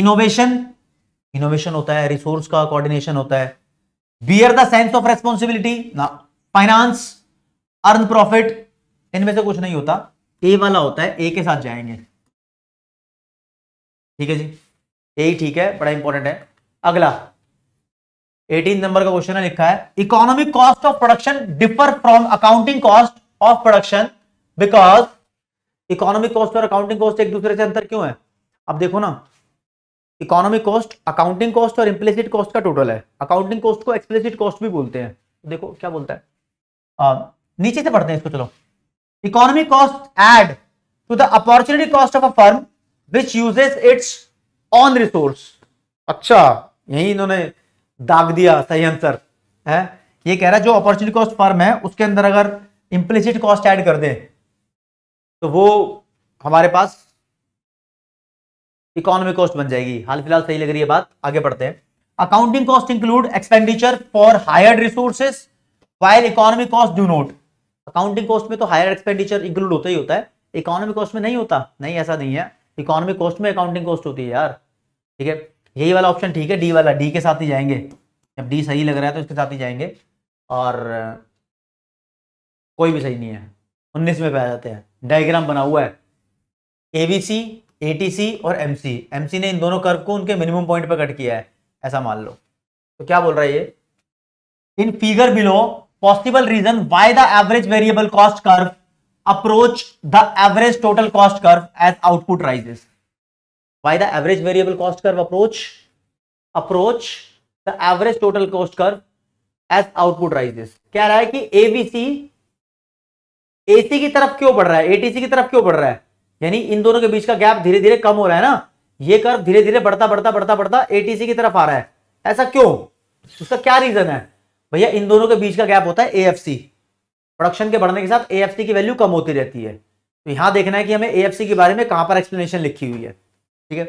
इनोवेशन इनोवेशन होता है रिसोर्स का कोऑर्डिनेशन होता है bear the sense of responsibility ना फाइनेंस अर्न प्रॉफिट इनमें से कुछ नहीं होता ए वाला होता है ए के साथ जाएंगे ठीक है जी ए ही ठीक है बड़ा इंपॉर्टेंट है अगला 18 नंबर का क्वेश्चन है लिखा है economic cost of production differ from accounting cost of production because economic cost और अकाउंटिंग कॉस्ट एक दूसरे से अंतर क्यों है अब देखो ना इकोनॉमिक कॉस्ट अकाउंटिंग कॉस्ट और इम्प्लिसिट कॉस्ट का टोटल है अकाउंटिंग कॉस्ट को एक्सप्लिसिट कॉस्ट भी बोलते हैं देखो क्या बोलता है आ, नीचे से पढ़ते हैं इसको चलो economic cost add to the opportunity cost of a firm which uses its own resource अच्छा यही इन्होंने दाग दिया सही आंसर है ये कह रहा है जो अपॉर्चुनिटी कॉस्ट फर्म है उसके अंदर अगर इम्प्लिसिट कॉस्ट ऐड कर दे तो वो हमारे पास इकोनॉमिक कॉस्ट बन जाएगी हाल फिलहाल सही लग रही है बात आगे बढ़ते हैं accounting cost include expenditure for hire resources while economic cost do not accounting cost में तो हायर एक्सपेंडिचर इंक्लूड होता ही होता है इकोनॉमिक कॉस्ट में नहीं होता नहीं ऐसा नहीं है इकोनॉमिक कॉस्ट में अकाउंटिंग कॉस्ट होती है यार ठीक है यही वाला ऑप्शन ठीक है डी वाला डी के साथ ही जाएंगे जब डी सही लग रहा है तो इसके साथ ही जाएंगे और कोई भी सही नहीं है उन्नीस में पे आ जाते हैं डायग्राम बना हुआ है एबीसी ए और एम सी ने इन दोनों कर्व को उनके मिनिमम पॉइंट पर कट किया है ऐसा मान लो तो क्या बोल रहा है ये in figure below possible reason why the average variable cost curve approach the average total cost curve as output rises why the average variable cost curve approach approach the average total cost curve as output rises क्या रहा है कि एबीसी एसी की तरफ क्यों बढ़ रहा है एटीसी की तरफ क्यों बढ़ रहा है यानी इन दोनों के बीच का गैप धीरे धीरे कम हो रहा है ना ये कर्व धीरे धीरे बढ़ता बढ़ता बढ़ता बढ़ता एटीसी की तरफ आ रहा है ऐसा क्यों उसका क्या रीजन है भैया इन दोनों के बीच का गैप होता है एएफसी प्रोडक्शन के बढ़ने के साथ एएफसी की वैल्यू कम होती रहती है तो यहां देखना है कि हमें एएफसी के बारे में कहां पर एक्सप्लेनेशन लिखी हुई है ठीक है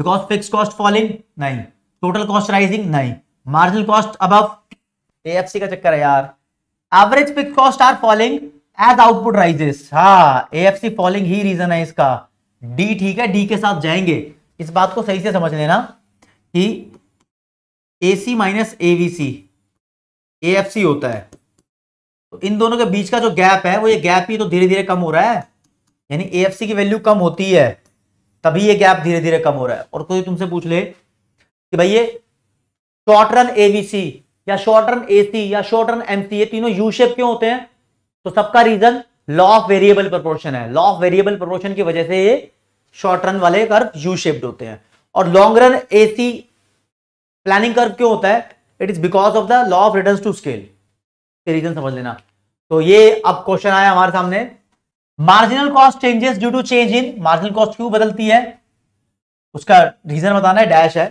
बिकॉज फिक्स कॉस्ट फॉलिंग नहीं टोटल कॉस्ट राइजिंग नहीं मार्जिन कॉस्ट अब एएफसी का चक्कर है यार average fix cost are falling as output rises हा ए एफ सी फॉलिंग ही रीजन है इसका डी ठीक है डी के साथ जाएंगे इस बात को सही से समझ लेना कि A C minus A A V C F C होता है तो इन दोनों के बीच का जो गैप है वो ये गैप ही तो धीरे धीरे कम हो रहा है यानी ए एफ सी की वैल्यू कम होती है तभी ये गैप धीरे धीरे कम हो रहा है और कोई तुमसे पूछ ले कि भाई ये short run A V C या शॉर्ट रन ए सी या शॉर्ट रन एम सी ये तीनों यू शेप क्यों होते हैं तो सबका reason law of variable proportion है लॉ ऑफ वेरिएबल प्रपोर्शन की वजह से ये शॉर्ट रन वाले कर्व यू शेप्ड होते हैं और long run AC planning curve क्यों होता है it is because of the law of return to scale reason समझ लेना तो ये अब क्वेश्चन आया हमारे सामने marginal cost changes due to change in marginal cost क्यों बदलती है उसका रीजन बताना है डैश है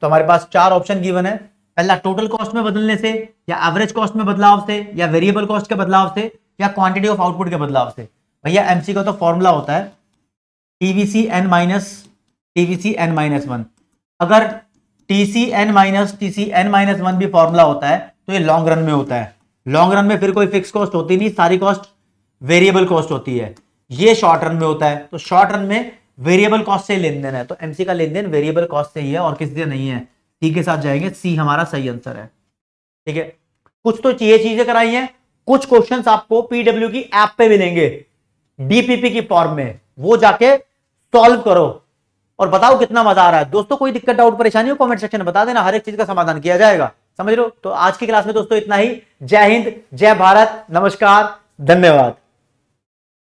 तो हमारे पास चार ऑप्शन गिवन है पहला टोटल कॉस्ट में बदलने से या एवरेज कॉस्ट में बदलाव से या वेरिएबल कॉस्ट के बदलाव से या क्वांटिटी ऑफ आउटपुट के बदलाव से भैया एमसी का तो फॉर्मूला होता है TVC N minus TVC N minus one अगर TC N minus TC N minus one भी फॉर्मूला होता है तो ये लॉन्ग रन में होता है लॉन्ग रन में फिर कोई फिक्स कॉस्ट होती नहीं सारी कॉस्ट वेरिएबल कॉस्ट होती है ये शॉर्ट रन में होता है तो शॉर्ट रन में वेरिएबल कॉस्ट से लेन देन है तो एमसी का लेन देन वेरिएबल कॉस्ट से ही है और किसी से नहीं है सी के साथ जाएंगे सी हमारा सही आंसर है ठीक है कुछ तो ये चीजें कराई हैं कुछ क्वेश्चन आपको पीडब्ल्यू की ऐप पे मिलेंगे डीपीपी की फॉर्म में वो जाके सॉल्व करो और बताओ कितना मजा आ रहा है दोस्तों कोई दिक्कत डाउट परेशानी हो कमेंट सेक्शन में बता देना हर एक चीज का समाधान किया जाएगा समझ लो तो आज की क्लास में दोस्तों इतना ही जय हिंद जय भारत नमस्कार धन्यवाद